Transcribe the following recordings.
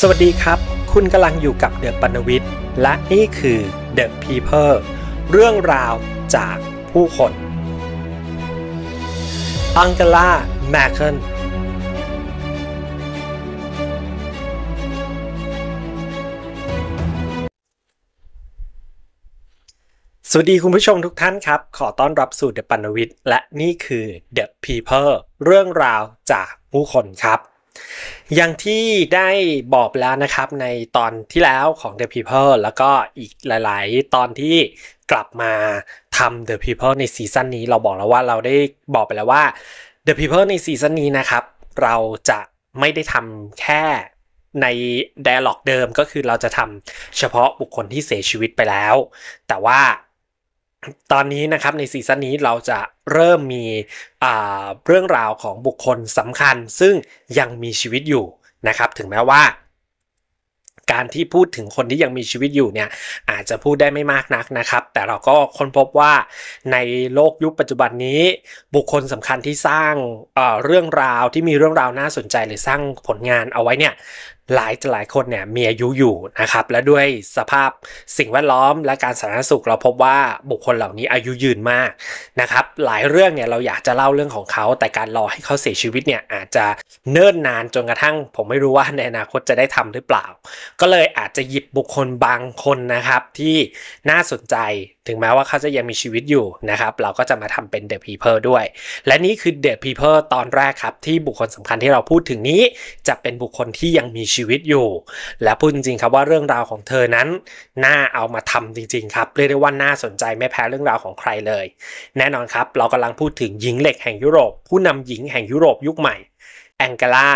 สวัสดีครับ คุณกำลังอยู่กับเดอะปนวิทย์ และนี่คือ The People เรื่องราวจากผู้คนอังเกล่าแมคเคนสวัสดีคุณผู้ชมทุกท่านครับ ขอต้อนรับสู่เดอะปนวิทย์และนี่คือ The People เรื่องราวจากผู้คนครับอย่างที่ได้บอกแล้วนะครับในตอนที่แล้วของ The People แล้วก็อีกหลาย ๆ ตอนที่กลับมาทำ The People ในซีซั่นนี้ เราบอกแล้วว่าเราได้บอกไปแล้วว่า The People ในซีซั่นนี้นะครับเราจะไม่ได้ทำแค่ใน d ด a l o g เดิมก็คือเราจะทำเฉพาะบุคคลที่เสียชีวิตไปแล้ว แต่ว่าตอนนี้นะครับในซีซั่นนี้เราจะเริ่มมีเรื่องราวของบุคคลสำคัญซึ่งยังมีชีวิตอยู่นะครับ ถึงแม้ว่า การที่พูดถึงคนที่ยังมีชีวิตอยู่เนี่ยอาจจะพูดได้ไม่มากนักนะครับ แต่เราก็ค้นพบว่าในโลกยุคปัจจุบันนี้ บุคคลสำคัญที่สร้างเเรื่องราวที่มีเรื่องราวน่าสนใจหรือสร้างผลงานเอาไว้เนี่ยหลายหลายคนเนี่ยมีอายุอยู่นะครับและด้วยสภาพสิ่งแวดล้อม และการสาธารณสุขเราพบว่าบุคคลเหล่านี้อายุยืนมากนะครับหลายเรื่องเนี่ยเราอยากจะเล่าเรื่องของเขาแต่การรอให้เขาเสียชีวิตเนี่ยอาจจะเนิ่นนานจนกระทั่ง ผมไม่รู้ว่าในอนาคตจะได้ทำหรือเปล่า ก็เลยอาจจะหยิบบุคคลบางคนนะครับที่น่าสนใจถึงแม้ว่าเขาจะยังมีชีวิตอยู่นะครับ เราก็จะมาทำเป็น The People ด้วย และนี่คือ The People ตอนแรกครับ ที่บุคคลสำคัญที่เราพูดถึงนี้จะเป็นบุคคลที่ยังมีชีวิตอยู่ และพูดจริงๆครับว่าเรื่องราวของเธอนั้นน่าเอามาทำจริง ๆ ครับ เรียกได้ว่าน่าสนใจไม่แพ้เรื่องราวของใครเลย แน่นอนครับเรากำลังพูดถึงหญิงเหล็กแห่งยุโรป ผู้นำหญิงแห่งยุโรปยุคใหม่แองเกลา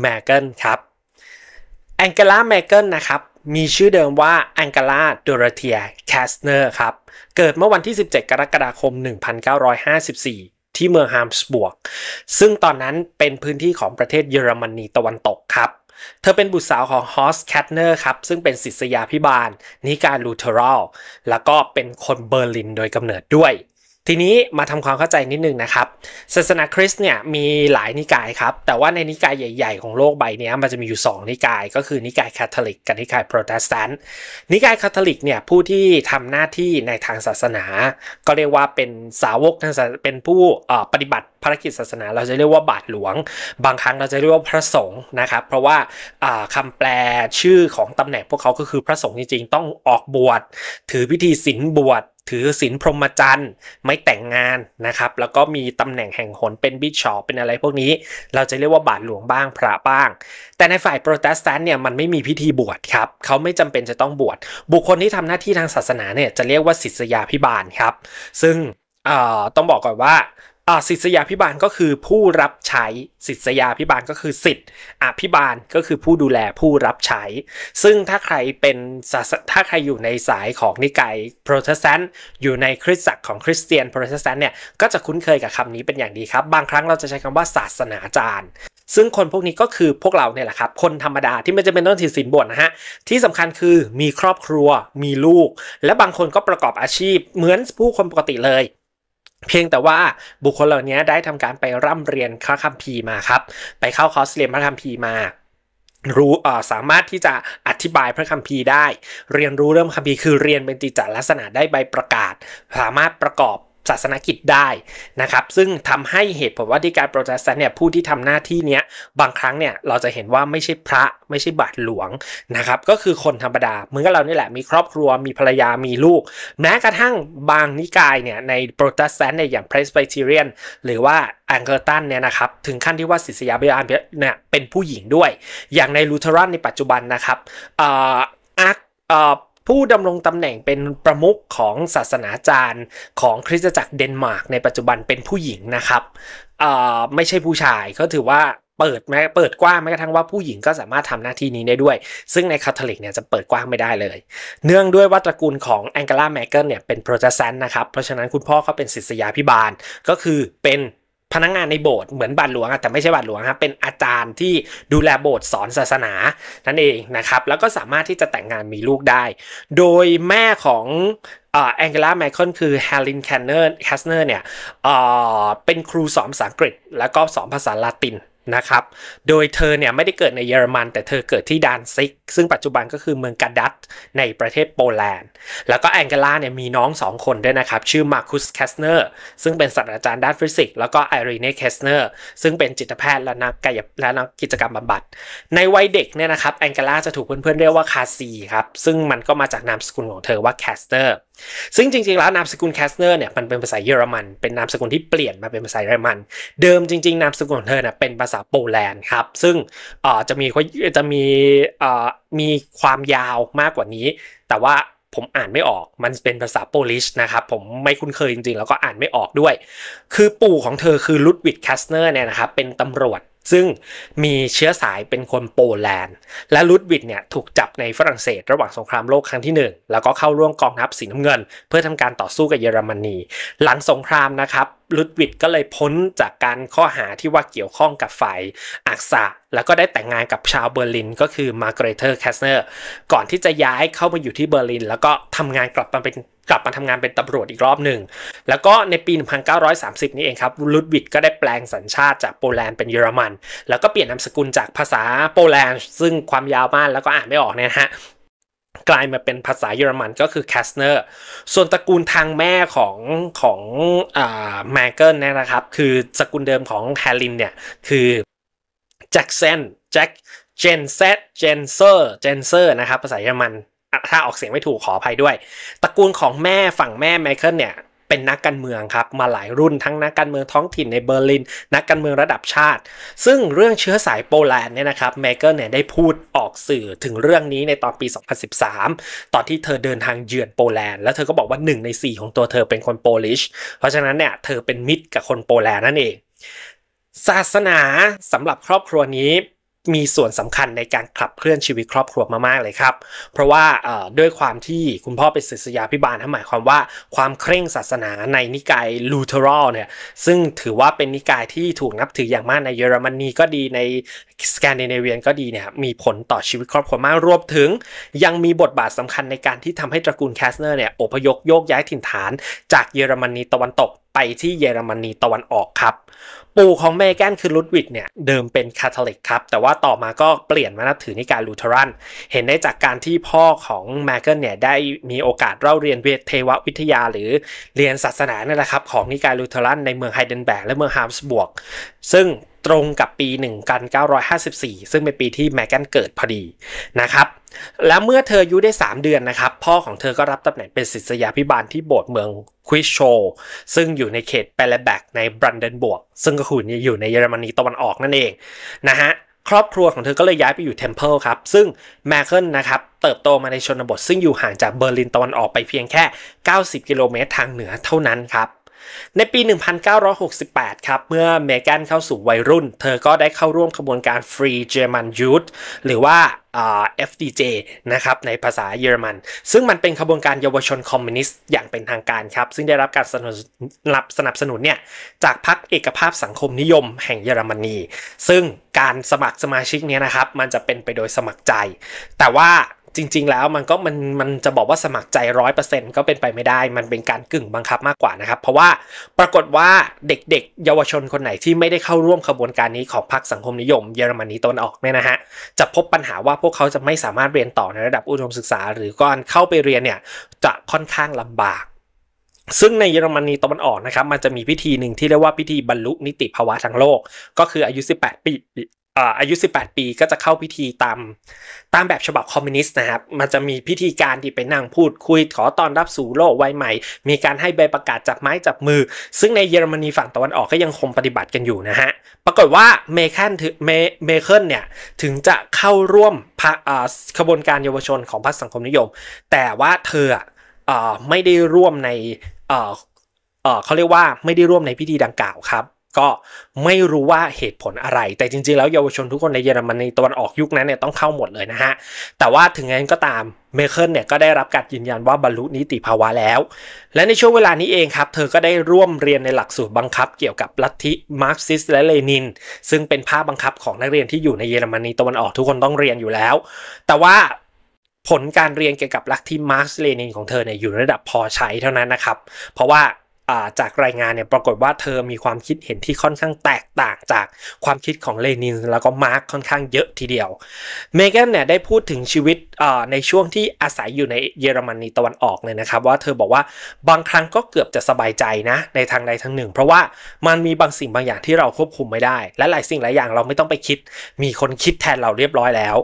แมเกิลครับแองเกลาแมเกิลนะครับมีชื่อเดิมว่าแองกาลาโดรเทียแคสเนอร์ครับ เกิดเมื่อวันที่ 17 กรกฎาคม 1954 ที่เมืองฮามสบวก ซึ่งตอนนั้นเป็นพื้นที่ของประเทศเยอรมนีตะวันตกครับ เธอเป็นบุตรสาวของฮอส แคทเนอร์ครับ ซึ่งเป็นศิษยาพิบาลนิการลูเทอรัลแล้วก็เป็นคนเบอร์ลินโดยกำเนิดด้วยทีนี้มาทำความเข้าใจนิดนึงนะครับ ศาสนาคริสต์เนี่ยมีหลายนิกายครับ แต่ว่าในนิกายใหญ่ๆ ของโลกใบนี้มันจะมีอยู่ 2 นิกาย ก็คือนิกายคาทอลิกกับนิกายโปรเตสแตนต์นิกายคาทอลิกเนี่ยผู้ที่ทำหน้าที่ในทางศาสนา ก็เรียกว่าเป็นสาวกทางเป็นผู้ปฏิบัติภารกิจศาสนาเราจะเรียกว่าบาทหลวง บางครั้งเราจะเรียกว่าพระสงฆ์นะครับ เพราะว่าคำแปลชื่อของตำแหน่งพวกเขาก็คือพระสงฆ์จริงๆต้องออกบวชถือพิธีศีลบวช ถือศีลพรหมจรรย์ไม่แต่งงานนะครับ แล้วก็มีตำแหน่งแห่งหนเป็นบิชอปเป็นอะไรพวกนี้เราจะเรียกว่าบาทหลวงบ้างพระบ้าง แต่ในฝ่ายโปรเตสแตนต์เนี่ยมันไม่มีพิธีบวชครับเขาไม่จำเป็นจะต้องบวชบุคคลที่ทำหน้าที่ทางศาสนาเนี่ยจะเรียกว่าศิษยาพิบาลครับ ซึ่งต้องบอกก่อนว่าสิทธยาพิบาลก็คือผู้รับใช้สิทธยาพิบาลก็คือสิทธิ์อภิบาลก็คือผู้ดูแลผู้รับใช้ ซึ่งถ้าใครเป็นถ้าใครอยู่ในสายของนิกายโปรเตสแตนต์อยู่ในคริสตจักรของคริสเตียนโปรเตสแตนต์เนี่ยก็จะคุ้นเคยกับคำนี้เป็นอย่างดีครับ บางครั้งเราจะใช้คำว่าศาสนาจารย์ ซึ่งคนพวกนี้ก็คือพวกเราเนี่ยแหละครับ คนธรรมดาที่ไม่จะเป็นต้องถือศีลบวชนะฮะที่สำคัญคือมีครอบครัวมีลูก และบางคนก็ประกอบอาชีพเหมือนผู้คนปกติเลยเพียงแต่ว่าบุคคลเหล่านี้ได้ทำการไปร่ำเรียนพระคัมภีร์มาครับ ไปเข้าคอร์สเรียนพระคัมภีร์มา รู้สามารถที่จะอธิบายพระคัมภีร์ได้ เรียนรู้เรื่องคัมภีร์คือ เรียนเป็นติจาลักษณะได้ใบประกาศ สามารถประกอบศาสนกิจได้นะครับซึ่งทำให้เหตุผลว่าที่การโปรเตสแตนต์เนี่ย ผู้ที่ทำหน้าที่เนี้ยบางครั้งเนี่ยเราจะเห็นว่าไม่ใช่พระไม่ใช่บาทหลวงนะครับ ก็คือคนธรรมดาเหมือนกับเรานี่แหละมีครอบครัวมีภรรยามีลูก แม้กระทั่งบางนิกายเนี่ยในโปรเตสแตนต์เนี่ยอย่างเพรสไบทีเรียนหรือว่าแองเกิลตันเนี่ยนะครับถึงขั้นที่ว่าศิษยาบิลาเนี่ยเป็นผู้หญิงด้วยอย่างในลูเทอรันในปัจจุบันนะครับอ่าอาผู้ดำรงตำแหน่งเป็นประมุขของศาสนาจารย์ ของคริสตจักรเดนมาร์กในปัจจุบันเป็นผู้หญิงนะครับ ไม่ใช่ผู้ชายก็ถือว่าเปิดแม้เปิดกว้างแม้กระทั่งว่าผู้หญิงก็สามารถทำหน้าที่นี้ได้ด้วย ซึ่งในคาทอลิกเนี่ยจะเปิดกว้างไม่ได้เลย เนื่องด้วยว่าตระกูลของแองเกลาแมกเกอร์เนี่ยเป็นโปรเตสแตนต์นะครับ เพราะฉะนั้นคุณพ่อเขาเป็นศิษยาพิบาลก็คือเป็นพนักงงานในโบสถ์เหมือนบาทหลวงอะแต่ไม่ใช่บาทหลวงครับเป็นอาจารย์ที่ดูแลโบสถ์สอนศาสนา นั่นเองนะครับ แล้วก็สามารถที่จะแต่งงานมีลูกได้ โดยแม่ของแองเกลาแมคคอนคือเฮลินแคนเนอร์แคสเนอร์เนี่ยเป็นครูสอนภาษาอังกฤษแล้วก็สอนภาษาลาตินนะครับ โดยเธอเนี่ยไม่ได้เกิดในเยอรมันแต่เธอเกิดที่ดานซิกซึ่งปัจจุบันก็คือเมืองกาดัตในประเทศโปแลนด์ แล้วก็แองเกลาเนี่ยมีน้องสองคนด้วยนะครับ ชื่อมาร์คุสแคสเนอร์ซึ่งเป็นศาสตราจารย์ด้านฟิสิกส์ แล้วก็ไอรีเนแคสเนอร์ซึ่งเป็นจิตแพทย์และนักกายและนักกิจกรรมบำบัด ในวัยเด็กเนี่ยนะครับ แองเกลาจะถูกเพื่อนๆเรียกว่าคาซีครับ ซึ่งมันก็มาจากนามสกุลของเธอว่าแคสเตอร์ ซึ่งจริงๆ แล้วนามสกุลแคสเนอร์เนี่ยมันเป็นภาษาเยอรมัน เป็นนามสกุลที่เปลี่ยนมาเป็นภาษาเยอรมัน เดิมจริงๆนามสกุลของเธอเนี่ยเป็นภาษาโปแลนด์ครับซึ่งจะมีจะมีมีความยาวมากกว่านี้ แต่ว่าผมอ่านไม่ออก มันเป็นภาษาโปลิชนะครับ ผมไม่คุ้นเคยจริงๆ แล้วก็อ่านไม่ออกด้วย คือปู่ของเธอคือลุดวิดแคสเนอร์เนี่ยนะครับ เป็นตำรวจซึ่งมีเชื้อสายเป็นคนโปแลนด์ และลุดวิดเนี่ยถูกจับในฝรั่งเศสระหว่างสงครามโลกครั้งที่1แล้วก็เข้าร่วมกองทัพสีน้ำเงินเพื่อทำการต่อสู้กับเยอรมนีหลังสงครามนะครับ ลุดวิดก็เลยพ้นจากการข้อหาที่ว่าเกี่ยวข้องกับฝ่ายอักษะแล้วก็ได้แต่งงานกับชาวเบอร์ลินก็คือมาร์เกรเตอร์แคสเนอร์ก่อนที่จะย้ายเข้ามาอยู่ที่เบอร์ลิน แล้วก็ทำงานกลับมาเป็นกลับมาทำงานเป็นตำรวจอีกรอบหนึ่ง แล้วก็ในปี 1930 นี่เองครับ ลุดวิดก็ได้แปลงสัญชาติจากโปแลนด์เป็นเยอรมัน แล้วก็เปลี่ยนนามสกุลจากภาษาโปแลนด์ซึ่งความยาวมากแล้วก็อ่านไม่ออกเนี่ยฮะ กลายมาเป็นภาษาเยอรมันก็คือแคสเนอร์ ส่วนตระกูลทางแม่ของของแมเกิลเนี่ยนะครับ คือสกุลเดิมของแฮลินเนี่ยคือแจ็กเซน แจ็คเจนเซตเจนเซอร์ เจนเซอร์นะครับภาษาเยอรมันถ้าออกเสียงไม่ถูกขออภัยด้วย ตระกูลของแม่ฝั่งแม่ไมเคิลเนี่ย เป็นนักการเมืองครับ มาหลายรุ่นทั้งนักการเมืองท้องถิ่นในเบอร์ลิน นักการเมืองระดับชาติ ซึ่งเรื่องเชื้อสายโปแลนด์เนี่ยนะครับไมเคิลเนี่ยได้พูดออกสื่อถึงเรื่องนี้ในตอนปี 2013 ตอนที่เธอเดินทางเยือนโปแลนด์แล้วเธอก็บอกว่า1ใน4 ของตัวเธอเป็นคนโปลิชเพราะฉะนั้นเนี่ยเธอเป็นมิตรกับคนโปแลนด์นั่นเอง ศาสนาสำหรับครอบครัวนี้มีส่วนสำคัญในการขับเคลื่อนชีวิตครอบครัวมากๆ เลยครับ เพราะว่าด้วยความที่คุณพ่อเป็นศิษยาพิบาลนั่นหมายความว่า ความเคร่งศาสนาในนิกายลูเทอรัลเนี่ย ซึ่งถือว่าเป็นนิกายที่ถูกนับถืออย่างมากในเยอรมนีก็ดีในสแกนดิเนเวียนก็ดีเนี่ยมีผลต่อชีวิตครอบครัวมาก รวมถึงยังมีบทบาทสำคัญในการที่ทำให้ตระกูลแคสเนอร์เนี่ยอพยพโยกย้ายถิ่นฐาน จากเยอรมนีตะวันตกไปที่เยอรมนีตะวันออกครับปู่ของเมแกนคือลุดวิกเนี่ย เดิมเป็นคาทอลิกครับ แต่ว่าต่อมาก็เปลี่ยนมานับถือ นิกายลูเทอรัน เห็นได้จากการที่พ่อของแมกเกิลเนี่ย ได้มีโอกาสเล่าเรียนเวทเทววิทยาหรือเรียนศาสนาเนี่ยแหละครับของนิกายลูเทอรันในเมืองไฮเดนแบกและเมืองฮามส์บวกซึ่งตรงกับปี1954 ซึ่งเป็นปีที่แมกกนเกิดพอดีนะครับและเมื่อเธออยย่ได้ 3 เดือนนะครับ พ่อของเธอก็รับตำแหน่งเป็นศิษยาพิบาลที่โบสถ์เมืองควิชโชซึ่งอยู่ในเขตเปเลแบกในบรันเดนบวกซึ่งก็คืออยู่ในเยอรมนีตะวันออกนั่นเองนะฮะครอบครัวของเธอก็เลยย้ายไปอยู่เทมเพิลครับซึ่งแมคเคิลนะครับเติบโตมาในชนบท ซึ่งอยู่ห่างจากเบอร์ลินตะวันออกไปเพียงแค่ 90 กิโลเมตรทางเหนือเท่านั้นครับในปี 1968 ครับ เมื่อเมแกนเข้าสู่วัยรุ่น เธอก็ได้เข้าร่วมขบวนการ Free German Youth หรือว่า FDJ นะครับในภาษาเยอรมัน ซึ่งมันเป็นขบวนการเยาวชนคอมมิวนิสต์อย่างเป็นทางการครับซึ่งได้รับการสนับับสนับสนุนเนี่ย จากพรรคเอกภาพสังคมนิยมแห่งเยอรมนี ซึ่งการสมัครสมาชิกเนี่ยนะครับ มันจะเป็นไปโดยสมัครใจ แต่ว่าจริงๆ แล้วมันก็มันมันจะบอกว่าสมัครใจร้อยเปอร์เซ็นก็เป็นไปไม่ได้ มันเป็นการกึ่งบังคับมากกว่านะครับ เพราะว่าปรากฏว่าเด็กๆ เยาวชนคนไหนที่ไม่ได้เข้าร่วมขบวนการนี้ของพรรคสังคมนิยม เยอรมนีตนออกเนี่ยนะฮะ จะพบปัญหาว่าพวกเขาจะไม่สามารถเรียนต่อในระดับอุดมศึกษาหรือก่อนเข้าไปเรียนเนี่ยจะค่อนข้างลำบาก ซึ่งในเยอรมนีตะวันออกนะครับมันจะมีพิธีหนึ่งที่เรียกว่าพิธีบรรลุนิติภาวะทางโลกก็คืออายุ18ปีอายุ 18 ปีก็จะเข้าพิธีตามตามแบบฉบับคอมมิวนิสต์นะครับ มันจะมีพิธีการที่ไปนั่งพูดคุยขอตอนรับสู่โลกวัยใหม่ มีการให้ใบประกาศจับไม้จับมือ ซึ่งในเยอรมนีฝั่งตะวันออกก็ยังคงปฏิบัติกันอยู่นะฮะปรากฏว่าเมคันเมเคิลเนี่ยถึงจะเข้าร่วมขบวนการเยาวชนของพรรคสังคมนิยม แต่ว่าเธอไม่ได้ร่วมในเขาเรียกว่าไม่ได้ร่วมในพิธีดังกล่าวครับก็ไม่รู้ว่าเหตุผลอะไร แต่จริงๆแล้วเยาวชนทุกคนในเยอรมนีตะวันออกยุคนั้นเนี่ยต้องเข้าหมดเลยนะฮะ แต่ว่าถึงงั้นก็ตามเมเคิลเนี่ยก็ได้รับการยืนยันว่าบรรลุนิติภาวะแล้ว และในช่วงเวลานี้เองครับ เธอก็ได้ร่วมเรียนในหลักสูตรบังคับเกี่ยวกับลัทธิมาร์กซิสและเลนิน ซึ่งเป็นภาพบังคับของนักเรียนที่อยู่ในเยอรมนีตะวันออกทุกคนต้องเรียนอยู่แล้ว แต่ว่าผลการเรียนเกี่ยวกับลัทธิมาร์กซเลนิน ของเธอเนี่ยอยู่ระดับพอใช้เท่านั้นนะครับ เพราะว่าจากรายงานเนี่ยปรากฏว่าเธอมีความคิดเห็นที่ค่อนข้างแตกต่างจากความคิดของเลนินแล้วก็มาร์กค่อนข้างเยอะทีเดียว เมแกนเนี่ยได้พูดถึงชีวิตในช่วงที่อาศัยอยู่ในเยอรมนีตะวันออกเลยนะครับว่าเธอบอกว่าบางครั้งก็เกือบจะสบายใจนะในทางใดทางหนึ่งเพราะว่ามันมีบางสิ่งบางอย่างที่เราควบคุมไม่ได้ และหลายสิ่งหลายอย่างเราไม่ต้องไปคิดมีคนคิดแทนเราเรียบร้อยแล้ว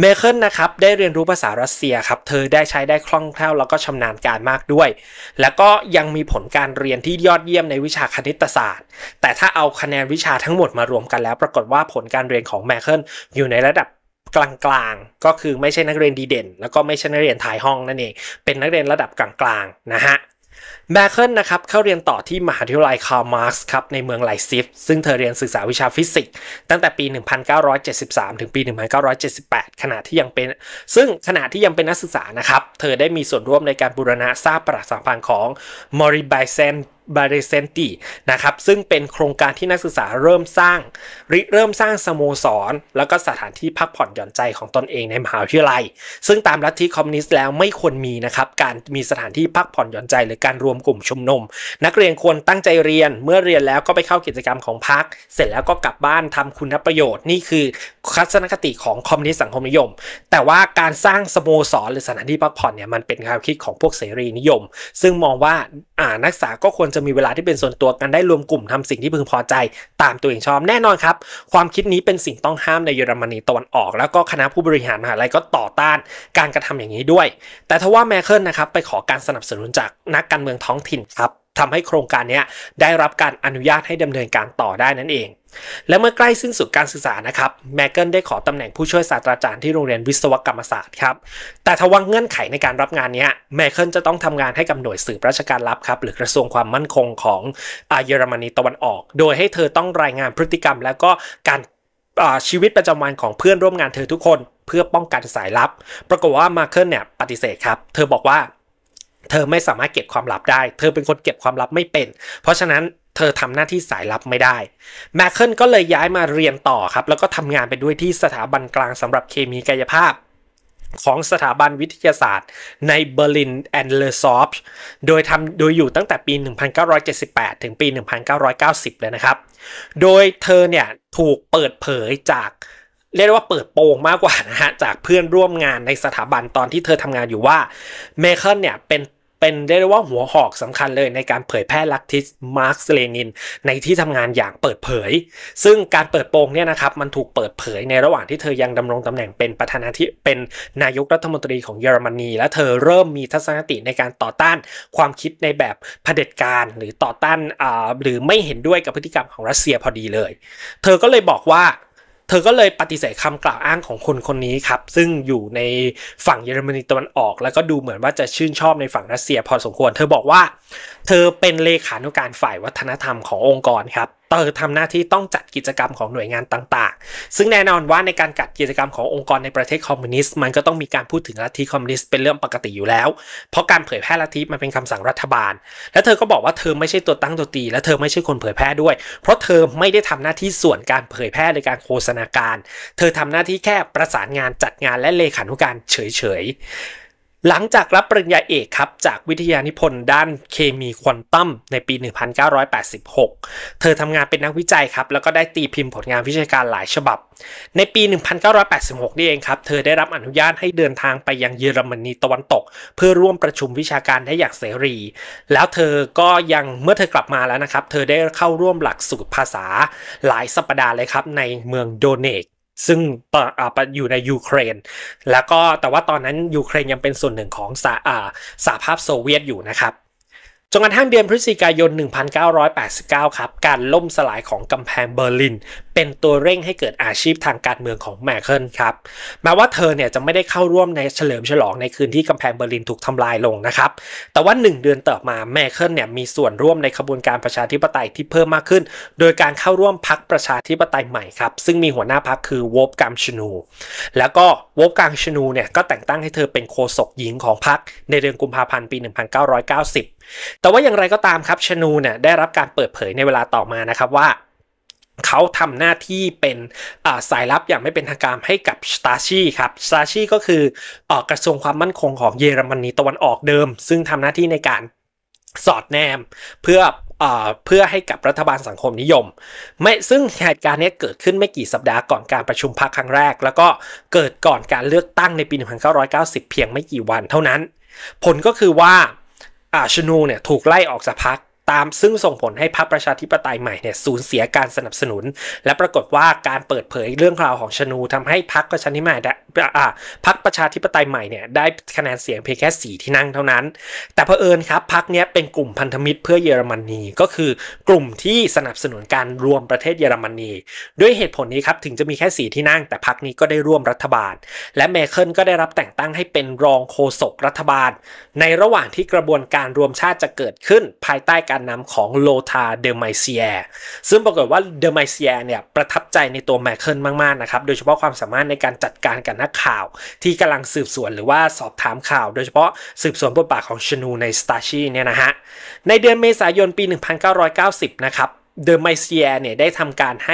เมเคิลนะครับได้เรียนรู้ภาษารัสเซียครับ เธอได้ใช้ได้คล่องแคล่วแล้วก็ชำนาญการมากด้วย แล้วก็ยังมีผลการเรียนที่ยอดเยี่ยมในวิชาคณิตศาสตร์ แต่ถ้าเอาคะแนนวิชาทั้งหมดมารวมกันแล้วปรากฏว่าผลการเรียนของเมเคิลอยู่ในระดับกลางๆก็คือไม่ใช่นักเรียนดีเด่นแล้วก็ไม่ใช่นักเรียนถ่ายห้องนั่นเองเป็นนักเรียนระดับกลางๆนะฮะแมเคิลนะครับเข้าเรียนต่อที่มหาวิทยาลัยคาร์มาร์สครับในเมืองไลซิฟซึ่งเธอเรียนศึกษาวิชาฟิสิกส์ตั้งแต่ปี 1973 ถึงปี 1978 ขณะที่ยังเป็น ซึ่งขณะที่ยังเป็นนักศึกษานะครับ เธอได้มีส่วนร่วมในการบูรณะสรางประสาสัมพันธ์ของมอริไบเซนบาริเซนตีนะครับซึ่งเป็นโครงการที่นักศึกษาเริ่มสร้าง ริเริ่มสร้างสโมสรแล้วก็สถานที่พักผ่อนหย่อนใจของตนเองในมหาวิทยาลัย ซึ่งตามลัทธิคอมมิวนิสต์แล้วไม่ควรมีนะครับการมีสถานที่พักผ่อนหย่อนใจหรือการรวมกลุ่มชุมนุมนักเรียนควรตั้งใจเรียนเมื่อเรียนแล้วก็ไปเข้ากิจกรรมของพัก เสร็จแล้วก็กลับบ้านทำคุณประโยชน์นี่คือคัศนคติของคอมมิวนิสต์สังคมนิยม แต่ว่าการสร้างสโมสรหรือสถานที่พักผ่อนเนี่ยมันเป็นความคิดของพวกเสรีนิยม ซึ่งมองว่าอ่านักศึกษาก็ควรจะจะมีเวลาที่เป็นส่วนตัวกันได้รวมกลุ่มทำสิ่งที่พึงพอใจตามตัวเองชอบแน่นอนครับ ความคิดนี้เป็นสิ่งต้องห้ามในเยอรมนีตะวันออก แล้วก็คณะผู้บริหารมหาลัยก็ต่อต้าน การกระทำอย่างนี้ด้วยแต่ทว่าแมคเคิลนะครับไปขอการสนับสนุนจากนักการเมืองท้องถิ่นครับทำให้โครงการนี้ได้รับการอนุญาตให้ดำเนินการต่อได้นั่นเองและเมื่อใกล้สิ้นสุดการศึกษานะครับแมกเกิลได้ขอตำแหน่งผู้ช่วยศาสตราจารย์ที่โรงเรียนวิศวกรรมศาสตร์ครับแต่ทว่าเงื่อนไขในการรับงานนี้แมกเกิลจะต้องทำงานให้กับหน่วยสืบราชการลับครับ หรือกระทรวงความมั่นคงของเยอรมนีตะวันออก โดยให้เธอต้องรายงานพฤติกรรม แล้วก็การชีวิตประจำวันของเพื่อนร่วมงานเธอทุกคนเพื่อป้องกันสายลับปรากฏว่ามาเคิลเนี่ยปฏิเสธครับ เธอบอกว่า เธอไม่สามารถเก็บความลับได้ เธอเป็นคนเก็บความลับไม่เป็น เพราะฉะนั้นเธอทำหน้าที่สายลับไม่ได้แมคเคิลก็เลยย้ายมาเรียนต่อครับ แล้วก็ทำงานไปด้วยที่สถาบันกลางสำหรับเคมีกายภาพ ของสถาบันวิทยาศาสตร์ในเบอร์ลินแอนเดอร์ซอฟโดยทำโดยอยู่ตั้งแต่ปี 1978 ถึงปี 1990 เลยนะครับ โดยเธอเนี่ยถูกเปิดเผยจากเรียกว่าเปิดโปงมากกว่านะฮะจากเพื่อนร่วมงานในสถาบันตอนที่เธอทำงานอยู่ว่าเมคเคิลเนี่ยเป็นเป็นเรียกว่าหัวหอกสำคัญเลยในการเผยแพร่ลักทิสมาร์กเลนิน ในที่ทำงานอย่างเปิดเผย ซึ่งการเปิดโปงเนี่ยนะครับ มันถูกเปิดเผย ในระหว่างที่เธอยังดำรงตำแหน่งเป็นประธานาธิเป็นนายกรัฐมนตรีของเยอรมนี และเธอเริ่มมีทัศนคติในการต่อต้านความคิดในแบบเผด็จการ หรือต่อต้านหรือไม่เห็นด้วยกับพฤติกรรมของรัสเซียพอดีเลย เธอก็เลยบอกว่าเธอก็เลยปฏิเสธคำกล่าวอ้างของคนคนนี้ครับ ซึ่งอยู่ในฝั่งเยอรมนีตะวันออก แล้วก็ดูเหมือนว่าจะชื่นชอบในฝั่งรัสเซียพอสมควร เธอบอกว่าเธอเป็นเลขานุการฝ่ายวัฒนธรรมขององค์กรครับเตอร์ทำหน้าที่ต้องจัดกิจกรรมของหน่วยงานต่าง ๆ ซึ่งแน่นอนว่าในการจัดกิจกรรมขององค์กรในประเทศคอมมิวนิสต์มันก็ต้องมีการพูดถึงลัทธิคอมมิวนิสต์เป็นเรื่องปกติอยู่แล้ว เพราะการเผยแพร่ลัทธิมันเป็นคำสั่งรัฐบาล และเธอก็บอกว่าเธอไม่ใช่ตัวตั้งตัวตี และเธอไม่ใช่คนเผยแพร่ด้วย เพราะเธอไม่ได้ทำหน้าที่ส่วนการเผยแพร่หรือการโฆษณาการ เธอทำหน้าที่แค่ประสานงานจัดงานและเลขานุการเฉยๆหลังจากรับปริญญาเอกครับจากวิทยานิพนธ์ด้านเคมีควอนตัมในปี 1986 เธอทำงานเป็นนักวิจัยครับแล้วก็ได้ตีพิมพ์ผลงานวิชาการหลายฉบับ ในปี 1986 นี่เองครับเธอได้รับอนุญาตให้เดินทางไปยังเยอรมนีตะวันตก เพื่อร่วมประชุมวิชาการได้อย่างเสรี แล้วเธอก็ยังเมื่อเธอกลับมาแล้วนะครับเธอได้เข้าร่วมหลักสูตรภาษาหลายสัปดาห์เลยครับในเมืองโดเนกซึ่งปอออยู่ในยูเครน แล้วก็แต่ว่าตอนนั้นยูเครนยังเป็นส่วนหนึ่งของสาอาสหภาพโซเวียตอยู่นะครับจนกระทั่งเดือนพฤศจิกายน 1989 ครับ การล่มสลายของกำแพงเบอร์ลิน เป็นตัวเร่งให้เกิดอาชีพทางการเมืองของแมเคิลครับแม้ว่าเธอเนี่ยจะไม่ได้เข้าร่วมในเฉลิมฉลอง ในคืนที่กำแพงเบอร์ลินถูกทำลายลงนะครับแต่ว่า 1 เดือนต่อมาแมเคิลเนี่ยมีส่วนร่วมในขบวนการประชาธิปไตยที่เพิ่มมากขึ้น โดยการเข้าร่วมพรรคประชาธิปไตยใหม่ครับ ซึ่งมีหัวหน้าพรรคคือวอบกามชนู แล้วก็วอบกามชนูเนี่ยก็แต่งตั้งให้เธอเป็นโฆษกหญิงของพรรคในเดือนกุมภาพันธ์ปี 1990แต่ว่าอย่างไรก็ตามครับชนูเนี่ยได้รับการเปิดเผยในเวลาต่อมานะครับว่าเขาทำหน้าที่เป็นสายลับอย่างไม่เป็นทางการให้กับสตาชีครับสตาชีก็คืออกระทรวงความมั่นคงของเยอรมนีตะวันออกเดิม ซึ่งทำหน้าที่ในการสอดแนมเพื่อเพื่อให้กับรัฐบาลสังคมนิยม ไม่ซึ่งเหตุการณ์นี้เกิดขึ้นไม่กี่สัปดาห์ก่อนการประชุมพักครั้งแรก แล้วก็เกิดก่อนการเลือกตั้งในปี 1990 เพียงไม่กี่วันเท่านั้น ผลก็คือว่าอาชนูเนี่ยถูกไล่ออกจากพักตามซึ่งส่งผลให้พรรคประชาธิปไตยใหม่เนี่ยสูญเสียการสนับสนุน และปรากฏว่าการเปิดเผยเรื่องราวของชนูทำให้พรรคประชาธิปไตยพรรคประชาธิปไตยใหม่เนี่ยได้คะแนนเสียงเพียงแค่สีที่นั่งเท่านั้น แต่เผอิญครับพรรคเนี้ยเป็นกลุ่มพันธมิตรเพื่อเยอรมนีก็คือกลุ่มที่สนับสนุนการรวมประเทศเยอรมนีด้วยเหตุผลนี้ครับถึงจะมีแค่สีที่นั่ง แต่พรรคนี้ก็ได้ร่วมรัฐบาล และเมเคิลก็ได้รับแต่งตั้งให้เป็นรองโฆษกรัฐบาล ในระหว่างที่กระบวนการรวมชาติจะเกิดขึ้นภายใต้การการนำของโลธาเดอไมเซียซึ่งปรากฏว่าเดอไมเซียเนี่ย ประทับใจในตัวแมคเคิลมาก ๆ นะครับ โดยเฉพาะความสามารถในการจัดการกับนักข่าว ที่กำลังสืบสวนหรือว่าสอบถามข่าว โดยเฉพาะสืบสวนบทบาทของชนูในสตาชีเนี่ยนะฮะ ในเดือนเมษายนปี 1990 นะครับ เดอไมเซียเนี่ยได้ทำการให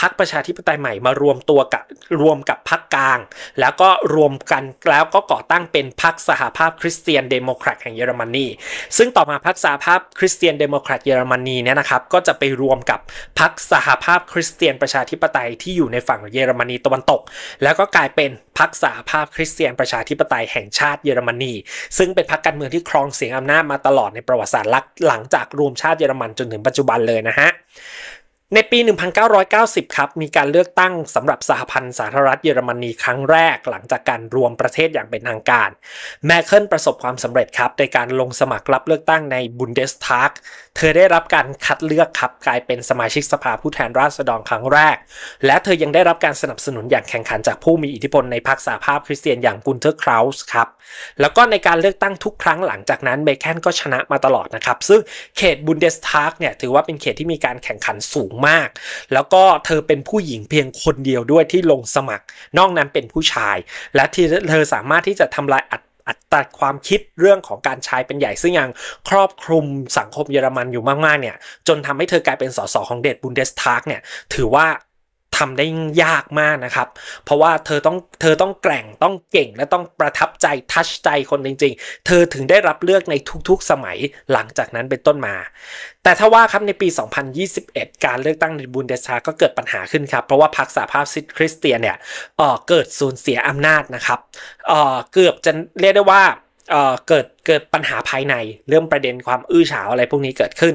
พรรคประชาธิปไตยใหม่มารวมตัวกับรวมกับพรรคกลาง แล้วก็รวมกันแล้วก็ก่อตั้งเป็นพรรคสหภาพคริสเตียนเดโมแครตแห่งเยอรมนี ซึ่งต่อมาพรรคสหภาพคริสเตียนเดโมแครตเยอรมนีเนี่ยนะครับ ก็จะไปรวมกับพรรคสหภาพคริสเตียนประชาธิปไตยที่อยู่ในฝั่งเยอรมนีตะวันตก แล้วก็กลายเป็นพรรคสหภาพคริสเตียนประชาธิปไตยแห่งชาติเยอรมนี ซึ่งเป็นพรรคการเมืองที่ครองเสียงอำนาจมาตลอดในประวัติศาสตร์หลังจากรวมชาติเยอรมันจนถึงปัจจุบันเลยนะฮะในปี 1990 ครับ มีการเลือกตั้งสำหรับสหพันธ์สาธารณรัฐเยอรมนีครั้งแรกหลังจากการรวมประเทศอย่างเป็นทางการ แมคเคิลประสบความสำเร็จครับในการลงสมัครรับเลือกตั้งในบุนเดสทากเธอได้รับการคัดเลือกครับกลายเป็นสมาชิกสภาผู้แทนราษฎรครั้งแรก และเธอยังได้รับการสนับสนุนอย่างแข่งขันจากผู้มีอิทธิพลในพรรคสหภาพคริสเตียนอย่างกุนเทอร์คราวส์ครับแล้วก็ในการเลือกตั้งทุกครั้งหลังจากนั้นเมคแคนก็ชนะมาตลอดนะครับซึ่งเขตบุนเดสทากเนี่ยถือว่าเป็นเขตที่มีการแข่งขันสูงมาก แล้วก็เธอเป็นผู้หญิงเพียงคนเดียวด้วยที่ลงสมัครนอกนั้นเป็นผู้ชายและที่เธอสามารถที่จะทำลายอัดอัตัดความคิดเรื่องของการชายเป็นใหญ่ซึ่งยังครอบคลุมสังคมเยอรมันอยู่มาก ๆ เนี่ยจนทำให้เธอกลายเป็นสสของเดดบุนเดสทาร์กเนี่ย ถือว่าทำได้ยากมากนะครับ เพราะว่าเธอต้องเธอต้องแกร่งต้องเก่ง และต้องประทับใจทัชใจคนจริงๆ เธอถึงได้รับเลือกในทุกๆสมัยหลังจากนั้นเป็นต้นมา แต่ถ้าว่าครับในปี 2021 การเลือกตั้งในบุนเดสาก็เกิดปัญหาขึ้นครับ เพราะว่าพรรคสหภาพซิดคริสเตียนเนี่ยเกิดสูญเสียอำนาจนะครับ เกือบจะเรียกได้ว่าเกิดเกิดปัญหาภายในเรื่องประเด็นความอื้อฉาวอะไรพวกนี้เกิดขึ้น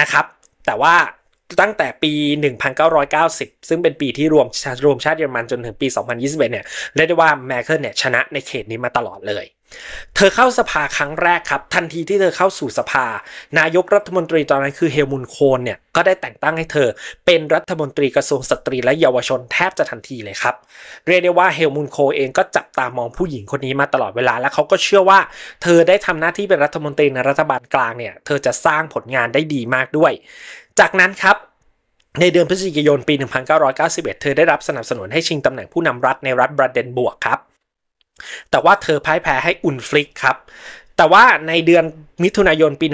นะครับ แต่ว่าตั้งแต่ปี 1990 ซึ่งเป็นปีที่รวมรวมชาติเยอรมันจนถึงปี 2021 เนี่ยเรียกได้ว่าแมคเคิลเนี่ยชนะในเขตนี้มาตลอดเลย เธอเข้าสภาครั้งแรกครับ ทันทีที่เธอเข้าสู่สภา นายกรัฐมนตรีตอนนั้นคือเฮลมุนโคนเนี่ยก็ได้แต่งตั้งให้เธอเป็นรัฐมนตรีกระทรวงสตรีและเยาวชนแทบจะทันทีเลยครับ เรียกได้ว่าเฮลมุนโคเองก็จับตามองผู้หญิงคนนี้มาตลอดเวลาและเขาก็เชื่อว่าเธอได้ทำหน้าที่เป็นรัฐมนตรีในรัฐบาลกลางเนี่ย เธอจะสร้างผลงานได้ดีมากด้วย จากนั้นครับในเดือนพฤศจิกายนปี 1991 เธอได้รับสนับสนุนให้ชิงตำแหน่งผู้นำรัฐในรัฐบราเดนบวกครับ แต่ว่าเธอพ่ายแพ้ให้อุนฟลิกครับ แต่ว่าในเดือนมิถุนายนปี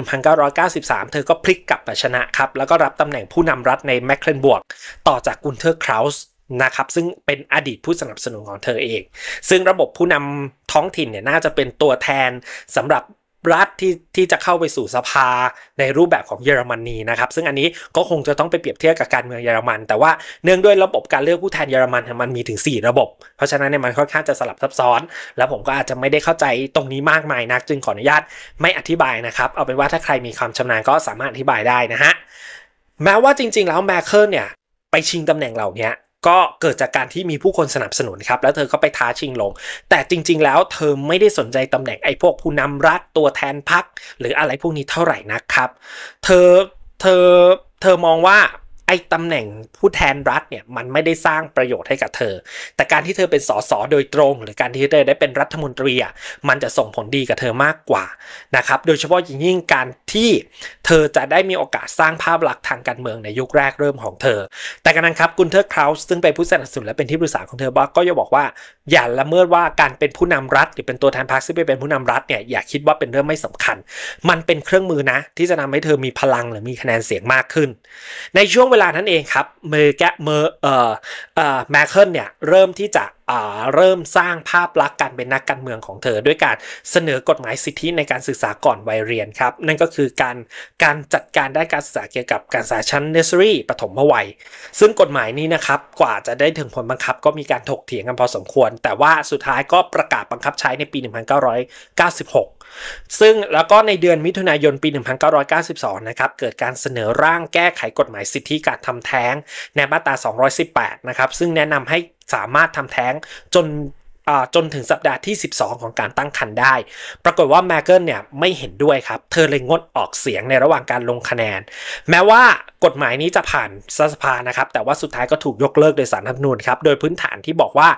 1993 เธอก็พลิกกลับมาชนะครับ แล้วก็รับตำแหน่งผู้นำรัฐในแมคเคลนบวกต่อจากกุนเทอร์คราวส์นะครับ ซึ่งเป็นอดีตผู้สนับสนุนของเธอเอง ซึ่งระบบผู้นำท้องถิ่นเนี่ยน่าจะเป็นตัวแทนสำหรับรัฐที่ที่จะเข้าไปสู่สภาในรูปแบบของเยอรมนีนะครับซึ่งอันนี้ก็คงจะต้องไปเปรียบเทียบกับการเมืองเยอรมัน แต่ว่าเนื่องด้วยระบบการเลือกผู้แทนเยอรมันมันมีถึง 4 ระบบ เพราะฉะนั้นเนี่ยมันค่อนข้างจะสลับซับซ้อน แล้วผมก็อาจจะไม่ได้เข้าใจตรงนี้มากมายนักจึงขออนุญาตไม่อธิบายนะครับเอาเป็นว่าถ้าใครมีความชำนาญก็สามารถอธิบายได้นะฮะแม้ว่าจริงๆแล้วแมเคิลเนี่ยไปชิงตำแหน่งเหล่านี้ก็เกิดจากการที่มีผู้คนสนับสนุนครับ แล้วเธอก็ไปท้าชิงลง แต่จริงๆแล้วเธอไม่ได้สนใจตำแหน่งไอ้พวกผู้นำรัฐตัวแทนพรรคหรืออะไรพวกนี้เท่าไหร่นักครับ เธอเธอเธอมองว่าอ้ตำแหน่งผู้แทนรัฐเนี่ยมันไม่ได้สร้างประโยชน์ให้กับเธอ แต่การที่เธอเป็นสสโดยตรงหรือการที่เธอได้เป็นรัฐมนตรีอ่ะมันจะส่งผลดีกับเธอมากกว่านะครับ โดยเฉพาะยิ่งการที่เธอจะได้มีโอกาสสร้างภาพลักษณ์ทางการเมืองในยุคแรกเริ่มของเธอ แต่กันนั้นครับกุนเทอร์คราวส์ซึ่งเป็นผู้สนับสนุนและเป็นที่ปรึกษาของเธอบอก็จะบอกว่าอย่าละเมิดว่าการเป็นผู้นำรัฐหรือเป็นตัวแทนพรรคซึ่งไปเป็นผู้นำรัฐเนี่ยอย่าคิดว่าเป็นเรื่องไม่สำคัญ มันเป็นเครื่องมือนะ ที่จะทำให้เธอมีพลังหรือมีคะแนนเสียงมากขึ้น ในช่วงเวลาลานั้นเองครับเมอร์แกเมอร์เอ่อเอ่อแมคเคิลเนี่ยเริ่มที่จะเริ่มสร้างภาพลักษณ์การเป็นนักการเมืองของเธอ ด้วยการเสนอกฎหมายสิทธิในการศึกษาก่อนวัยเรียนครับนั่นก็คือการการจัดการด้านการศึกษาเกี่ยวกับการศึกษาชั้นเนสซอรี่ปฐมวัย ซึ่งกฎหมายนี้นะครับกว่าจะได้ถึงผลบังคับก็มีการถกเถียงกันพอสมควร แต่ว่าสุดท้ายก็ประกาศบังคับใช้ในปี 1996ซึ่งแล้วก็ในเดือนมิถุนายนปี 1992นะครับ เกิดการเสนอร่างแก้ไขกฎหมายสิทธิการทำแท้งในมาตรา218 นะครับ ซึ่งแนะนำให้สามารถทำแท้งจนจนถึงสัปดาห์ที่ 12 ของการตั้งครรภ์ได้ ปรากฏว่า แมกเกิลเนี่ยไม่เห็นด้วยครับ เธอเลยงดออกเสียงในระหว่างการลงคะแนน แม้ว่ากฎหมายนี้จะผ่านสภานะครับ แต่ว่าสุดท้ายก็ถูกยกเลิกโดยสารรัฐนูนครับ โดยพื้นฐานที่บอกว่า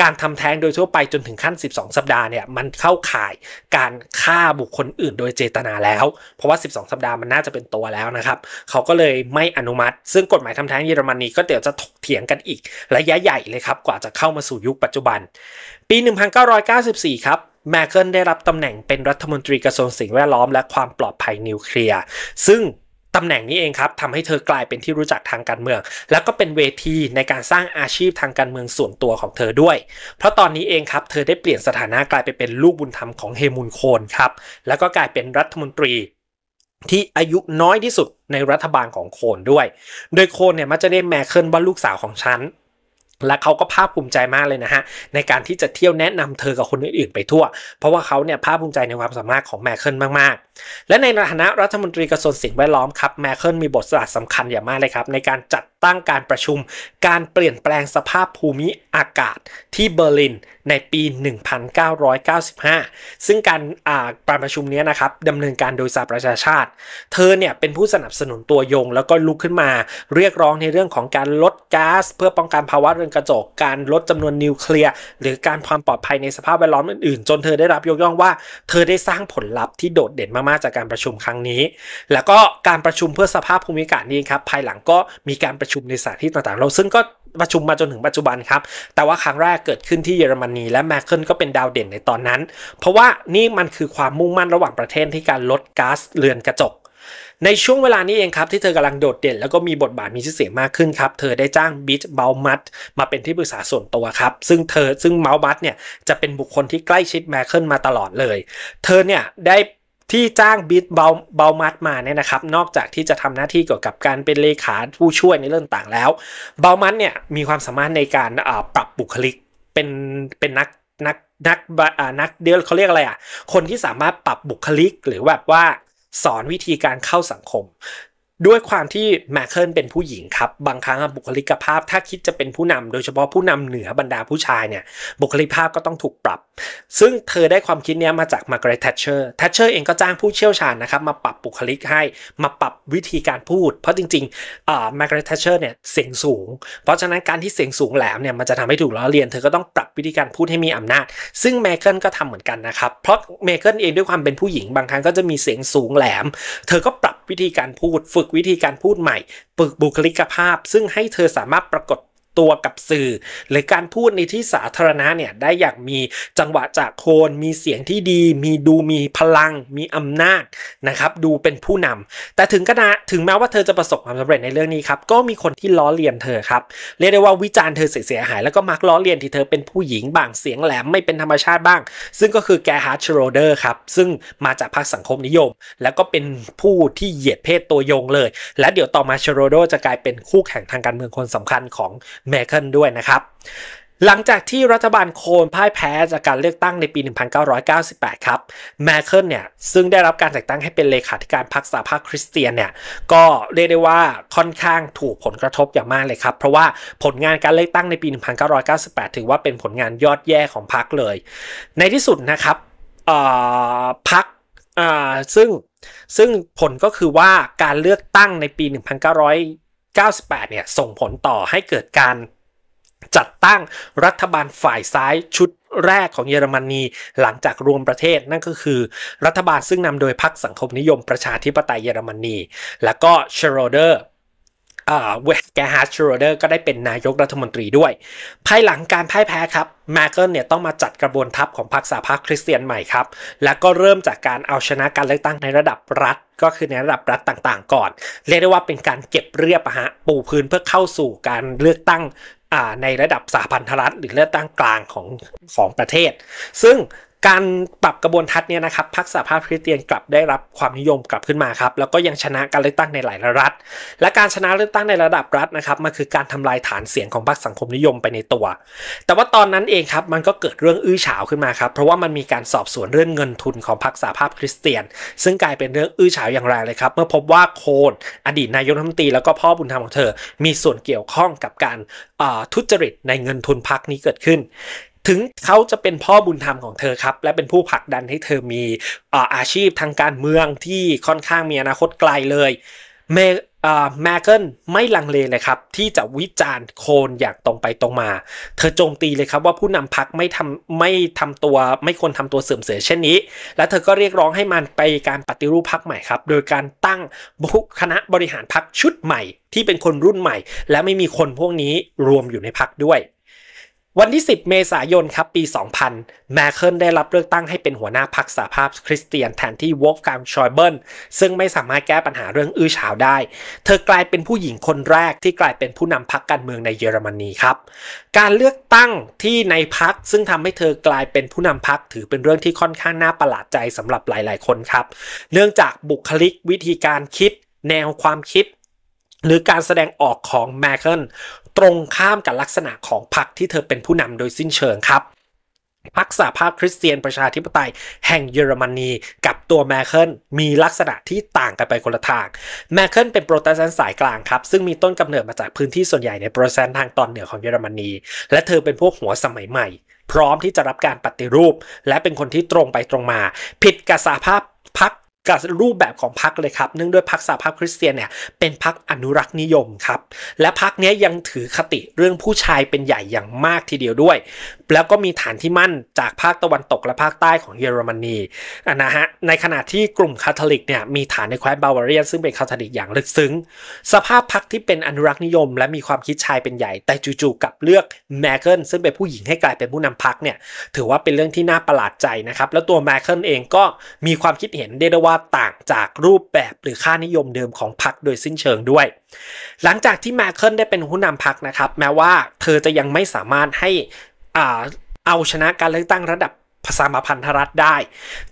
การทำแท้งโดยทั่วไปจนถึงขั้น 12 สัปดาห์เนี่ยมันเข้าข่ายการฆ่าบุคคลอื่นโดยเจตนาแล้ว เพราะว่า 12 สัปดาห์มันน่าจะเป็นตัวแล้วนะครับ เขาก็เลยไม่อนุมัติ ซึ่งกฎหมายทำแท้งเยอรมนีก็เดี๋ยวจะถกเถียงกันอีกระยะใหญ่เลยครับ กว่าจะเข้ามาสู่ยุคปัจจุบันปี 1994 ครับแมคเคิลได้รับตำแหน่งเป็นรัฐมนตรีกระทรวงสิ่งแวดล้อมและความปลอดภัยนิวเคลียร์ซึ่งตำแหน่งนี้เองครับทำให้เธอกลายเป็นที่รู้จักทางการเมือง แล้วก็เป็นเวทีในการสร้างอาชีพทางการเมืองส่วนตัวของเธอด้วย เพราะตอนนี้เองครับเธอได้เปลี่ยนสถานะกลายไปเป็นลูกบุญธรรมของเฮมุนโคนครับแล้วก็กลายเป็นรัฐมนตรีที่อายุน้อยที่สุดในรัฐบาลของโคนด้วยโดยโคนเนี่ยมักจะเรียกแมคเคิลว่าลูกสาวของฉันและเขาก็ภาคภูมิใจมากเลยนะฮะ ในการที่จะเที่ยวแนะนำเธอกับคนอื่น ๆ ไปทั่ว เพราะว่าเขาเนี่ยภาคภูมิใจในความสามารถของแมคเคิลมาก ๆและในฐานะรัฐมนตรีกระทรวงสิ่งแวดล้อมครับแมคเคิลมีบทสาทสำคัญอย่างมากเลยครับ ในการจัดตั้งการประชุมการเปลี่ยนแปลงสภาพภูมิอากาศที่เบอร์ลินในปี 1995 ซึ่งการการประชุมนี้นะครับดำเนินการโดยสหประชาชาติ เธอเนี่ยเป็นผู้สนับสนุนตัวยงแล้วก็ลุกขึ้นมาเรียกร้องในเรื่องของการลดก๊าซเพื่อป้องกันภาวะเรือนกระจกการลดจำนวนนิวเคลียร์หรือการความปลอดภัยในสภาพแวดล้อมอื่นๆ จนเธอได้รับยกย่องว่า เธอได้สร้างผลลัพธ์ที่โดดเด่นมากากจากการประชุมครั้งนี้ แล้วก็การประชุมเพื่อสภาพภูมิอากาศนี้ครับ ภายหลังก็มีการประชุมในสถานที่ต่างๆ เราซึ่งก็ประชุมมาจนถึงปัจจุบันครับ แต่ว่าครั้งแรกเกิดขึ้นที่เยอรมนีและแมคเคิลก็เป็นดาวเด่นในตอนนั้น เพราะว่านี่มันคือความมุ่งมั่นระหว่างประเทศที่การลดก๊าซเรือนกระจก ในช่วงเวลานี้เองครับที่เธอกำลังโดดเด่นแล้วก็มีบทบาทมีชื่อเสียงมากขึ้นครับเธอได้จ้างบิชเบลมัตมาเป็นที่ปรึกษาส่วนตัวครับซึ่งเธอซึ่งเมาบัตเนี่ยจะเป็นบุคคลที่ใกล้ชิดแมคเคิลมาตลอดเลย เธอเนี่ยได้ที่จ้างบิดเบลมามัดมาเนี่ยนะครับนอกจากที่จะทำหน้าที่เกี่ยวกับการเป็นเลขาผู้ช่วยในเรื่องต่างแล้วเบามัดเนี่ยมีความสามารถในการปรับบุคลิกเป็นเป็นนักนักนักนักเดียวเขาเรียกอะไรอ่ะคนที่สามารถปรับบุคลิกหรือแบบว่าสอนวิธีการเข้าสังคมด้วยความที่แมคเคิลเป็นผู้หญิงครับ บางครั้งบุคลิกภาพ ถ้าคิดจะเป็นผู้นำโดยเฉพาะผู้นำเหนือบรรดาผู้ชายเนี่ยบุคลิกภาพก็ต้องถูกปรับ ซึ่งเธอได้ความคิดนี้มาจากมาร์กาเร็ตแทชเชอร์แทชเชอร์เองก็จ้างผู้เชี่ยวชาญนะครับ มาปรับบุคลิกให้มาปรับวิธีการพูด เพราะจริงๆแมาร์กาเร็ตแทชเชอร์เนี่ย เสียงสูง เพราะฉะนั้นการที่เสียงสูงแหลมเนี่ยมันจะทำให้ถูกล้อเลียนเธอก็ต้องปรับวิธีการพูดให้มีอำนาจ ซึ่งแมคเกิลก็ทำเหมือนกันนะครับ เพราะแมคเกิลเองด้วยความเป็นผู้หญิงบางครั้งก็จะมีเสียงสูงแหลม เธอก็ปรับวิธีการพูดฝึกวิธีการพูดใหม่ฝึกบุคลิกภาพซึ่งให้เธอสามารถปรากฏตัวกับสื่อหรือการพูดในที่สาธารณะเนี่ยได้อย่างมีจังหวะจากโคน มีเสียงที่ดี มีดูมีพลัง มีอำนาจนะครับดูเป็นผู้นำแต่ถึงกระนาถึงแม้ว่าเธอจะประสบความสำเร็จในเรื่องนี้ครับก็มีคนที่ล้อเลียนเธอครับเรียกได้ว่าวิจารณ์เธอเสียหาย แล้วก็มักล้อเลียนที่เธอเป็นผู้หญิงบางเสียงแหลมไม่เป็นธรรมชาติบ้าง ซึ่งก็คือแกฮาร์ชโรเดอร์ครับซึ่งมาจากพรรคสังคมนิยม แล้วก็เป็นผู้ที่เหยียดเพศตัวยงเลย และเดี๋ยวต่อมาชโรเดอร์จะกลายเป็นคู่แข่งทางการเมืองคนสำคัญของเมเคิลด้วยนะครับหลังจากที่รัฐบาลโคนพ่ายแพ้จากการเลือกตั้งในปี 1998 ครับแมเคิลเนี่ยซึ่งได้รับการแต่งตั้งให้เป็นเลขาธิการพรรคสาภาพคริสเตียนเนี่ยก็เรียกได้ว่าค่อนข้างถูกผลกระทบอย่างมากเลยครับเพราะว่าผลงานการเลือกตั้งในปี 1998ถือว่าเป็นผลงานยอดแย่ของพรรคเลย ในที่สุดนะครับพรรคซึ่งซึ่งผลก็คือว่าการเลือกตั้งในปี 1900 98เนี่ยส่งผลต่อให้เกิดการจัดตั้งรัฐบาลฝ่ายซ้ายชุดแรกของเยอรมนี หลังจากรวมประเทศนั่นก็คือรัฐบาลซึ่งนำโดยพรรคสังคมนิยมประชาธิปไตยเยอรมนี และก็เชโรเดอร์เวสแกฮาร์ชูโรเดอร์ก็ได้เป็นนายกรัฐมนตรีด้วย ภายหลังการพ่ายแพ้ครับมาเกิลเนี่ยต้องมาจัดกระบวนทัพของพรรคสาภาพคริสเตียนใหม่ครับ แล้วก็เริ่มจากการเอาชนะการเลือกตั้งในระดับรัฐ ก็คือในระดับรัฐต่างๆ ก่อนเรียกได้ว่าเป็นการเก็บเรียบฮะปูพื้นเพื่อเข้าสู่การเลือกตั้งในระดับสาพันธรัฐ หรือเลือกตั้งกลางของของประเทศ ซึ่งการปรับกระบวนทัศน์เนี่ยนะครับพรรคสหภาพคริสเตียนกลับได้รับความนิยมกลับขึ้นมาครับแล้วก็ยังชนะการเลือกตั้งในหลายรัฐ และการชนะเลือกตั้งในระดับรัฐนะครับมันคือการทำลายฐานเสียงของพรรคสังคมนิยมไปในตัว แต่ว่าตอนนั้นเองครับมันก็เกิดเรื่องอื้อฉาวขึ้นมาครับเพราะว่ามันมีการสอบสวนเรื่องเงินทุนของพรรคสหภาพคริสเตียน ซึ่งกลายเป็นเรื่องอื้อฉาวอย่างแรงเลยครับ เมื่อพบว่าโคนอดีตนายกรัฐมนตรีแล้วก็พ่อบุญธรรมของเธอ มีส่วนเกี่ยวข้องกับการทุจริตในเงินทุนพรรคนี้เกิดขึ้นถึงเขาจะเป็นพ่อบุญธรรมของเธอครับ และเป็นผู้ผลักดันให้เธอมีอาชีพทางการเมืองที่ค่อนข้างมีอนาคตไกลเลยแมแมเกิลไม่ลังเลเลยครับที่จะวิจารณ์โคนอย่างตรงไปตรงมา เธอโจมตีเลยครับว่าผู้นำพักไม่ทำไม่ทำตัวไม่ควรทำตัวเสื่อมเสียเช่นนี้ และเธอก็เรียกร้องให้มันไปการปฏิรูปพักใหม่ครับ โดยการตั้งคณะบริหารพักชุดใหม่ ที่เป็นคนรุ่นใหม่ และไม่มีคนพวกนี้รวมอยู่ในพักด้วยวันที่ 10 เมษายนครับปี 2000แมเคิลได้รับเลือกตั้งให้เป็นหัวหน้าพรรคสหภาพคริสเตียนแทนที่วอลฟกังชอยเบิลซึ่งไม่สามารถแก้ปัญหาเรื่องอื้อฉาวได้ เธอกลายเป็นผู้หญิงคนแรกที่กลายเป็นผู้นำพรรคการเมืองในเยอรมนีครับ การเลือกตั้งที่ในพรรคซึ่งทำให้เธอกลายเป็นผู้นำพรรคถือเป็นเรื่องที่ค่อนข้างน่าประหลาดใจสำหรับหลายๆ คนครับเนื่องจากบุคลิกวิธีการคิด แนวความคิดหรือการแสดงออกของแมคเคิลตรงข้ามกับลักษณะของพรรคที่เธอเป็นผู้นำโดยสิ้นเชิงครับพรรคสหภาพคริสเตียนประชาธิปไตยแห่งเยอรมนีกับตัวแมคเคิลมีลักษณะที่ต่างกันไปคนละทางแมคเคิลเป็นโปรเตสแตนต์สายกลางครับซึ่งมีต้นกำเนิดมาจากพื้นที่ส่วนใหญ่ในโปรเตสแตนต์ทางตอนเหนือของเยอรมนี และเธอเป็นพวกหัวสมัยใหม่ พร้อมที่จะรับการปฏิรูป และเป็นคนที่ตรงไปตรงมา ผิดกับสหภาพพรรคกับรูปแบบของพรรคเลยครับเนื่องด้วยพรรคสหภาพคริสเตียนเนี่ยเป็นพรรคอนุรักษ์นิยมครับและพรรคนี้ยังถือคติเรื่องผู้ชายเป็นใหญ่อย่างมากทีเดียวด้วย แล้วก็มีฐานที่มั่นจากภาคตะวันตกและภาคใต้ของเยอรมนีนะฮะในขณะที่กลุ่มคาทอลิกเนี่ยมีฐานในแคว้นบาวาเรียนซึ่งเป็นคาทอลิกอย่างลึกซึ้งสภาพพรรคที่เป็นอนุรักษ์นิยม และมีความคิดชายเป็นใหญ่แต่จู่ๆกับเลือกแมเคิลซึ่งเป็นผู้หญิงให้กลายเป็นผู้นำพรรคเนี่ยถือว่าเป็นเรื่องที่น่าประหลาดใจนะครับแล้วตัวแมเคิลเองก็มีความคิดเห็นเดว่าาต่างจากรูปแบบหรือค่านิยมเดิมของพรรคโดยสิ้นเชิงด้วย หลังจากที่มาเคิลได้เป็นผู้นำพรรคนะครับแม้ว่าเธอจะยังไม่สามารถให้อ่าเอาชนะการเลือกตั้งระดับภาษามาพันธรัฐได้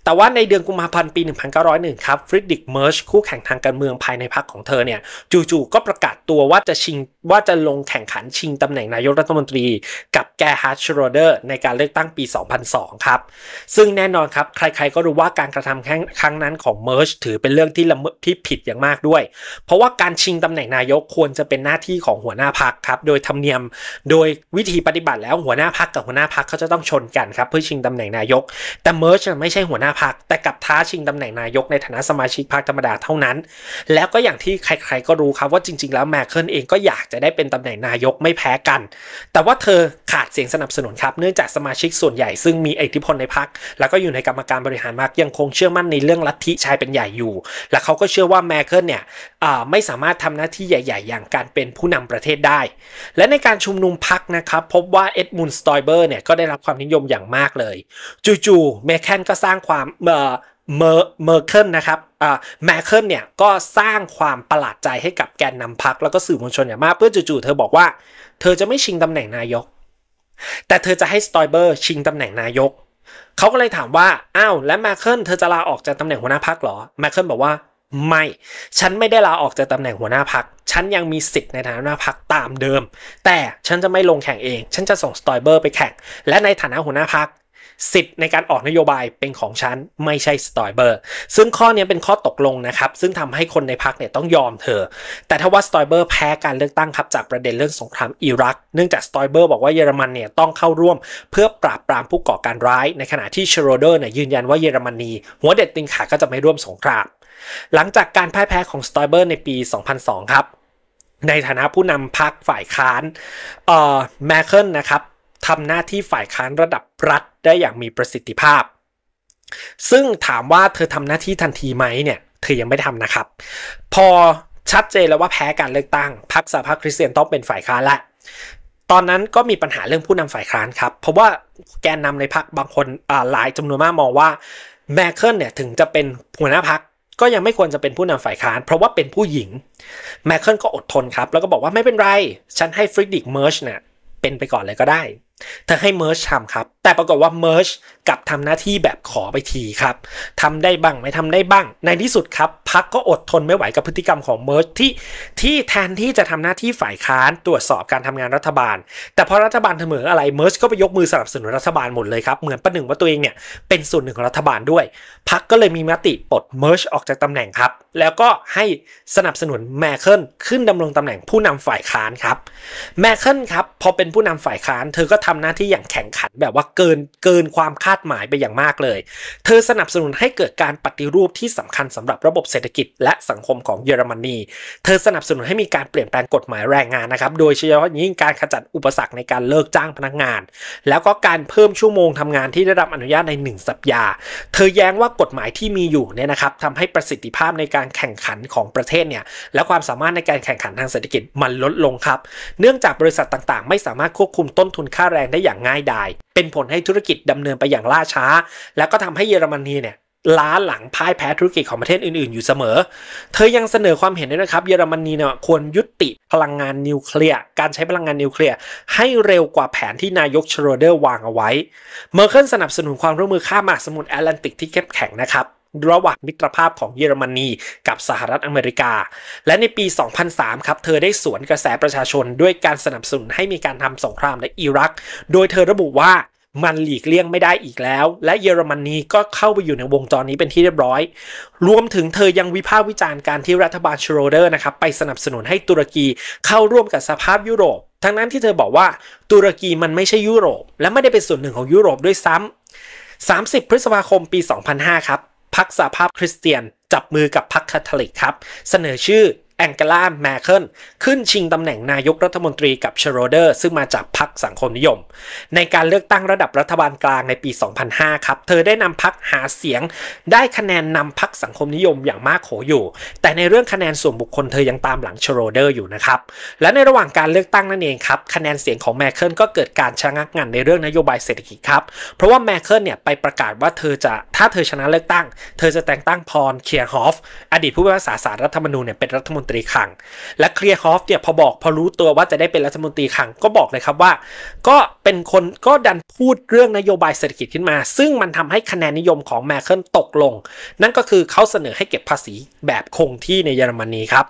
แต่ว่าในเดือนกุมภาพันธ์ปี 1901 ครับ ฟริดดิกเมอร์ช คู่แข่งทางการเมืองภายในพรรคของเธอเนี่ย จู่ๆ ก็ประกาศตัวว่าจะชิงว่าจะลงแข่งขันชิงตำแหน่งนายกรัฐมนตรีกับแกฮัชชโรเดอร์ในการเลือกตั้งปี 2002 ครับ ซึ่งแน่นอนครับ ใครๆก็รู้ว่าการกระทำครั้งนั้นของเมอร์ชถือเป็นเรื่องที่ละที่ผิดอย่างมากด้วย เพราะว่าการชิงตำแหน่งนายกควรจะเป็นหน้าที่ของหัวหน้าพักครับ โดยธรรมเนียมโดยวิธีปฏิบัติแล้วหัวหน้าพักกับหัวหน้าพักเขาจะต้องชนกันครับเพื่อชิงตำแหน่งนายกแต่เมอร์ชไม่ใช่หัวหน้าพักแต่กับท้าชิงตำแหน่งนายกในฐานะสมาชิกพรรคธรรมดาเท่านั้น แล้วก็อย่างที่ใครๆก็รู้ครับว่าจริง ๆแล้วแมคเคิลเองก็อยากจะได้เป็นตำแหน่งนายกไม่แพ้กัน แต่ว่าเธอขาดเสียงสนับสนุนครับ เนื่องจากสมาชิกส่วนใหญ่ซึ่งมีอิทธิพลในพรรค แล้วก็อยู่ในกรรมการบริหารมากยังคงเชื่อมั่นในเรื่องลัทธิชายเป็นใหญ่อยู่ และเขาก็เชื่อว่าแมเคิลเนี่ยไม่สามารถทำหน้าที่ใหญ่ ๆ อย่างการเป็นผู้นำประเทศได้ และในการชุมนุมพรรคนะครับ พบว่าเอ็ดมุนสตอยเบอร์เนี่ย ก็ได้รับความนิยมอย่างมากเลย จู่ๆแมเคิลก็สร้างความเมอร์เคิลนะครับแมคเคิลเนี่ยก็สร้างความประหลาดใจให้กับแกนนำพักแล้วก็สื่อมวลชนอย่างมากเพื่อจู่ๆเธอบอกว่าเธอจะไม่ชิงตำแหน่งนายก แต่เธอจะให้สตอยเบอร์ชิงตำแหน่งนายกเขาก็เลยถามว่าอ้าวและแมคเคิลเธอจะลาออกจากตำแหน่งหัวหน้าพักหรอแมคเคิลบอกว่าไม่ ฉันไม่ได้ลาออกจากตำแหน่งหัวหน้าพักฉันยังมีสิทธิ์ในฐานะหัวหน้าพักตามเดิม แต่ฉันจะไม่ลงแข่งเอง ฉันจะส่งสตอยเบอร์ไปแข่งและในฐานะหัวหน้าพักสิทธิ์ในการออกนโยบายเป็นของฉัน ไม่ใช่สตอยเบอร์ซึ่งข้อนี้เป็นข้อตกลงนะครับ ซึ่งทำให้คนในพักเนี่ยต้องยอมเธอ แต่ถ้าว่าสตอยเบอร์ แพ้การเลือกตั้งครับ จากประเด็นเรื่องสงครามอิรัก เนื่องจากสตอยเบอร์บอกว่าเยอรมันเนี่ยต้องเข้าร่วม เพื่อปราบปรามผู้ก่อการร้าย ในขณะที่เชโรเดอร์เนี่ยยืนยันว่าเยอรมนี หัวเด็ดติงขาก็จะไม่ร่วมสงครามหลังจากการพ่ายแพ้ของสตอยเบอร์ในปี 2002 ครับ ในฐานะผู้นำพรรคฝ่ายค้านเอ่อแมคเคิลนะครับทำหน้าที่ฝ่ายค้านระดับรัฐได้อย่างมีประสิทธิภาพ ซึ่งถามว่าเธอทำหน้าที่ทันทีไหมเนี่ย เธอยังไม่ทำนะครับ พอชัดเจนแล้วว่าแพ้การเลือกตั้งพรรคสหภาพคริสเตียนต้องเป็นฝ่ายค้านละ ตอนนั้นก็มีปัญหาเรื่องผู้นำฝ่ายค้านครับ เพราะว่าแกนนำในพักบางคนหลายจำนวนมากมองว่า แมคเคิลเนี่ยถึงจะเป็นหัวหน้าพักก็ยังไม่ควรจะเป็นผู้นำฝ่ายค้านเพราะว่าเป็นผู้หญิง แมคเคิลก็อดทนครับแล้วก็บอกว่าไม่เป็นไร ฉันให้ฟริดดิก เมอร์ชเนี่ยเป็นไปก่อนเลยก็ได้เธอให้เมอร์ชทำครับ แต่ปรากฏว่า เมอร์ชกับทำหน้าที่แบบขอไปทีครับ ทำได้บ้างไม่ทำได้บ้าง ในที่สุดครับพักก็อดทนไม่ไหวกับพฤติกรรมของเมอร์ชที่ ที่แทนที่จะทำหน้าที่ฝ่ายค้านตรวจสอบการทำงานรัฐบาล แต่พอรัฐบาลเสมออะไรเมอร์ชก็ไปยกมือสนับสนุนรัฐบาลหมดเลยครับ เหมือนประหนึ่งว่าตัวเองเนี่ยเป็นส่วนหนึ่งของรัฐบาลด้วยพักก็เลยมีมติปลดเมอร์ชออกจากตำแหน่งครับ แล้วก็ให้สนับสนุนแมคเคิลขึ้นดำรงตำแหน่งผู้นำฝ่ายค้านครับ แมคเคิลครับพอเป็นผู้นำฝ่ายค้านเธอก็ททำหน้าที่อย่างแข่งขันแบบว่าเกินเกินความคาดหมายไปอย่างมากเลย เธอสนับสนุนให้เกิดการปฏิรูปที่สำคัญสำหรับระบบเศรษฐกิจและสังคมของเยอรมนี เธอสนับสนุนให้มีการเปลี่ยนแปลงกฎหมายแรงงาน นะครับ โดยเฉพาะยิ่งการขจัดอุปสรรคในการเลิกจ้างพนักงาน แล้วก็การเพิ่มชั่วโมงทำงานที่ได้รับอนุญาตใน1สัปดาห์ เธอแย้งว่ากฎหมายที่มีอยู่เนี่ยนะครับทำให้ประสิทธิภาพในการแข่งขันของประเทศเนี่ย และความสามารถในการแข่งขันทางเศรษฐกิจมันลดลงครับ เนื่องจากบริษัทต่างๆไม่สามารถควบคุมต้นทุนค่าแรรงได้อย่างง่ายดาย เป็นผลให้ธุรกิจดำเนินไปอย่างล่าช้า แล้วก็ทำให้เยอรมนีเนี่ยล้าหลังพ่ายแพ้ธุรกิจของประเทศอื่นๆ อยู่เสมอ เธอยังเสนอความเห็นด้วยนะครับ เยอรมนีเนี่ยควรยุติพลังงานนิวเคลียร์การใช้พลังงานนิวเคลียร์ให้เร็วกว่าแผนที่นายกชโรเดอร์วางเอาไว้ เมอร์เคิลสนับสนุนความร่วมมือข้ามมหาสมุทรแอตแลนติกที่เข้มแข็งนะครับระหว่างมิตรภาพของเยอรมนีกับสหรัฐอเมริกา และในปี 2003 ครับ เธอได้สวนกระแสประชาชนด้วยการสนับสนุนให้มีการทำสงครามในอิรัก โดยเธอระบุว่ามันหลีกเลี่ยงไม่ได้อีกแล้ว และเยอรมนีก็เข้าไปอยู่ในวงจรนี้เป็นที่เรียบร้อย รวมถึงเธอยังวิพากษ์วิจารณ์การที่รัฐบาลชโรเดอร์นะครับไปสนับสนุนให้ตุรกีเข้าร่วมกับสภาพยุโรป ทั้งนั้นที่เธอบอกว่าตุรกีมันไม่ใช่ยุโรป และไม่ได้เป็นส่วนหนึ่งของยุโรปด้วยซ้ำ 30 พฤษภาคมปี2005ครับรรคสหภาพคริสเตียนจับมือกับพรรคคาทอลิกครับ เสนอชื่อแองเกลาแมเคิลขึ้นชิงตำแหน่งนายกรัฐมนตรีกับเชโรเดอร์ซึ่งมาจากพรรคสังคมนิยม ในการเลือกตั้งระดับรัฐบาลกลางในปี 2005 ครับ เธอได้นำพรรคหาเสียง ได้คะแนนนำพรรคสังคมนิยมอย่างมากโขอยู่ แต่ในเรื่องคะแนนส่วนบุคคลเธอยังตามหลังเชโรเดอร์อยู่นะครับ และในระหว่างการเลือกตั้งนั่นเองครับ คะแนนเสียงของแมเคิลก็เกิดการชะงักงันในเรื่องนโยบายเศรษฐกิจครับเพราะว่าแมเคิลเนี่ยไปประกาศว่าเธอจะถ้าเธอชนะเลือกตั้ง เธอจะแต่งตั้งพรเคียร์ฮอฟอดีตผู้พิพากษาสารรัฐธรรมนูญเนี่ยเป็นรัฐมนตรีคลังและเคลียร์ฮอฟเนี่ยพอบอกพอรู้ตัวว่าจะได้เป็นรัฐมนตรีคลังก็บอกเลยครับว่า ก็เป็นคนก็ดันพูดเรื่องนโยบายเศรษฐกิจขึ้นมา ซึ่งมันทำให้คะแนนนิยมของแมคเคิลตกลง นั่นก็คือเขาเสนอให้เก็บภาษีแบบคงที่ในเยอรมนีครับ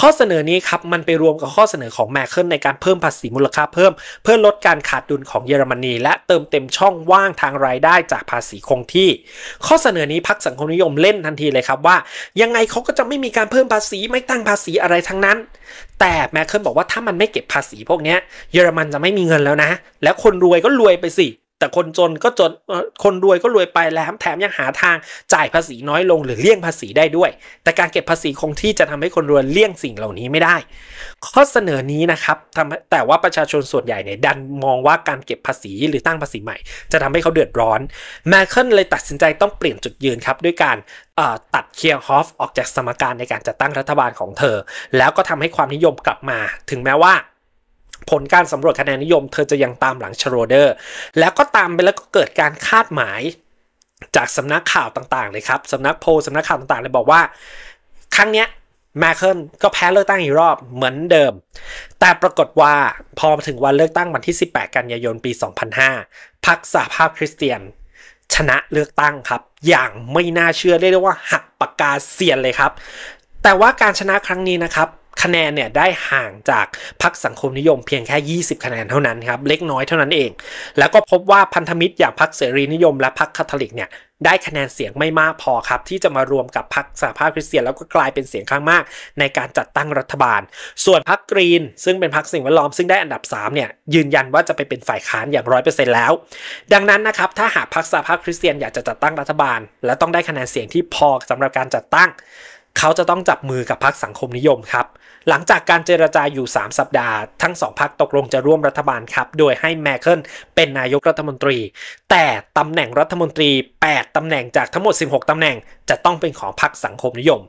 ข้อเสนอนี้ครับมันไปรวมกับข้อเสนอของแมคเคิลในการเพิ่มภาษีมูลค่าเพิ่ม เพื่อลดการขาดดุลของเยอรมนีและเติมเต็มช่องว่างทางรายได้จากภาษีคงที่ ข้อเสนอนี้พรรคสังคมนิยมเล่นทันทีเลยครับว่า ยังไงเขาก็จะไม่มีการเพิ่มภาษีไม่ตั้งภาษีอะไรทั้งนั้น แต่แมคเคิลบอกว่าถ้ามันไม่เก็บภาษีพวกนี้เยอรมันจะไม่มีเงินแล้วนะ และคนรวยก็รวยไป สิแต่คนจนก็จนคนรวยก็รวยไป แล้วแถมยังหาทางจ่ายภาษีน้อยลงหรือเลี่ยงภาษีได้ด้วย แต่การเก็บภาษีคงที่จะทำให้คนรวยเลี่ยงสิ่งเหล่านี้ไม่ได้ ข้อเสนอนี้นะครับทำแต่ว่าประชาชนส่วนใหญ่เนี่ยดันมองว่าการเก็บภาษีหรือตั้งภาษีใหม่จะทำให้เขาเดือดร้อน แมคเคิลเลยตัดสินใจต้องเปลี่ยนจุดยืนครับด้วยการตัดเคียร์ฮอฟ ออกจากสมการในการจัดตั้งรัฐบาลของเธอ แล้วก็ทำให้ความนิยมกลับมาถึงแม้ว่าผลการสำรวจคะแนนนิยมเธอจะยังตามหลังชโรเดอร์ แล้วก็ตามไปแล้วก็เกิดการคาดหมาย จากสำนักข่าวต่างๆเลยครับสำนักโพลสำนักข่าวต่างๆ เลยบอกว่า ครั้งเนี้ยมคเคิลก็แพ้เลือกตั้งอีกรอบเหมือนเดิม แต่ปรากฏว่าพอมาถึงวันเลือกตั้งวันที่ 18 กันยายนปี 2005พรรคสหภาพคริสเตียน ชนะเลือกตั้งครับ อย่างไม่น่าเชื่อเรียกได้ว่าหักปากกาเสียนเลยครับ แต่ว่าการชนะครั้งนี้นะครับคะแนนเนี่ยได้ห่างจากพรรคสังคมนิยม เพียงแค่ 20 คะแนนเท่านั้นครับเล็กน้อยเท่านั้นเอง แล้วก็พบว่าพันธมิตรอย่างพรรคเสรีนิยม และพรรคคาทอลิกเนี่ยได้คะแนนเสียงไม่มากพอครับที่จะมารวมกับพรรคสหภาพคริสเตียน แล้วก็กลายเป็นเสียงข้างมากในการจัดตั้งรัฐบาล ส่วนพรรคกรีน ซึ่งเป็นพรรคสิ่งแวดล้อมซึ่งได้อันดับ3เนี่ยยืนยันว่าจะไปเป็นฝ่ายค้านอย่างร้อยเปอร์เซ็นต์แล้วดังนั้นนะครับถ้าหากพรรคสหภาพคริสเตียนอยากจะจัดตั้งรัฐบาล และต้องได้คะแนนเสียงที่พอสำหรับการจัดตั้งเขาจะต้องจับมือกับพรรคสังคมนิยมครับ หลังจากการเจรจาอยู่ 3 สัปดาห์ ทั้งสองพรรคตกลงจะร่วมรัฐบาลครับ โดยให้แมคเคิลเป็นนายกรัฐมนตรีแต่ตำแหน่งรัฐมนตรี 8 ตำแหน่งจากทั้งหมด 16 ตำแหน่งจะต้องเป็นของพรรคสังคมนิยม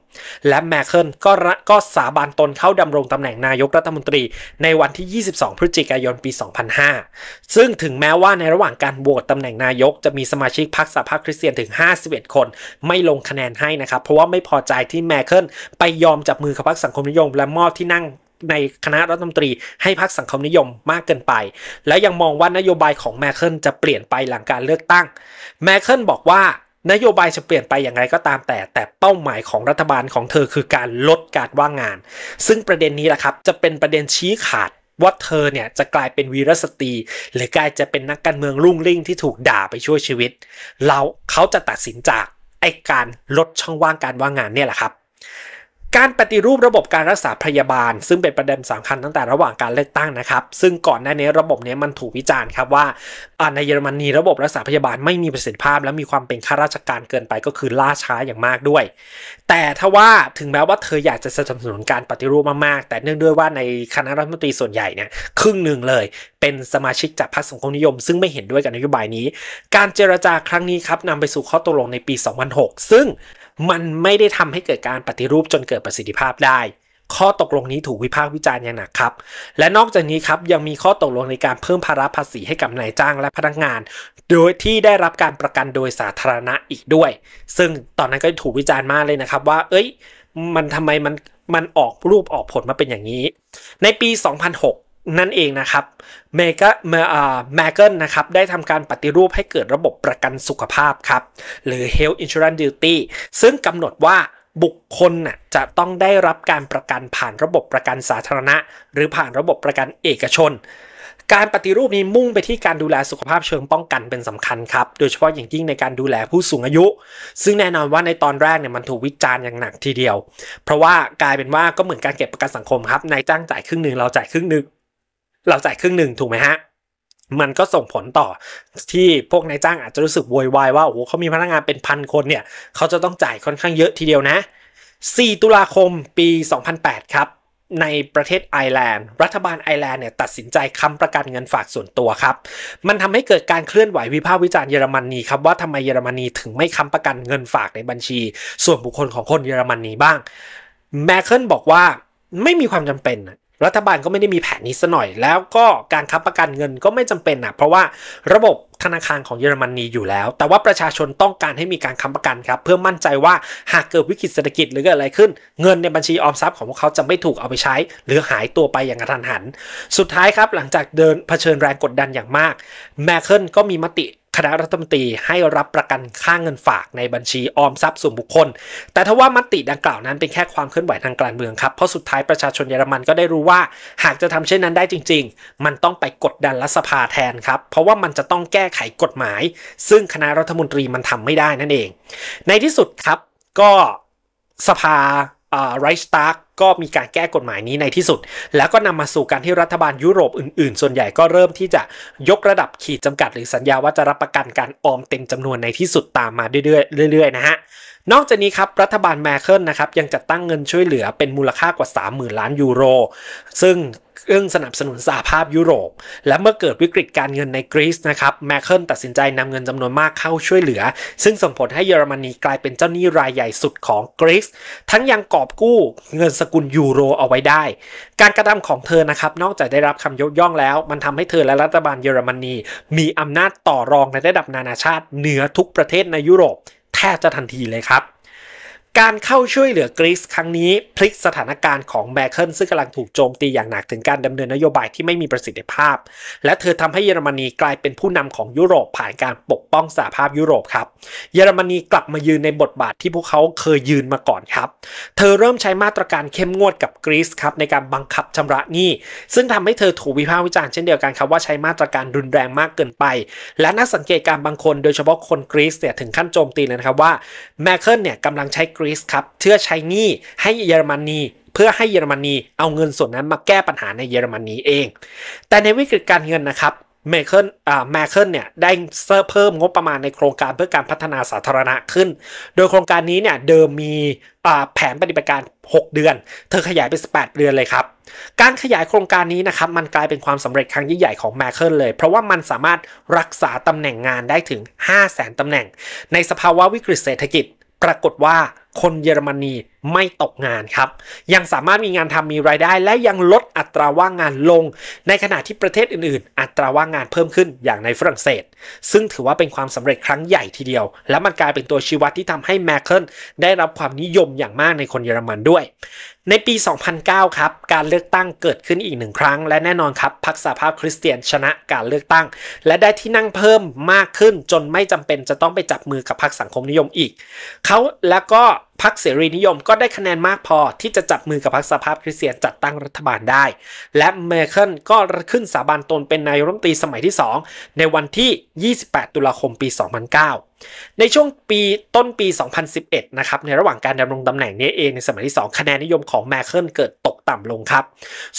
และแมคเคิลก็ก็สาบานตนเข้าดำรงตำแหน่งนายกรัฐมนตรีในวันที่ 22 พฤศจิกายนปี 2005 ซึ่งถึงแม้ว่าในระหว่างการโหวตตำแหน่งนายกจะมีสมาชิกพรรคสหภาพคริสเตียนถึง 51 คนไม่ลงคะแนนให้นะครับ เพราะว่าไม่พอใจที่แมคเคิลไปยอมจับมือกับพรรคสังคมนิยม และมอบที่นั่งในคณะรัฐมนตรีให้พักสังคมนิยมมากเกินไป และยังมองว่านโยบายของแมคเคิลจะเปลี่ยนไปหลังการเลือกตั้งแมคเคิลบอกว่านโยบายจะเปลี่ยนไปอย่างไรก็ตามแต่ แต่เป้าหมายของรัฐบาลของเธอคือการลดการว่างงาน ซึ่งประเด็นนี้แหละครับจะเป็นประเด็นชี้ขาดว่าเธอเนี่ยจะกลายเป็นวีรสตรี หรือกลายจะเป็นนักการเมืองรุ่งริ่งที่ถูกด่าไปช่วยชีวิต เราเขาจะตัดสินจากไอการลดช่องว่างการว่างงานเนี่ยแหละครับการปฏิรูประบบการรักษาพยาบาล ซึ่งเป็นประเด็นสำคัญตั้งแต่ระหว่างการเลือกตั้งนะครับ ซึ่งก่อนหน้านี้ระบบนี้ มันถูกวิจารณ์ครับว่าในเยอรมนีระบบรักษาพยาบาลไม่มีประสิทธิภาพ และมีความเป็นข้าราชการเกินไปก็คือล่าช้าอย่างมากด้วย แต่ถ้ว่าถึงแม้ว่าเธออยากจะสนับสนุนการปฏิรูปมากๆแต่เนื่องด้วยว่าในคณะรัฐมนตรีส่วนใหญ่เนี่ยครึ่งหนึ่งเลย เป็นสมาชิกจากพรรคสังคมนิยม ซึ่งไม่เห็นด้วยกับนโยบายนี้ การเจรจาครั้งนี้ครับนำไปสู่ข้อตกลงในปี 2006 ซึ่งมันไม่ได้ทำให้เกิดการปฏิรูปจนเกิดประสิทธิภาพได้ ข้อตกลงนี้ถูกวิพากษ์วิจารณ์อย่างหนักครับ และนอกจากนี้ครับยังมีข้อตกลงในการเพิ่มภาระภาษีให้กับนายจ้างและพนักงาน โดยที่ได้รับการประกันโดยสาธารณะอีกด้วย ซึ่งตอนนั้นก็ถูกวิจารณ์มากเลยนะครับว่า เอ้ย มันทำไมมัน มันออกรูปออกผลมาเป็นอย่างนี้ ในปี 2006นั่นเองนะครับเมกาเมเกิลนะครับได้ทำการปฏิรูปให้เกิดระบบประกันสุขภาพครับ หรือ Health Insurance Duty ซึ่งกำหนดว่าบุคคลน่ะจะต้องได้รับการประกันผ่านระบบประกันสาธารณะ หรือผ่านระบบประกันเอกชน การปฏิรูปนี้มุ่งไปที่การดูแลสุขภาพเชิงป้องกันเป็นสำคัญครับ โดยเฉพาะอย่างยิ่งในการดูแลผู้สูงอายุ ซึ่งแน่นอนว่าในตอนแรกเนี่ยมันถูกวิจารณ์อย่างหนักทีเดียว เพราะว่ากลายเป็นว่าก็เหมือนการเก็บประกันสังคมครับนายจ้างจ่ายครึ่งหนึ่งเราจ่ายครึ่งหนึ่งเราจ่ายครึ่งหนึ่งถูกไหมฮะ มันก็ส่งผลต่อที่พวกนายจ้างอาจจะรู้สึกุ่ยวายว่าโอ้โหเขามีพนักงานเป็นพันคนเนี่ยเขาจะต้องจ่ายค่อนข้างเยอะทีเดียวนะ 4 ตุลาคมปี 2008 ครับ ในประเทศไอร์แลนด์รัฐบาลไอร์แลนด์เนี่ยตัดสินใจค้ำประกันเงินฝากส่วนตัวครับ มันทำให้เกิดการเคลื่อนไหววิพากษ์วิจารณ์เยอรมนนีครับว่าทำไมเยอรมนีถึงไม่ค้ำประกันเงินฝากในบัญชี ส่วนบุคคลของคนเยอรมนนีบ้าง แมเคิลบอกว่าไม่มีความจำเป็นรัฐบาลก็ไม่ได้มีแผนนี้ซะหน่อย แล้วก็การค้ำประกันเงินก็ไม่จำเป็นนะเพราะว่าระบบธนาคารของเยอรมนนีอยู่แล้ว แต่ว่าประชาชนต้องการให้มีการค้ำประกันครับ เพื่อมั่นใจว่าหากเกิดวิกฤตเศรษฐกิจหรือเกิดอะไรขึ้น เงินในบัญชีออมทรัพย์ของพวกเขาจะไม่ถูกเอาไปใช้หรือหายตัวไปอย่างกระทันหัน สุดท้ายครับหลังจากเดินเผชิญแรงกดดันอย่างมากแมคเคิลก็มีมติคณะรัฐมนตรีให้รับประกันค่างเงินฝากในบัญชีออมทรัพย์ส่วนบุคคล แต่ทว่ามติดังกล่าวนั้นเป็นแค่ความเคลื่อนไหวทางการเมืองครับ เพราะสุดท้ายประชาชนเยอรมันก็ได้รู้ว่า หากจะทำเช่นนั้นได้จริงๆ มันต้องไปกดดันรัฐสภาแทนครับ เพราะว่ามันจะต้องแก้ไขกฎหมาย ซึ่งคณะรัฐมนตรีมันทำไม่ได้นั่นเอง ในที่สุดครับก็สภาไรสตาร์กก็มีการแก้กฎหมายนี้ในที่สุด แล้วก็นำมาสู่การที่รัฐบาลยุโรปอื่นๆ ส่วนใหญ่ก็เริ่มที่จะยกระดับขีดจำกัดหรือสัญญาว่าจะรับประกันการออมเต็มจำนวนในที่สุดตามมาเรื่อยๆเรื่อยๆนะฮะนอกจากนี้ครับ รัฐบาลแมเคิลนะครับยังจัดตั้งเงินช่วยเหลือเป็นมูลค่ากว่า 30,000ล้านยูโร ซึ่งเรื่องสนับสนุนสหภาพยุโรป และเมื่อเกิดวิกฤตการเงินในกรีซนะครับแมคเคิลตัดสินใจนำเงินจำนวนมากเข้าช่วยเหลือ ซึ่งส่งผลให้เยอรมนีกลายเป็นเจ้าหนี้รายใหญ่สุดของกรีซทั้งยังกอบกู้เงินสกุลยูโร เอาไว้ได้ การกระทำของเธอนะครับนอกจากได้รับคำยกย่องแล้ว มันทำให้เธอและรัฐบาลเยอรมนีมีอำนาจต่อรองในระดับนานาชาติเหนือทุกประเทศในยุโรปแบจะทันทีเลยครับการเข้าช่วยเหลือกรีซครั้งนี้พลิกสถานการณ์ของแมเคิลซึ่งกำลังถูกโจมตีอย่างหนักถึงการดำเนินนโยบายที่ไม่มีประสิทธิภาพ และเธอทำให้เยอรมนีกลายเป็นผู้นำของยุโรปผ่านการปกป้องสหภาพยุโรปครับเยอรมนีกลับมายืนในบทบาทที่พวกเขาเคยยืนมาก่อนครับเธอเริ่มใช้มาตรการเข้มงวดกับกรีซครับในการบังคับชำระหนี้ซึ่งทำให้เธอถูกวิพากษ์วิจารณ์เช่นเดียวกันครับว่าใช้มาตรการรุนแรงมากเกินไป และนักสังเกตการบางคนโดยเฉพาะคนกรีซเนี่ยถึงขั้นโจมตีเลยนะครับว่าแมเคิลเนี่ยกำลังใช้รีซครับเชื่อใช้หนี้ให้เยอรมนีเพื่อให้เยอรมนีเอาเงินส่วนนั้นมาแก้ปัญหาในเยอรมนีเอง แต่ในวิกฤตการเงินนะครับเมเคิลอ่าแมเคิลเนี่ยได้เรเพิ่มงบประมาณในโครงการเพื่อการพัฒนาสาธารณะขึ้น โดยโครงการนี้เนี่ยเดิมมีอ่าแผนปฏิบัติการ 6 เดือน เธอขยายไป18 เดือนเลยครับ การขยายโครงการนี้นะครับมันกลายเป็นความสำเร็จครั้งยิ่งใหญ่ของแมเคิลเลย เพราะว่ามันสามารถรักษาตำแหน่งงานได้ถึง 5 0 0 0 0 0ตำแหน่ง ในสภาวะวิกฤตเศรษฐกิจ ปรากฏว่าคนเยอรมนีไม่ตกงานครับ ยังสามารถมีงานทำมีรายได้ และยังลดอัตราว่างงานลง ในขณะที่ประเทศอื่นๆ อัตราว่างงานเพิ่มขึ้นอย่างในฝรั่งเศส ซึ่งถือว่าเป็นความสำเร็จครั้งใหญ่ทีเดียว และมันกลายเป็นตัวชี้วัดที่ทำให้แมคเคิลได้รับความนิยมอย่างมากในคนเยอรมันด้วย ในปี 2009 ครับ การเลือกตั้งเกิดขึ้นอีกหนึ่งครั้ง และแน่นอนครับพรรคสหภาพคริสเตียนชนะการเลือกตั้ง และได้ที่นั่งเพิ่มมากขึ้น จนไม่จำเป็นจะต้องไปจับมือกับพรรคสังคมนิยมอีกเขาแล้วก็พรรคเสรีนิยมก็ได้คะแนนมากพอที่จะจับมือกับพรรคสภาพคริสเตียนจัดตั้งรัฐบาลได้ และเมเคิลก็ขึ้นสาบานตนเป็นนายรัฐมนตรีสมัยที่ 2 ในวันที่ 28 ตุลาคมปี 2009 ในช่วงปีต้นปี 2011 นะครับในระหว่างการดำรงตำแหน่งนี้เองในสมัยที่ 2 คะแนนนิยมของแมเคิลเกิดตกต่ำลงครับ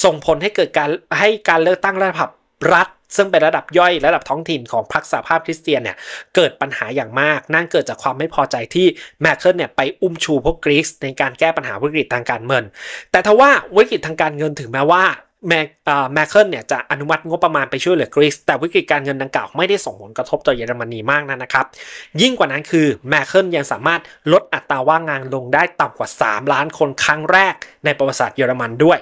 ส่งผลให้เกิดการให้การเลือกตั้งรัฐบาลรัฐซึ่งเป็นระดับย่อยระดับท้องถิ่นของพรรคสหภาพคริสเตียนเนี่ยเกิดปัญหาอย่างมากนั่นเกิดจากความไม่พอใจที่แมคเคิลเนี่ยไปอุ้มชูพวกกรีซในการแก้ปัญหาวิกฤตทางการเงิน แต่ทว่าวิกฤตทางการเงินถึงแม้ว่าแมคเคิลเนี่ยจะอนุมัติงบประมาณไปช่วยเหลือกรีซแต่วิกฤตการเงินดังกล่าวไม่ได้ส่งผลกระทบต่อเยอรมนีมากนะนะครับ ยิ่งกว่านั้นคือแมคเคิลยังสามารถลดอัตราว่างงานลงได้ต่ำกว่า3 ล้านคนครั้งแรก ในประวัติศาสตร์เยอรมันด้วย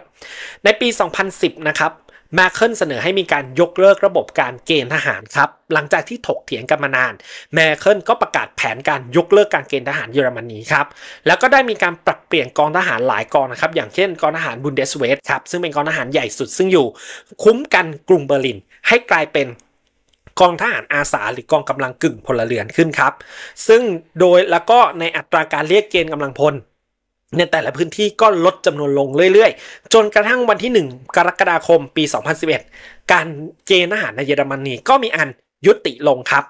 ในปี 2010 นะครับมาเคิลเสนอให้มีการยกเลิกระบบการเกณฑ์ทหารครับหลังจากที่ถกเถียงกันมานานมาเคิลก็ประกาศแผนการยกเลิกการเกณฑ์ทหารเยอรมนีครับแล้วก็ได้มีการปรับเปลี่ยนกองทหารหลายกองนะครับอย่างเช่นกองทหารบุนเดสเวสครับซึ่งเป็นกองทหารใหญ่สุดซึ่งอยู่คุ้มกันกรุงเบอร์ลิน ให้กลายเป็นกองทหารอาสาหรือกองกำลังกึ่งพลเรือนขึ้นครับซึ่งโดยแล้วก็ในอัตราการเรียกเกณฑ์กำลังพลในแต่ละพื้นที่ก็ลดจำนวนลงเรื่อยๆ จนกระทั่งวันที่ 1 กรกฎาคมปี 2011 การเกณฑ์อาหารในเยอรมนีก็มีอันยุติลงครับ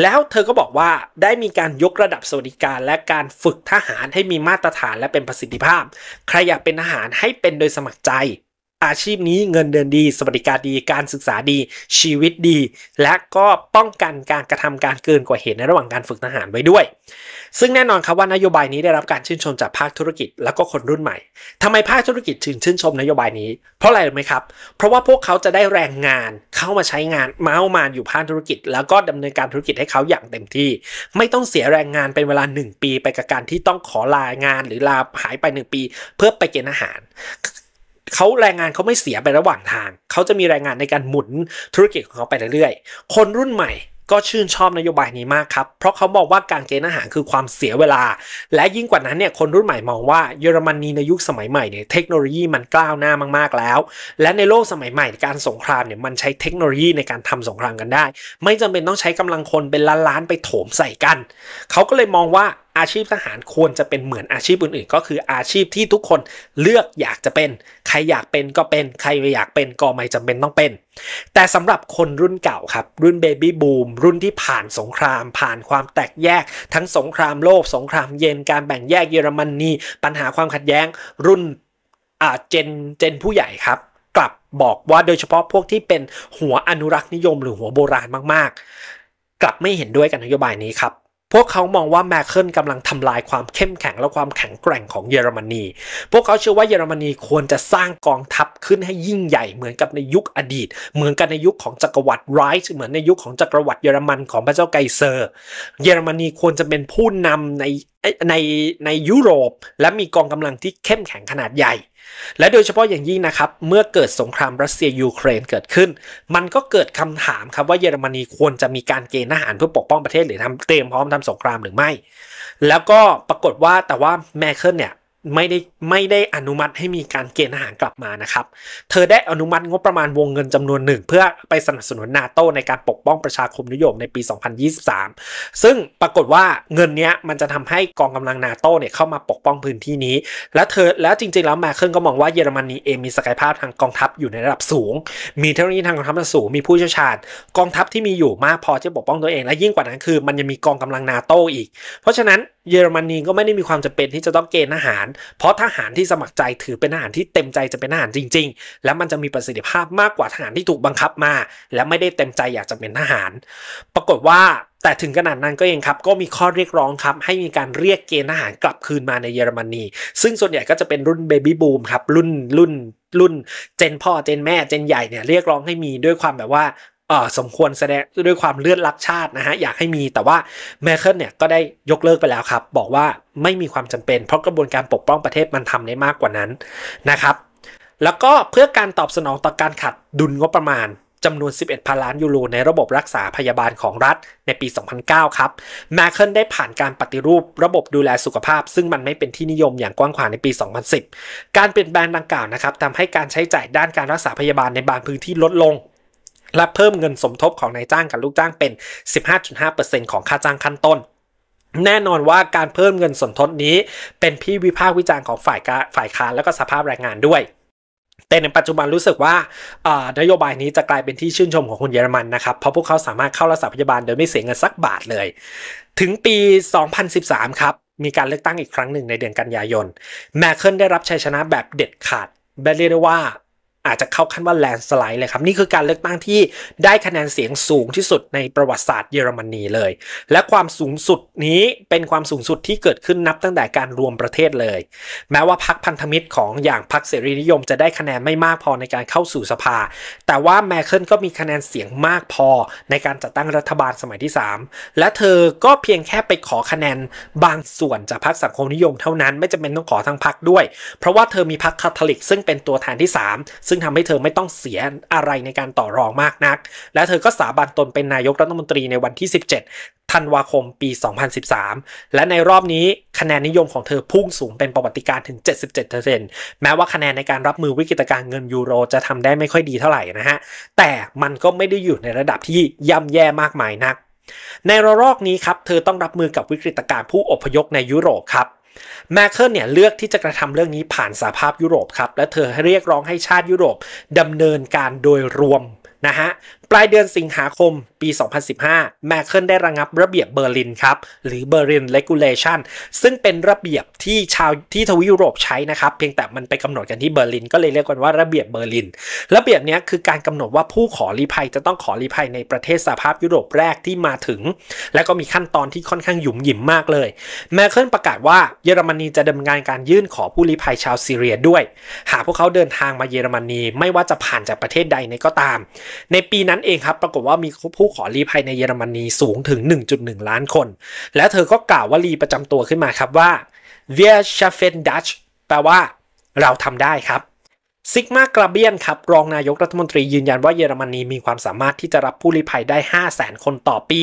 แล้วเธอก็บอกว่าได้มีการยกระดับสวัสดิการ และการฝึกทหารให้มีมาตรฐานและเป็นประสิทธิภาพ ใครอยากเป็นทหารให้เป็นโดยสมัครใจอาชีพนี้เงินเดือนดี สวัสดิการดี การศึกษาดี ชีวิตดี และก็ป้องกันการกระทำการเกินกว่าเหตุในระหว่างการฝึกทหารไว้ด้วย ซึ่งแน่นอนครับว่านโยบายนี้ได้รับการชื่นชมจากภาคธุรกิจและก็คนรุ่นใหม่ ทำไมภาคธุรกิจถึงชื่นชมนโยบายนี้ เพราะอะไรรู้ไหมครับเพราะว่าพวกเขาจะได้แรงงานเข้ามาใช้งานเมาส์มานอยู่ภาคธุรกิจ แล้วก็ดำเนินการธุรกิจให้เขาอย่างเต็มที่ ไม่ต้องเสียแรงงานเป็นเวลา 1 ปี ไปกับการที่ต้องขอลางาน หรือลาหายไป 1 ปี เพื่อไปเกณฑ์อาหารเขาแรงงานเขาไม่เสียไประหว่างทาง เขาจะมีแรงงานในการหมุนธุรกิจของเขาไปเรื่อยๆ คนรุ่นใหม่ก็ชื่นชอบนโยบายนี้มากครับ เพราะเขาบอกว่าการเกณฑ์อาหารคือความเสียเวลา และยิ่งกว่านั้นเนี่ยคนรุ่นใหม่มองว่าเยอรมนีในยุคสมัยใหม่เนี่ยเทคโนโลยีมันก้าวหน้ามากๆแล้ว และในโลกสมัยใหม่การสงครามเนี่ยมันใช้เทคโนโลยีในการทำสงครามกันได้ ไม่จำเป็นต้องใช้กำลังคนเป็นล้านๆไปโถมใส่กัน เขาก็เลยมองว่าอาชีพทหารควรจะเป็นเหมือนอาชีพอื่นๆ ก็คืออาชีพที่ทุกคนเลือกอยากจะเป็น ใครอยากเป็นก็เป็นใครไม่อยากเป็น ก็ไม่จำเป็นต้องเป็น แต่สำหรับคนรุ่นเก่าครับ รุ่นเบบี้บูม รุ่นที่ผ่านสงคราม ผ่านความแตกแยก ทั้งสงครามโลก สงครามเย็นการแบ่งแยกเยอรมนีปัญหาความขัดแย้ง รุ่นอ่าเจนเจนผู้ใหญ่ครับ กลับบอกว่าโดยเฉพาะพวกที่เป็นหัวอนุรักษ์นิยม หรือหัวโบราณมาก ๆ กลับไม่เห็นด้วยกับนโยบายนี้ครับพวกเขามองว่าแมคเคิลกำลังทำลายความเข้มแข็งและความแข็งแกร่งของเยอรมนี พวกเขาเชื่อว่าเยอรมนีควรจะสร้างกองทัพขึ้นให้ยิ่งใหญ่ เหมือนกับในยุคอดีต เหมือนกันในยุคของจักรวรรดิไรส์เหมือนในยุคของจักรวรรดิเยอรมันของพระเจ้าไกเซอร์ เยอรมนีควรจะเป็นผู้นำในในในยุโรป และมีกองกำลังที่เข้มแข็งขนาดใหญ่และโดยเฉพาะอย่างยิ่งนะครับ เมื่อเกิดสงครามรัสเซียยูเครนเกิดขึ้น มันก็เกิดคำถามครับว่าเยอรมนีควรจะมีการเกณฑ์ทหารเพื่อปกป้องประเทศหรือทำเตรียมพร้อมทำสงครามหรือไม่ แล้วก็ปรากฏว่าแต่ว่าแมเคิลเนี่ยไม่ได้ไม่ได้อนุมัติให้มีการเกณฑ์อาหารกลับมานะครับ เธอได้อนุมัติงบประมาณวงเงินจำนวนหนึ่ง เพื่อไปสนับสนุนนาโตในการปกป้องประชาคมยุยมในปี 2023 ซึ่งปรากฏว่าเงินนี้มันจะทำให้กองกำลังนาโตเนี่ยเข้ามาปกป้องพื้นที่นี้ และเธอแล้วจริงๆ แล้วมาเคิลก็มองว่าเยอรมนีเองมีศักยภาพทางกองทัพอยู่ในระดับสูง มีเทคโนโลยีทางกองทัพสูง มีผู้เชี่ยวชาญกองทัพที่มีอยู่มากพอที่ปกป้องตัวเอง และยิ่งกว่านั้นคือมันยังมีกองกำลังนาโตอีก เพราะฉะนั้นเยอรมนีก็ไม่ได้มีความจำเป็นที่จะต้องเกณฑ์ทหาร เพราะทหารที่สมัครใจถือเป็นทหารที่เต็มใจจะเป็นทหารจริงๆ และมันจะมีประสิทธิภาพมากกว่าทหารที่ถูกบังคับมา และไม่ได้เต็มใจอยากจะเป็นทหาร ปรากฏว่าแต่ถึงขนาดนั้นก็เองครับก็มีข้อเรียกร้องครับ ให้มีการเรียกเกณฑ์ทหารกลับคืนมาในเยอรมนีซึ่งส่วนใหญ่ก็จะเป็นรุ่นเบบี้บูมครับรุ่นรุ่นรุ่นเจนพ่อเจนแม่ เจนใหญ่เนี่ยเรียกร้องให้มีด้วยความแบบว่าสมควรแสดงด้วยความเลือดรักชาตินะฮะ อยากให้มีแต่ว่าเมเคิลเนี่ย ก็ได้ยกเลิกไปแล้วครับ บอกว่าไม่มีความจำเป็น เพราะกระบวนการปกป้องประเทศมันทำได้มากกว่านั้นนะครับแล้วก็เพื่อการตอบสนองต่อการขัดดุลงบประมาณจำนวน 11พันล้านยูโรในระบบรักษาพยาบาลของรัฐในปี 2009 ครับแมคเคิลได้ผ่านการปฏิรูประบบดูแลสุขภาพ ซึ่งมันไม่เป็นที่นิยมอย่างกว้างขวางในปี 2010 การเปลี่ยนแปลงดังกล่าวนะครับทำให้การใช้จ่ายด้านการรักษาพยาบาลในบางพื้นที่ลดลงและเพิ่มเงินสมทบของนายจ้างกับลูกจ้างเป็น 15.5%ของค่าจ้างขั้นต้น แน่นอนว่าการเพิ่มเงินสมทบนี้เป็นพี่วิพากษ์วิจารณ์ของฝ่ายฝ่ายค้านและก็สภาพแรงงานด้วย แต่ในปัจจุบันรู้สึกว่า นโยบายนี้จะกลายเป็นที่ชื่นชมของคนเยอรมันนะครับ เพราะพวกเขาสามารถเข้ารักษาพยาบาลโดยไม่เสียเงินสักบาทเลย ถึงปี 2013 ครับ มีการเลือกตั้งอีกครั้งหนึ่งในเดือนกันยายน แมคเคิลได้รับชัยชนะแบบเด็ดขาดแบบเรียกได้ว่าอาจจะเข้าขั้นว่าแลนสไลด์เลยครับนี่คือการเลือกตั้งที่ได้คะแนนเสียงสูงที่สุดในประวัติศาสตร์เยอรมนีเลย และความสูงสุดนี้เป็นความสูงสุดที่เกิดขึ้นนับตั้งแต่การรวมประเทศเลยแม้ว่าพรรคพันธมิตรของอย่างพรรคเสรีนิยม จะได้คะแนนไม่มากพอในการเข้าสู่สภา แต่ว่าแมเคิลก็มีคะแนนเสียงมากพอในการจัดตั้งรัฐบาลสมัยที่ 3 และเธอก็เพียงแค่ไปขอคะแนนบางส่วนจากพรรคสังคมนิยมเท่านั้นไม่จำเป็นต้องขอทั้งพรรคด้วย เพราะว่าเธอมีพรรคคาทอลิกซึ่งเป็นตัวแทนที่ 3ซึ่งทำให้เธอไม่ต้องเสียอะไรในการต่อรองมากนัก และเธอก็สาบานตนเป็นนายกรัฐมนตรีในวันที่ 17 ธันวาคมปี 2013 และในรอบนี้คะแนนนิยมของเธอพุ่งสูงเป็นประวัติการถึง 77%แม้ว่าคะแนนในการรับมือวิกฤตการเงินยูโร จะทำได้ไม่ค่อยดีเท่าไหร่นะฮะ แต่มันก็ไม่ได้อยู่ในระดับที่ย่ำแย่มากมายนัก ในระลอกนี้ครับเธอต้องรับมือกับวิกฤตการผู้อพยพในยุโรปครับมาเคิลเนี่ยเลือกที่จะกระทำเรื่องนี้ผ่านสาภาพยุโรปครับ และเธอเรียกร้องให้ชาติยุโรปดำเนินการโดยรวมนะฮะปลายเดือนสิงหาคมปี 2015 แมคเคิลได้ระงับระเบียบเบอร์ลินครับ หรือเบอร์ลินเลกูเลชันซึ่งเป็นระเบียบที่ชาวที่ทวียุโรปใช้นะครับ เพียงแต่มันไปกำหนดกันที่เบอร์ลินก็เลยเรียกกันว่าระเบียบเบอร์ลิน ระเบียบนี้คือการกำหนดว่าผู้ขอลีภัยจะต้องขอลีภัยในประเทศสหภาพยุโรปแรกที่มาถึง และก็มีขั้นตอนที่ค่อนข้างหยุ่มหยิมมากเลยแมคเคิลประกาศว่า เยอรมนีจะดำเนินการการยื่นขอผู้ลีภัยชาวซีเรียด้วย หากพวกเขาเดินทางมาเยอรมนีไม่ว่าจะผ่านจากประเทศใดในก็ตาม ในปีนั้นนั้นเองครับปรากฏว่ามีผู้ขอรีภัยในเยอรมนีสูงถึง 1.1 ล้านคน และเธอก็กล่าววลีประจำตัวขึ้นมาครับว่า wir schaffen das แปลว่าเราทำได้ครับซิกมากราเบียนครับ รองนายกรัฐมนตรียืนยันว่าเยอรมนีมีความสามารถที่จะรับผู้ลี้ภัยได้ 5 0 0 0 0 0 คนต่อปี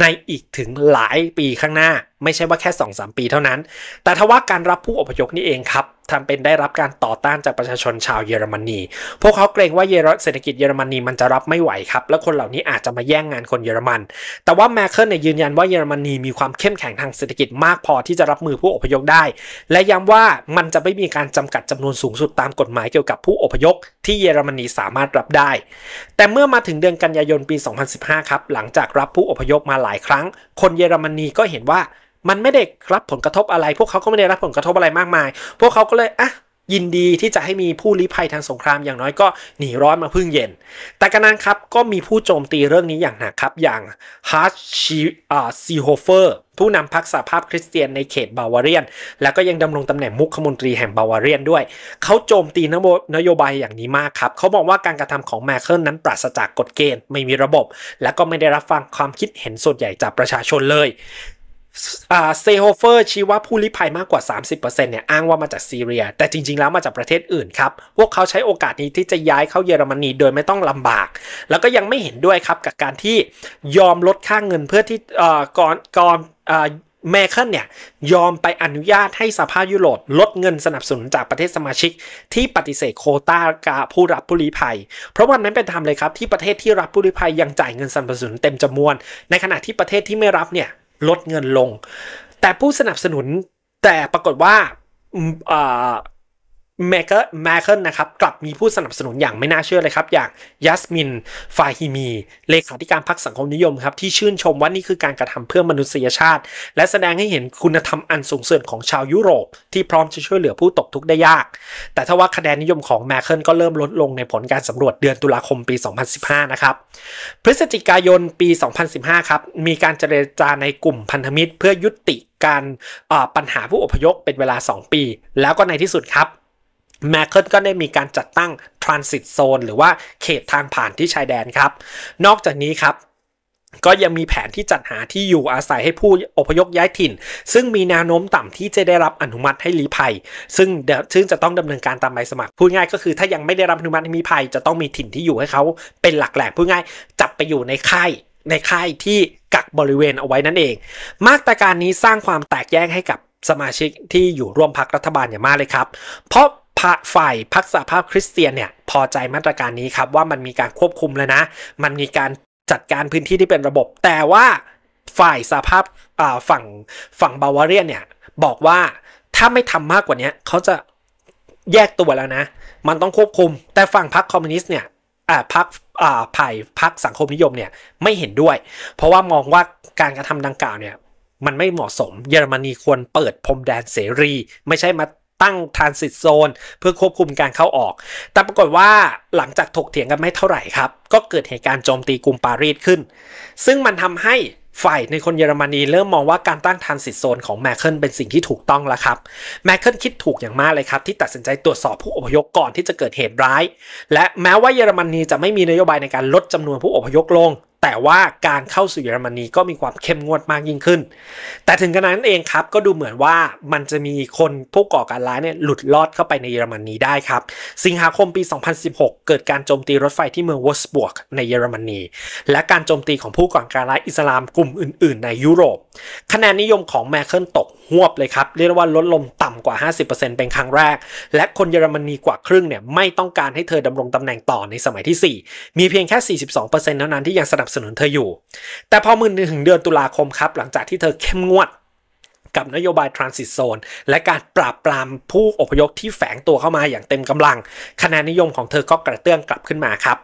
ในอีกถึงหลายปีข้างหน้า ไม่ใช่ว่าแค่ 2-3 ปีเท่านั้น แต่ทว่าการรับผู้อพยพนี่เองครับทำเป็นได้รับการต่อต้านจากประชาชนชาวเยอรมนี พวกเขาเกรงว่าเยอรเศรษฐกิจเยอรมนีมันจะรับไม่ไหวครับ และคนเหล่านี้อาจจะมาแย่งงานคนเยอรมัน แต่ว่าแมคเคิลเนี่ยยืนยันว่าเยอรมนีมีความเข้มแข็งทางเศรษฐกิจมากพอที่จะรับมือผู้อพยพได้ และย้ำว่ามันจะไม่มีการจำกัดจำนวนสูงสุดตามกฎหมายเกี่ยวกับผู้อพยพที่เยอรมนีสามารถรับได้ แต่เมื่อมาถึงเดือนกันยายนปี 2015 ครับ หลังจากรับผู้อพยพมาหลายครั้ง คนเยอรมนีก็เห็นว่ามันไม่ได้รับผลกระทบอะไร พวกเขาก็ไม่ได้รับผลกระทบอะไรมากมาย พวกเขาก็เลย อ่ะ ยินดีที่จะให้มีผู้ลี้ภัยทางสงครามอย่างน้อยก็หนีร้อนมาพึ่งเย็น แต่กรนนั้นครับ ก็มีผู้โจมตีเรื่องนี้อย่างหนักครับ อย่างฮาร์ชชีซีโฮเฟอร์ผู้นำพรรคสหภาพคริสเตียนในเขตบาวาเรียน แล้วก็ยังดำรงตำแหน่งมุขมนตรีแห่งบาวาเรียนด้วย เขาโจมตีนโยบายอย่างนี้มากครับเขาบอกว่าการกระทำของแมเคิลนั้นปราศจากกฎเกณฑ์ไม่มีระบบ และก็ไม่ได้รับฟังความคิดเห็นส่วนใหญ่จากประชาชนเลยเซโฮเฟอร์ชี้ว่าผู้ลี้ภัยมากกว่า 30%เนี่ยอ้างว่ามาจากซีเรีย แต่จริงๆ แล้วมาจากประเทศอื่นครับพวกเขาใช้โอกาสนี้ที่จะย้ายเข้าเยอรมนีโดยไม่ต้องลำบาก แล้วก็ยังไม่เห็นด้วยครับกับการที่ยอมลดค่าเงินเพื่อที่ก่อนก่อนแมเคิลเนี่ยยอมไปอนุญาตให้สภาพยุโรปลดเงินสนับสนุนจากประเทศสมาชิกที่ปฏิเสธโคตากาผู้รับผู้ลี้ภัย เพราะวันนั้นเป็นธรรมเลยครับที่ประเทศที่รับผู้ลี้ภัยยังจ่ายเงินสนับสนุนเต็มจำนวนในขณะที่ประเทศที่ไม่รับเนี่ยลดเงินลง แต่ผู้สนับสนุน แต่ปรากฏว่าเมเกอร์แมเคิลนะครับ กลับมีผู้สนับสนุนอย่างไม่น่าเชื่อเลยครับ อย่างยัสมินฟาฮิมีเลขาธิการพรรคสังคมนิยมครับที่ชื่นชมว่านี่คือการกระทำเพื่อมนุษยชาติ และแสดงให้เห็นคุณธรรมอันสูงสุดของชาวยุโรปที่พร้อมจะช่วยเหลือผู้ตกทุกข์ได้ยาก แต่ทว่าคะแนนนิยมของแมเคิลก็เริ่มลดลงในผลการสำรวจเดือนตุลาคมปี 2015นะครับพฤศจิกายนปี 2015ครับมีการเจรจาในกลุ่มพันธมิตร เพื่อยุติการปัญหาผู้อพยพเป็นเวลา 2 ปี แล้วก็ในที่สุดครับแมคเคิลก็ได้มีการจัดตั้ง Transit Zone หรือว่าเขตทางผ่านที่ชายแดนครับ นอกจากนี้ครับก็ยังมีแผนที่จัดหาที่อยู่อาศัยให้ผู้อพยพย้ายถิ่น ซึ่งมีแนวโน้มต่ำที่จะได้รับอนุมัติให้ลี้ภัย ซึ่งเซึ่งจะต้องดำเนินการตามใบสมัครพูดง่ายก็คือถ้ายังไม่ได้รับอนุมัติให้มีภัย จะต้องมีถิ่นที่อยู่ให้เขาเป็นหลักแหล่งพูดง่ายจับไปอยู่ในค่ายในค่ายที่กักบริเวณเอาไว้นั่นเอง มาตรการนี้สร้างความแตกแยกให้กับสมาชิกที่อยู่ร่วมพักรัฐบาลอย่างมากเลยครับ เพราะฝ่ายพักสภาพคริสเตียนเนี่ย พอใจมาตรการนี้ครับว่ามันมีการควบคุมแล้วนะ มันมีการจัดการพื้นที่ที่เป็นระบบ แต่ว่าฝ่ายสภาพฝั่งฝั่งบาวาเรียนเนี่ย บอกว่าถ้าไม่ทำมากกว่านี้เขาจะแยกตัวแล้วนะ มันต้องควบคุม แต่ฝั่งพรรคคอมมิวนิสต์เนี่ยพักฝ่ายพักสังคมนิยมเนี่ยไม่เห็นด้วย เพราะว่ามองว่าการกระทำดังกล่าวเนี่ยมันไม่เหมาะสมเยอรมนีควรเปิดพรมแดนเสรี ไม่ใช่มาตั้ง transit zone เพื่อควบคุมการเข้าออก แต่ปรากฏว่าหลังจากถกเถียงกันไม่เท่าไหร่ครับ ก็เกิดเหตุการณ์โจมตีกรุงปารีสขึ้น ซึ่งมันทำให้ฝ่ายในคนเยอรมนีเริ่มมองว่าการตั้งทันสิทธิโซนของแมคเคิลเป็นสิ่งที่ถูกต้องแล้วครับ แมคเคิลคิดถูกอย่างมากเลยครับที่ตัดสินใจตรวจสอบผู้อพยพก่อนที่จะเกิดเหตุร้าย และแม้ว่าเยอรมนีจะไม่มีนโยบายในการลดจำนวนผู้อพยพลงแต่ว่าการเข้าสู่เยอรมนีก็มีความเข้มงวดมากยิ่งขึ้น แต่ถึงกระนั้นเองครับก็ดูเหมือนว่ามันจะมีคนผู้ก่อการร้ายเนี่ยหลุดลอดเข้าไปในเยอรมนีได้ครับ สิงหาคมปี 2016 เกิดการโจมตีรถไฟที่เมืองวอสบวกในเยอรมนีและการโจมตีของผู้ก่อการร้ายอิสลามกลุ่มอื่น ๆในยุโรปคะแนนนิยมของแมเคิลตกวบเลยครับ เรียกว่าลดลงต่ำกว่า 50%เป็นครั้งแรก และคนเยอรมนีกว่าครึ่งเนี่ยไม่ต้องการให้เธอดำรงตำแหน่งต่อในสมัยที่ 4 มีเพียงแค่ 42%เท่านั้นที่ยังสนับสนุนเธออยู่ แต่พอมือถึงเดือนตุลาคมครับ หลังจากที่เธอเข้มงวดกับนโยบายทรานสิตโซนและการปราบปรามผู้อพยพที่แฝงตัวเข้ามาอย่างเต็มกำลัง คะแนนนิยมของเธอก็กระเตื้องกลับขึ้นมาครับ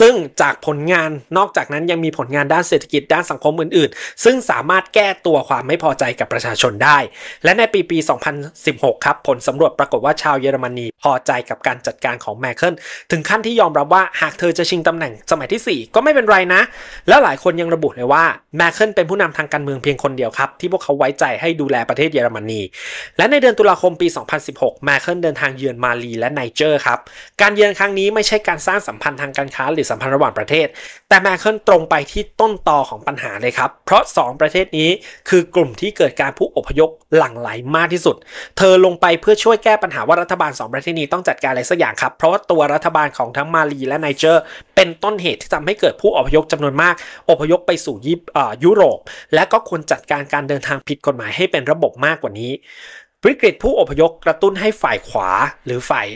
ซึ่งจากผลงานนอกจากนั้นยังมีผลงานด้านเศรษฐกิจด้านสังคมอื่นๆ ซึ่งสามารถแก้ตัวความไม่พอใจกับประชาชนได้ และในปี ปี 2016 ครับ ผลสำรวจปรากฏว่าชาวเยอรมนีพอใจกับการจัดการของแมคเคิลถึงขั้นที่ยอมรับว่าหากเธอจะชิงตำแหน่งสมัยที่ 4 ก็ไม่เป็นไรนะ แล้วหลายคนยังระบุเลยว่าแมคเคิลเป็นผู้นำทางการเมืองเพียงคนเดียวครับที่พวกเขาไว้ใจให้ดูแลประเทศเยอรมนี และในเดือนตุลาคมปี 2016แมคเคิลเดินทางเยือนมาลีและไนเจอร์ครับ การเยือนครั้งนี้ไม่ใช่การสร้างสัมพันธ์ทางการค้าหรือสัมพันธ์ระหว่างประเทศ แต่แมคเคิลตรงไปที่ต้น ตอของปัญหาเลยครับ เพราะ 2 ประเทศนี้คือกลุ่มที่เกิดการผู้อพยพหลั่งไหลมากที่สุด เธอลงไปเพื่อช่วยแก้ปัญหา ว่ารัฐบาล 2 ประเทศนี้ ต้องจัดการอะไรสักอย่างครับ เพราะว่าตัวรัฐบาลของทั้งมาลี และไนเจอร์เป็นต้นเหตุที่ทำให้เกิดผู้อพยพจำนวนมาก อพยพไปสู่ยุโรป และก็ควรจัดการการเดินทางผิดกฎหมายให้เป็นระบบมากกว่านี้วิกฤตผู้อพยพกระตุ้นให้ฝ่ายขวาหรือฝ่าย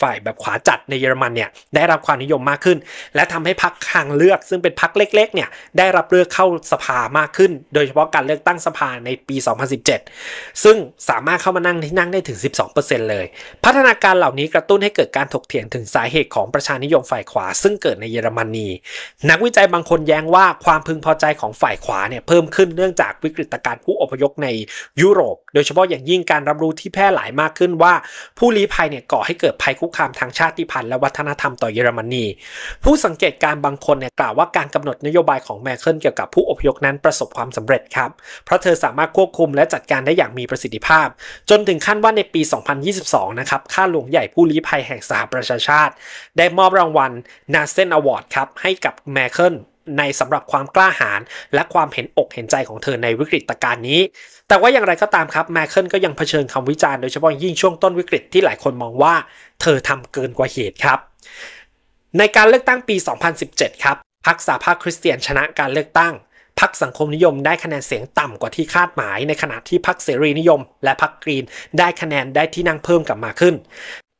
ฝ่ายแบบขวาจัดในเยอรมันเนี่ยได้รับความนิยมมากขึ้น และทำให้พรรคทางเลือกซึ่งเป็นพรรคเล็กๆเนี่ยได้รับเลือกเข้าสภามากขึ้น โดยเฉพาะการเลือกตั้งสภาในปี 2017 ซึ่งสามารถเข้ามานั่งที่นั่งได้ถึง 12%เลยพัฒนาการเหล่านี้กระตุ้นให้เกิดการถกเถียงถึงสาเหตุของประชานิยมฝ่ายขวา ซึ่งเกิดในเยอรมนี นักวิจัยบางคนแย้งว่าความพึงพอใจของฝ่ายขวาเนี่ยเพิ่มขึ้นเนื่องจากวิกฤตการผู้อพยพในยุโรป โดยเฉพาะอย่างยิ่งการการรับรู้ที่แพร่หลายมากขึ้นว่าผู้ลี้ภัยเนี่ยก่อให้เกิดภัยคุกคามทางชาติพันธุ์และวัฒนธรรมต่อเยอรมนี ผู้สังเกตการบางคนเนี่ยกล่าวว่าการกำหนดนโยบายของแมคเคิลเกี่ยวกับผู้อพยพนั้นประสบความสำเร็จครับเพราะเธอสามารถควบคุมและจัดการได้อย่างมีประสิทธิภาพ จนถึงขั้นว่าในปี 2022นะครับข้าหลวงใหญ่ผู้ลี้ภัยแห่งสหประชาชาติ ได้มอบรางวัลนาเซนอวอร์ดครับให้กับแมคเคิลในสำหรับความกล้าหาญและความเห็นอกเห็นใจของเธอในวิกฤตการณ์นี้ แต่ว่าอย่างไรก็ตามครับแมคเคิลก็ยังเผชิญคำวิจารณ์โดยเฉพาะยิ่งช่วงต้นวิกฤตที่หลายคนมองว่า เธอทำเกินกว่าเหตุครับ ในการเลือกตั้งปี 2017 ครับพรรคสาภาพคริสเตียนชนะการเลือกตั้งพรรคสังคมนิยมได้คะแนนเสียงต่ำกว่าที่คาดหมาย ในขณะที่พรรคเสรีนิยม และพรรคกรีน ได้คะแนนได้ที่นั่งเพิ่มกลับมาขึ้น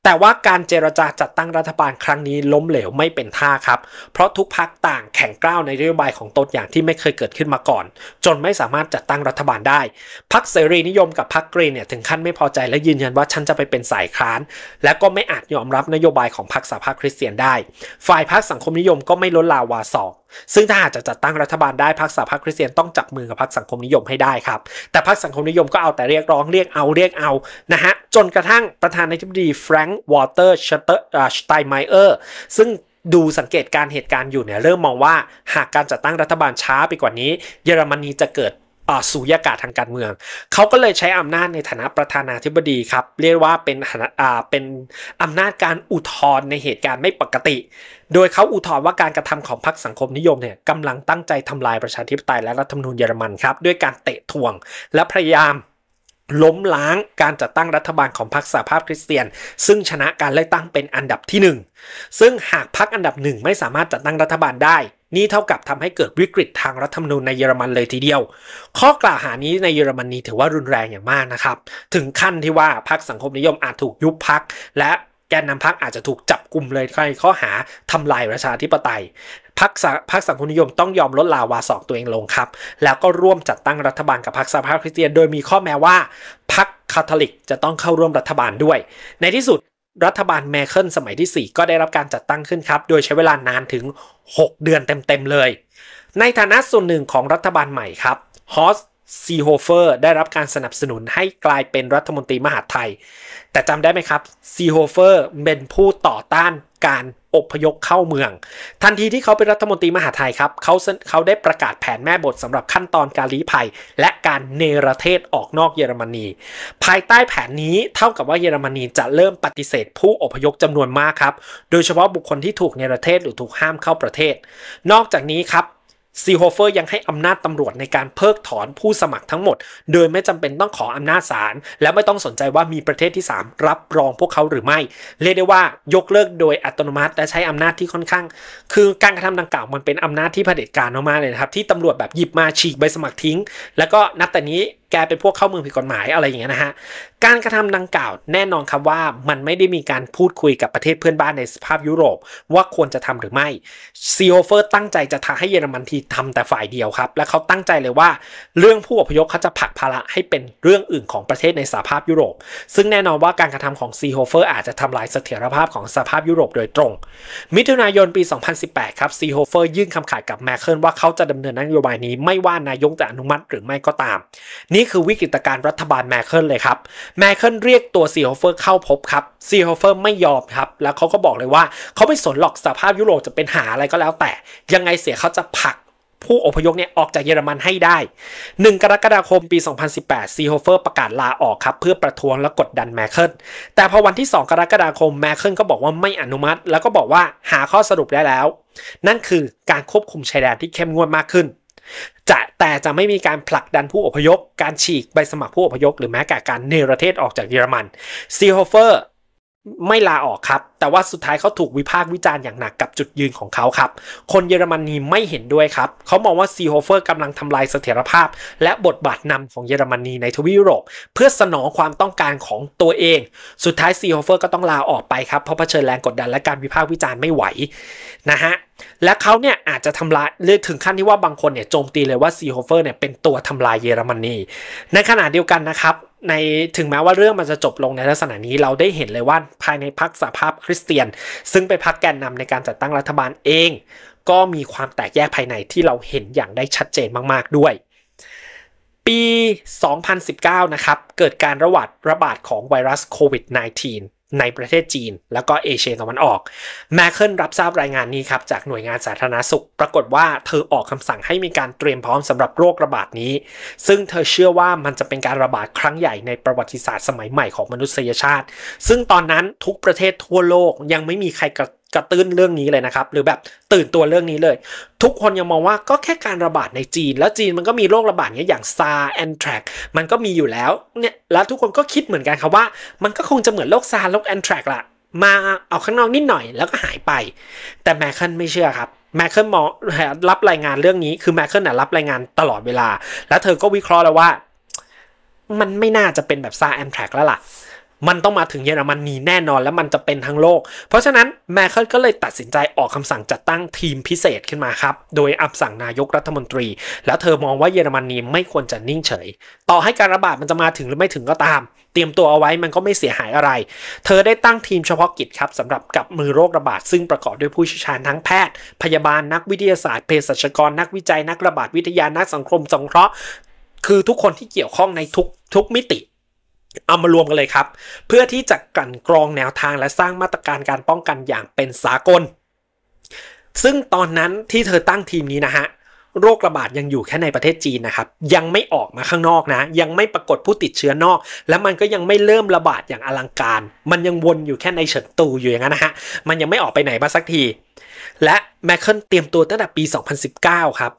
แต่ว่าการเจรจาจัดตั้งรัฐบาลครั้งนี้ล้มเหลวไม่เป็นท่าครับ เพราะทุกพักต่างแข่งกล้าวในนโยบายของตนอย่างที่ไม่เคยเกิดขึ้นมาก่อน จนไม่สามารถจัดตั้งรัฐบาลได้พักเสรีนิยมกับพักกรีนเนี่ยถึงขั้นไม่พอใจและยืนยันว่าฉันจะไปเป็นสายค้าน และก็ไม่อาจยอมรับนโยบายของพักสหภาคริสเตียนได้ ฝ่ายพักสังคมนิยมก็ไม่ล้นลาวาสอกซึ่งถ้าหากจะจัดตั้งรัฐบาลได้พรรคสหพักคริสเตียนต้องจับมือกับพรรคสังคมนิยมให้ได้ครับ แต่พรรคสังคมนิยมก็เอาแต่เรียกร้องเรียกเอาเรียกเอา นะฮะ จนกระทั่งประธานาธิบดีแฟรงค์วอเตอร์ชเตอร์สไตไมเออร์ซึ่งดูสังเกตการเหตุการณ์อยู่เนี่ย เริ่มมองว่าหากการจัดตั้งรัฐบาลช้าไปกว่านี้ เยอรมนีจะเกิดสูญญากาศทางการเมือง เขาก็เลยใช้อำนาจในฐานะประธานาธิบดีครับ เรียกว่าเป็นอ่าเป็นอำนาจการอุทธรณ์ในเหตุการณ์ไม่ปกติ โดยเขาอุทธรณ์ว่าการกระทำของพรรคสังคมนิยมเนี่ยกำลังตั้งใจทำลายประชาธิปไตยและรัฐธรรมนูญเยอรมันครับด้วยการเตะถ่วงและพยายามล้มล้างการจัดตั้งรัฐบาลของพรรคสหภาพคริสเตียน ซึ่งชนะการเลือกตั้งเป็นอันดับที่ 1 ซึ่งหากพรรคอันดับหนึ่งไม่สามารถจัดตั้งรัฐบาลได้นี่เท่ากับทำให้เกิดวิกฤตทางรัฐธรรมนูญในเยอรมันเลยทีเดียว ข้อกล่าวหานี้ในเยอรมนีถือว่ารุนแรงอย่างมากนะครับ ถึงขั้นที่ว่าพรรคสังคมนิยมอาจถูกยุบพรรคและแกนนำพรรคอาจจะถูกจับกลุ่มเลยในข้อหาทำลายประชาธิปไตยพรรคพรรคสังคมนิยมต้องยอมลดลาวาสองตัวเองลงครับแล้วก็ร่วมจัดตั้งรัฐบาลกับพรรคสภาพคริสเตียนโดยมีข้อแม้ว่าพรรคคาทอลิกจะต้องเข้าร่วมรัฐบาลด้วย ในที่สุดรัฐบาลแมเคิลสมัยที่ 4 ก็ได้รับการจัดตั้งขึ้นครับ โดยใช้เวลานานถึง 6 เดือนเต็ม ๆ เลย ในฐานะส่วนหนึ่งของรัฐบาลใหม่ครับฮอสซีโฮเฟอร์ได้รับการสนับสนุนให้กลายเป็นรัฐมนตรีมหาไทย แต่จำได้ไหมครับซีโฮเฟอร์เป็นผู้ต่อต้านการอบพยพเข้าเมือง ทันทีที่เขาเป็นรัฐมนตรีมหาไทยครับเขาเขาได้ประกาศแผนแม่บทสำหรับขั้นตอนการลี้ภัย และการเนรเทศออกนอกเยอรมนี ภายใต้แผนนี้เท่ากับว่าเยอรมนี จะเริ่มปฏิเสธผู้อพยพจำนวนมากครับ โดยเฉพาะบุคคลที่ถูกเนรเทศหรือถูกห้ามเข้าประเทศ นอกจากนี้ครับซีโฮเฟอร์ยังให้อำนาจตำรวจในการเพิกถอนผู้สมัครทั้งหมด โดยไม่จำเป็นต้องขออำนาจศาลและไม่ต้องสนใจว่ามีประเทศที่ 3 รับรองพวกเขาหรือไม่ เรียกได้ว่ายกเลิกโดยอัตโนมัติและใช้อำนาจที่ค่อนข้าง คือการกระทำดังกล่าวมันเป็นอำนาจที่เผด็จการมากเลยนะครับ ที่ตำรวจแบบหยิบมาฉีกใบสมัครทิ้ง แล้วก็นับแต่นี้แกเป็นพวกเข้าเมืองผิดกฎหมายอะไรอย่างเงี้ยนะฮะ การกระทำดังกล่าวแน่นอนครับว่ามันไม่ได้มีการพูดคุยกับประเทศเพื่อนบ้านในสภาพยุโรปว่าควรจะทำหรือไม่ซีโอเฟอร์ตั้งใจจะท้าให้เยอรมันทีทำแต่ฝ่ายเดียวครับ และเขาตั้งใจเลยว่าเรื่องผู้อพยพเขาจะผลักภาระให้เป็นเรื่องอื่นของประเทศในสภาพยุโรป ซึ่งแน่นอนว่าการกระทำของซีโฮเฟอร์อาจจะทำลายเสถียรภาพของสภาพยุโรปโดยตรง มิถุนายนปี 2018ครับซีโฮเฟอร์ยื่นคำขาดกับแมคเคิลว่าเขาจะดำเนินนโยบายนี้ ไม่ว่านายกจะอนุมัติหรือไม่ก็ตามนีนี่คือวิกฤตการรัฐบาลแมคเคิลเลยครับ แมคเคิลเรียกตัวซีโฮเฟอร์เข้าพบครับ ซีโฮเฟอร์ไม่ยอมครับ แล้วเขาก็บอกเลยว่า เขาไม่สนหรอกสภาพยุโรปจะเป็นหาอะไรก็แล้วแต่ ยังไงเสียเขาจะผลักผู้อพยพเนี่ย ออกจากเยอรมันให้ได้ 1 กรกฎาคมปี 2018 ซีโฮเฟอร์ประกาศลาออกครับ เพื่อประท้วงและกดดันแมคเคิลแต่พอวันที่ 2 กรกฎาคมแมคเคิลก็บอกว่าไม่อนุมัติ แล้วก็บอกว่าหาข้อสรุปได้แล้ว นั่นคือการควบคุมชายแดนที่เข้มงวดมากขึ้นจะแต่จะไม่มีการผลักดันผู้อพยพ การฉีกใบสมัครผู้อพยพ หรือแม้แต่การเนรเทศออกจากเยอรมันซีโฮเฟอร์ไม่ลาออกครับ แต่ว่าสุดท้ายเขาถูกวิพากษ์วิจารณ์อย่างหนักกับจุดยืนของเขาครับ คนเยอรมนนีไม่เห็นด้วยครับ เขามองว่าซีโฮเฟอร์กำลังทำลายเสถียรภาพและบทบาทนำของเยอรมนีในทวีปยุโรป เพื่อสนองความต้องการของตัวเอง สุดท้ายซีโฮเฟอร์ก็ต้องลาออกไปครับเพราะเผชิญแรงกดดัน และการวิพากษ์วิจารณ์ไม่ไหวนะฮะและเขาเนี่ยอาจจะทำลายเลือถึงขั้นที่ว่าบางคนเนี่ยโจมตีเลยว่าซีโฮเฟอร์เนี่ยเป็นตัวทำลายเยอรมนีในขณะเดียวกันนะครับในถึงแม้ว่าเรื่องมันจะจบลงในลักษณะนี้เราได้เห็นเลยว่าภายในพักสสภาพคริสเตียน ซึ่งเป็นพักแกนนำในการจัดตั้งรัฐบาลเอง ก็มีความแตกแยกภายในที่เราเห็นอย่างได้ชัดเจนมากๆด้วย ปี 2019นะครับเกิดการระบาดระบาดของไวรัสโควิด -19 ในประเทศจีนแล้วก็เอเชียตะวันออก แมเคิลรับทราบรายงานนี้ครับ จากหน่วยงานสาธารณสุข ปรากฏว่าเธอออกคำสั่งให้มีการเตรียมพร้อมสำหรับโรคระบาดนี้ ซึ่งเธอเชื่อว่ามันจะเป็นการระบาดครั้งใหญ่ในประวัติศาสตร์สมัยใหม่ของมนุษยชาติ ซึ่งตอนนั้นทุกประเทศทั่วโลกยังไม่มีใครกระกระตื้นเรื่องนี้เลยนะครับ หรือแบบตื่นตัวเรื่องนี้เลย ทุกคนยังมองว่าก็แค่การระบาดในจีนแล้วจีนมันก็มีโรคระบาดเนี้ยอย่างซารแอนแทรกมันก็มีอยู่แล้วเนี่ยแล้วทุกคนก็คิดเหมือนกันครับว่ามันก็คงจะเหมือนโรคซาร์โรคแอนแทรกละมาเอาข้างนอกนิดหน่อยแล้วก็หายไป แต่แมคเคิลไม่เชื่อครับแมคเคิลมอรับรายงานเรื่องนี้คือแมคเคิลน่ะรับรายงานตลอดเวลา แล้วเธอก็วิเคราะห์แล้วว่า มันไม่น่าจะเป็นแบบซาแอนแทรกแล้วล่ะมันต้องมาถึงเยอรมนนีแน่นอนและมันจะเป็นทั้งโลก เพราะฉะนั้นแมเคิลก็เลยตัดสินใจออกคำสั่งจัดตั้งทีมพิเศษขึ้นมาครับโดยอับสั่งนายกรัฐมนตรี แล้วเธอมองว่าเยอรมนนีไม่ควรจะนิ่งเฉย ต่อให้การระบาดมันจะมาถึงหรือไม่ถึงก็ตาม เตรียมตัวเอาไว้มันก็ไม่เสียหายอะไร เธอได้ตั้งทีมเฉพาะกิจครับสำหรับกับมือโรคระบาดซึ่งประกอบด้วยผู้เชี่ยวชาญทั้งแพทย์พยาบาล นักวิทยาศาสตร์เภสัชกรนักวิจัยนักระบาดวิทยานักสังคมสงเคราะห์คือทุกคนที่เกี่ยวข้องในทุกทุกมิติเอามารวมกันเลยครับ เพื่อที่จะกันกรองแนวทางและสร้างมาตรการการป้องกันอย่างเป็นสากล ซึ่งตอนนั้นที่เธอตั้งทีมนี้นะฮะโรคระบาดยังอยู่แค่ในประเทศจีนนะครับยังไม่ออกมาข้างนอกนะยังไม่ปรากฏผู้ติดเชื้อนอก และมันก็ยังไม่เริ่มระบาดอย่างอลังการ มันยังวนอยู่แค่ในเฉินตูอยู่อย่างนั้นนะฮะมันยังไม่ออกไปไหนมาสักที และแมคเคิลเตรียมตัวตั้งแต่ปี 2019 ครับ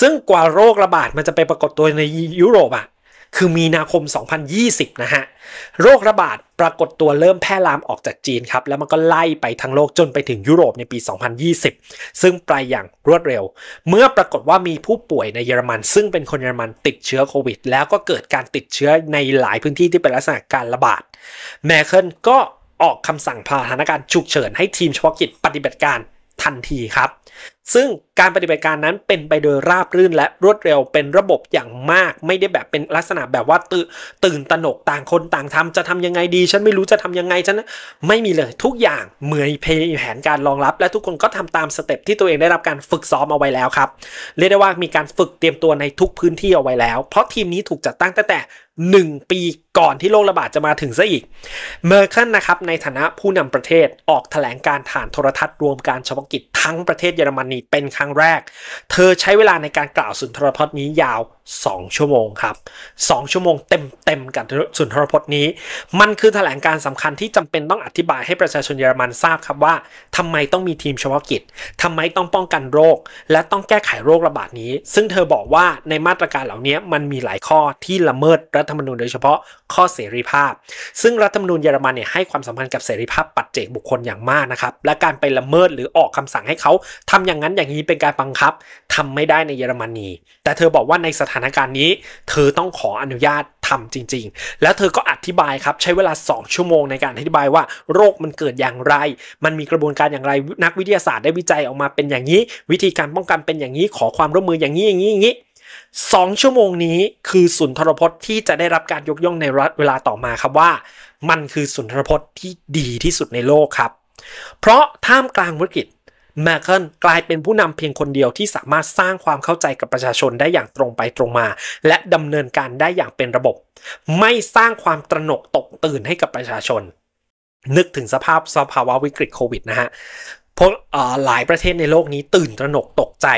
ซึ่งกว่าโรคระบาดมันจะไปปรากฏตัวในยุโรปอะคือมีนาคม 2020 นะฮะโรคระบาดปรากฏตัวเริ่มแพร่ลามออกจากจีนครับแล้วมันก็ไล่ไปทั้งโลกจนไปถึงยุโรปในปี 2020 ซึ่งไปอย่างรวดเร็ว เมื่อปรากฏว่ามีผู้ป่วยในเยอรมัน ซึ่งเป็นคนเยอรมันติดเชื้อโควิด แล้วก็เกิดการติดเชื้อในหลายพื้นที่ที่เป็นลักษณะการระบาดแมคเคิลก็ออกคำสั่งพาสถานการณ์ฉุกเฉินให้ทีมเฉพาะกิจปฏิบัติการทันทีครับซึ่งการปฏิบัติการนั้นเป็นไปโดยราบรื่นและรวดเร็วเป็นระบบอย่างมาก ไม่ได้แบบเป็นลักษณะแบบว่าตื่นตื่นตระหนกต่างคนต่างทำจะทำยังไงดี ฉันไม่รู้จะทำยังไง ฉันไม่มีเลยทุกอย่างเหมือนแผนการรองรับ และทุกคนก็ทำตามสเต็ปที่ตัวเองได้รับการฝึกซ้อมเอาไว้แล้วครับเรียกได้ว่ามีการฝึกเตรียมตัวในทุกพื้นที่เอาไว้แล้ว เพราะทีมนี้ถูกจัดตั้งตั้งแต่ 1 ปีก่อนที่โรคระบาดจะมาถึงซะอีก เมอร์เคิลนะครับในฐานะผู้นำประเทศออกแถลงการฐานโทรทัศน์รวมการเฉพาะกิจทั้งประเทศเยอรมนนีเป็นครั้งแรก เธอใช้เวลาในการกล่าวสุนทรพจน์นี้ยาว2 ชั่วโมงครับ 2 ชั่วโมงเต็มๆ กับสุนทรพจน์นี้ มันคือแถลงการสำคัญที่จำเป็นต้องอธิบายให้ประชาชนเยอรมันทราบครับว่า ทำไมต้องมีทีมเฉพาะกิจ ทำไมต้องป้องกันโรค และต้องแก้ไขโรคระบาดนี้ ซึ่งเธอบอกว่าในมาตรการเหล่านี้มันมีหลายข้อที่ละเมิดรัฐธรรมนูญโดยเฉพาะข้อเสรีภาพ ซึ่งรัฐธรรมนูญเยอรมันเนี่ยให้ความสำคัญกับเสรีภาพปัจเจกบุคคลอย่างมากนะครับและการไปละเมิดหรือออกคำสั่งให้เขาทำอย่างนั้นอย่างนี้เป็นการบังคับ ทำไม่ได้ในเยอรมนีแต่เธอบอกว่าในสถานานการณ์นี้เธอต้องขออนุญาตทำจริงๆ แล้วเธอก็อธิบายครับใช้เวลา 2 ชั่วโมงในการอธิบายว่าโรคมันเกิดอย่างไร มันมีกระบวนการอย่างไรนักวิทยาศาสตร์ได้วิจัยออกมาเป็นอย่างนี้ วิธีการป้องกันเป็นอย่างนี้ขอความร่วมมืออย่างนี้อย่างนี้อย่างนี้สองชั่วโมงนี้คือสุนทรพจน์ที่จะได้รับการยกย่องในรัฐเวลาต่อมาครับว่า มันคือสุนทรพจน์ที่ดีที่สุดในโลกครับ เพราะท่ามกลางวิกฤตแมาเคิลกลายเป็นผู้นำเพียงคนเดียวที่สามารถสร้างความเข้าใจกับประชาชนได้อย่างตรงไปตรงมา และดำเนินการได้อย่างเป็นระบบ ไม่สร้างความตระหนกตกตื่นให้กับประชาชนนึกถึงสภาพสภาวะวิกฤตโควิดนะฮะพาะหลายประเทศในโลกนี้ตื่นตระหนกตกใจ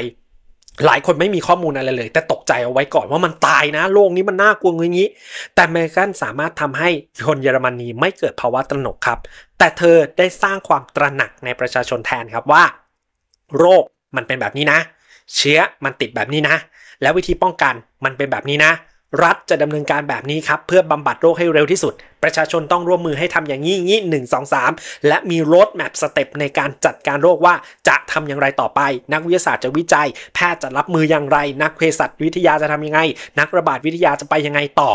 หลายคนไม่มีข้อมูลอะไรเลย แต่ตกใจเอาไว้ก่อนว่ามันตายนะโลกนี้มันน่ากลัวอย่างนี้ แต่เมกันสามารถทำให้คนเยอรมนีไม่เกิดภาวะตระหนกครับ แต่เธอได้สร้างความตระหนักในประชาชนแทนครับว่าโรคมันเป็นแบบนี้นะ เชื้อมันติดแบบนี้นะ แล้ววิธีป้องกันมันเป็นแบบนี้นะ รัฐจะดำเนินการแบบนี้ครับเพื่อบำบัดโรคให้เร็วที่สุด ประชาชนต้องร่วมมือให้ทำอย่างนี้งี้หนึ่งสองสามและมีรถแมพสเต็ปในการจัดการโรคว่าจะทำอย่างไรต่อไป นักวิทยาศาสตร์จะวิจัย แพทย์จะรับมืออย่างไร นักเภสัชวิทยาจะทํำยังไง นักระบาดวิทยาจะไปยังไงต่อ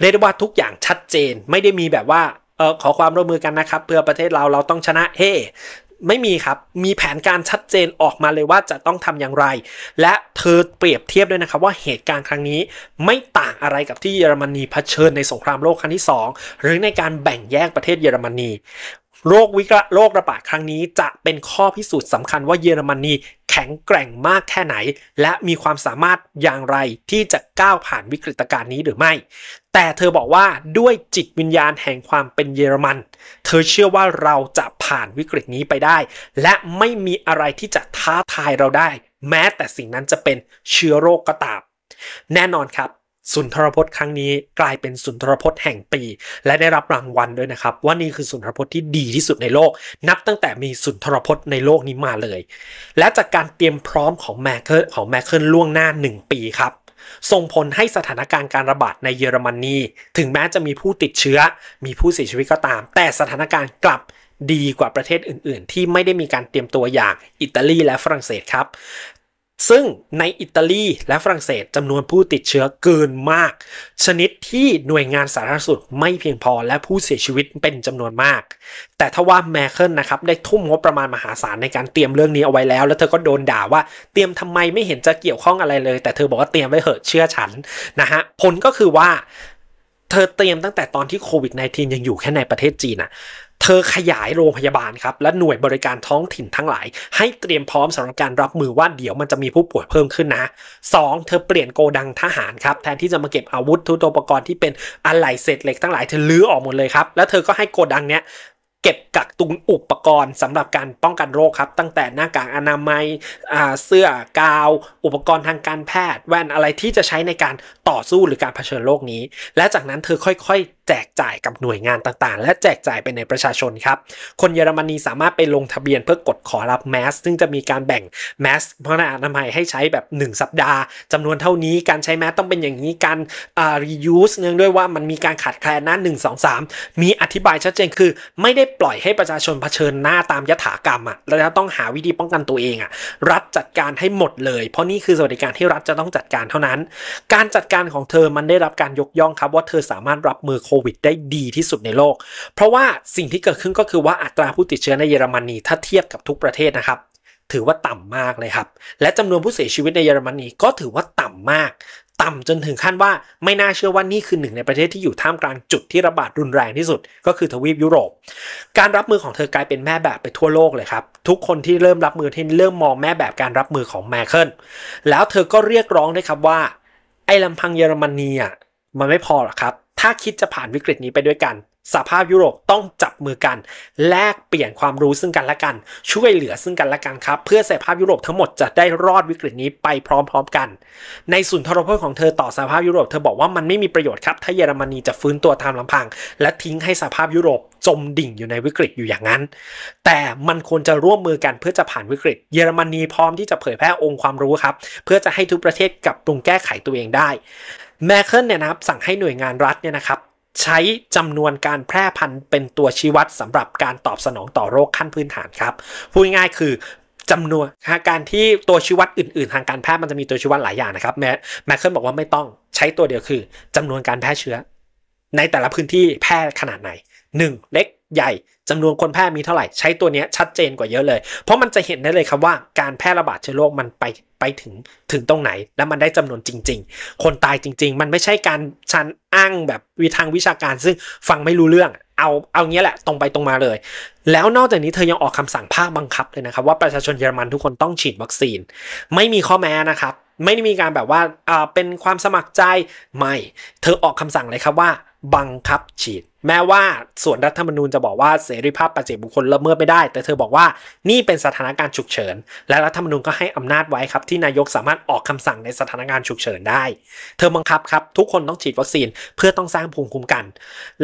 เรียกได้ว่าทุกอย่างชัดเจน ไม่ได้มีแบบว่าเออขอความร่วมมือกันนะครับ เพื่อประเทศเราเราต้องชนะเฮไม่มีครับ มีแผนการชัดเจนออกมาเลยว่าจะต้องทำอย่างไร และเธอเปรียบเทียบด้วยนะครับว่าเหตุการณ์ครั้งนี้ไม่ต่างอะไรกับที่เยอรมนีเผชิญในสงครามโลกครั้งที่ 2 หรือในการแบ่งแยกประเทศเยอรมนีโรควิกฤตโรคระบาดครั้งนี้จะเป็นข้อพิสูจน์สำคัญว่าเยอรมนีแข็งแกร่งมากแค่ไหน และมีความสามารถอย่างไรที่จะก้าวผ่านวิกฤตการณ์นี้หรือไม่ แต่เธอบอกว่าด้วยจิตวิญญาณแห่งความเป็นเยอรมัน เธอเชื่อว่าเราจะผ่านวิกฤตนี้ไปได้ และไม่มีอะไรที่จะท้าทายเราได้ แม้แต่สิ่งนั้นจะเป็นเชื้อโรคก็ตามแน่นอนครับสุนทรพจน์ครั้งนี้กลายเป็นสุนทรพจน์แห่งปี และได้รับรางวัลด้วยนะครับ ว่านี่คือสุนทรพจน์ที่ดีที่สุดในโลก นับตั้งแต่มีสุนทรพจน์ในโลกนี้มาเลย และจากการเตรียมพร้อมของแมคเคิลของแมคเคิลล่วงหน้า 1 ปีครับ ส่งผลให้สถานการณ์การระบาดในเยอรมนนีถึงแม้จะมีผู้ติดเชื้อมีผู้เสียชีวิตก็ตาม แต่สถานการณ์กลับดีกว่าประเทศอื่น ๆ ที่ไม่ได้มีการเตรียมตัวอย่าง อิตาลีและฝรั่งเศสครับซึ่งในอิตาลีและฝรั่งเศสจำนวนผู้ติดเชื้อเกินมาก ชนิดที่หน่วยงานสาธารณสุขไม่เพียงพอและผู้เสียชีวิตเป็นจำนวนมาก แต่ทว่าแมคเคิลนะครับได้ทุ่มงบประมาณมหาศาลในการเตรียมเรื่องนี้เอาไว้แล้ว แล้วเธอก็โดนด่าว่าเตรียมทำไมไม่เห็นจะเกี่ยวข้องอะไรเลย แต่เธอบอกว่าเตรียมไว้เหอะเชื่อฉันนะฮะผลก็คือว่าเธอเตรียมตั้งแต่ตอนที่โควิด -19 ยังอยู่แค่ในประเทศจีนอะเธอขยายโรงพยาบาลครับ และหน่วยบริการท้องถิ่นทั้งหลายให้เตรียมพร้อมสำหรับการรับมือว่าเดี๋ยวมันจะมีผู้ป่วยเพิ่มขึ้นนะ 2. เธอเปลี่ยนโกดังทหารครับ แทนที่จะมาเก็บอาวุธทุตอุปกรณ์ที่เป็นอะไหล่เศษเหล็กทั้งหลายเธอลื้อออกหมดเลยครับ แล้วเธอก็ให้โกดังเนี้ย เก็บกักตุนอุปกรณ์สำหรับการป้องกันโรคครับ ตั้งแต่หน้ากากอนามัยเสื้อกาว อุปกรณ์ทางการแพทย์ แว่นอะไรที่จะใช้ในการต่อสู้หรือการเผชิญโรคนี้ และจากนั้นเธอค่อยแจกจ่ายกับหน่วยงานต่างๆ และแจกจ่ายไปในประชาชนครับ คนเยอรมนีสามารถไปลงทะเบียนเพื่อกดขอรับแมสซึ่งจะมีการแบ่งแมสเพราะอนามัยให้ใช้แบบ 1 สัปดาห์ จำนวนเท่านี้การใช้แมสต้องเป็นอย่างนี้การอ่า reuse เนื่องด้วยว่ามันมีการขาดแคลนนนหนึ่งสองสามมีอธิบายชัดเจนคือ ไม่ได้ปล่อยให้ประชาชนเผชิญหน้าตามยถากรรมอ่ะ แล้วต้องหาวิธีป้องกันตัวเองอ่ะ รัฐจัดการให้หมดเลย เพราะนี่คือสวัสดิการที่รัฐจะต้องจัดการเท่านั้น การจัดการของเธอ มันได้รับการยกย่องครับว่าเธอสามารถรับมือโคควิดได้ดีที่สุดในโลก เพราะว่าสิ่งที่เกิดขึ้นก็คือว่าอัตราผู้ติดเชื้อในเยอรมนี ถ้าเทียบกับทุกประเทศนะครับ ถือว่าต่ำมากเลยครับ และจำนวนผู้เสียชีวิตในเยอรมนีก็ถือว่าต่ำมาก ต่ำจนถึงขั้นว่าไม่น่าเชื่อว่านี่คือหนึ่งในประเทศที่อยู่ท่ามกลางจุดที่ระบาดรุนแรงที่สุด ก็คือทวีปยุโรป การรับมือของเธอกลายเป็นแม่แบบไปทั่วโลกเลยครับทุกคนที่เริ่มรับมือที่เริ่มมองแม่แบบ การรับมือของแมคเคิลแล้วเธอก็เรียกร้องด้วยครับว่า ไอ้ลำพังเยอรมนีอ่ะมันไม่พอหรอกครับถ้าคิดจะผ่านวิกฤตนี้ไปด้วยกันสหภาพยุโรปต้องจับมือกัน แลกเปลี่ยนความรู้ซึ่งกันและกัน ช่วยเหลือซึ่งกันและกันครับ เพื่อสหภาพยุโรปทั้งหมดจะได้รอดวิกฤตนี้ไปพร้อม ๆ กัน ในสุนทรพจน์ของเธอต่อสหภาพยุโรปเธอบอกว่ามันไม่มีประโยชน์ครับถ้าเยอรมนีจะฟื้นตัวตามลำพังและทิ้งให้สหภาพยุโรปจมดิ่งอยู่ในวิกฤตอยู่อย่างนั้น แต่มันควรจะร่วมมือกันเพื่อจะผ่านวิกฤตเยอรมนีพร้อมที่จะเผยแพร่องค์ความรู้ครับ เพื่อจะให้ทุกประเทศกลับปรุงแก้ไขตัวเองได้แมเคิลเนี่ยนะครับสั่งให้หน่วยงานรัฐเนี่ยนะครับใช้จำนวนการแพร่พันธุ์เป็นตัวชี้วัดสำหรับการตอบสนองต่อโรคขั้นพื้นฐานครับพูดง่ายคือจำนวนการที่ตัวชี้วัดอื่นๆ ทางการแพทย์มันจะมีตัวชี้วัดหลายอย่างนะครับแมแมคเคิลบอกว่าไม่ต้องใช้ตัวเดียวคือจำนวนการแพร่เชื้อในแต่ละพื้นที่แพร่ขนาดไหน 1 เล็กใหญ่จำนวนคนแพร่มีเท่าไหร่ใช้ตัวนี้ชัดเจนกว่าเยอะเลย เพราะมันจะเห็นได้เลยครับว่าการแพร่ระบาดเชื้อโรคมันไปไปถึงถึงตรงไหน แล้วมันได้จำนวนจริง ๆ คนตายจริงๆ มันไม่ใช่การชันอ้างแบบวิทางวิชาการ ซึ่งฟังไม่รู้เรื่องเอาเอาเงี้ยแหละตรงไปตรงมาเลย แล้วนอกจากนี้เธอยังออกคำสั่งภาคบังคับเลยนะครับ ว่าประชาชนเยอรมันทุกคนต้องฉีดวัคซีน ไม่มีข้อแม้นะครับไม่ได้มีการแบบว่าเป็นความสมัครใจไม่ เธอออกคำสั่งเลยครับว่าบังคับฉีดแม้ว่าส่วนรัฐธรรมนูญจะบอกว่าเสรีภาพปัจเจกบุคคลละเมิดไม่ได้ แต่เธอบอกว่านี่เป็นสถานการณ์ฉุกเฉินและรัฐธรรมนูญก็ให้อำนาจไว้ครับที่นายกสามารถออกคำสั่งในสถานการณ์ฉุกเฉินได้ เธอบังคับครับทุกคนต้องฉีดวัคซีนเพื่อต้องสร้างภูมิคุ้มกัน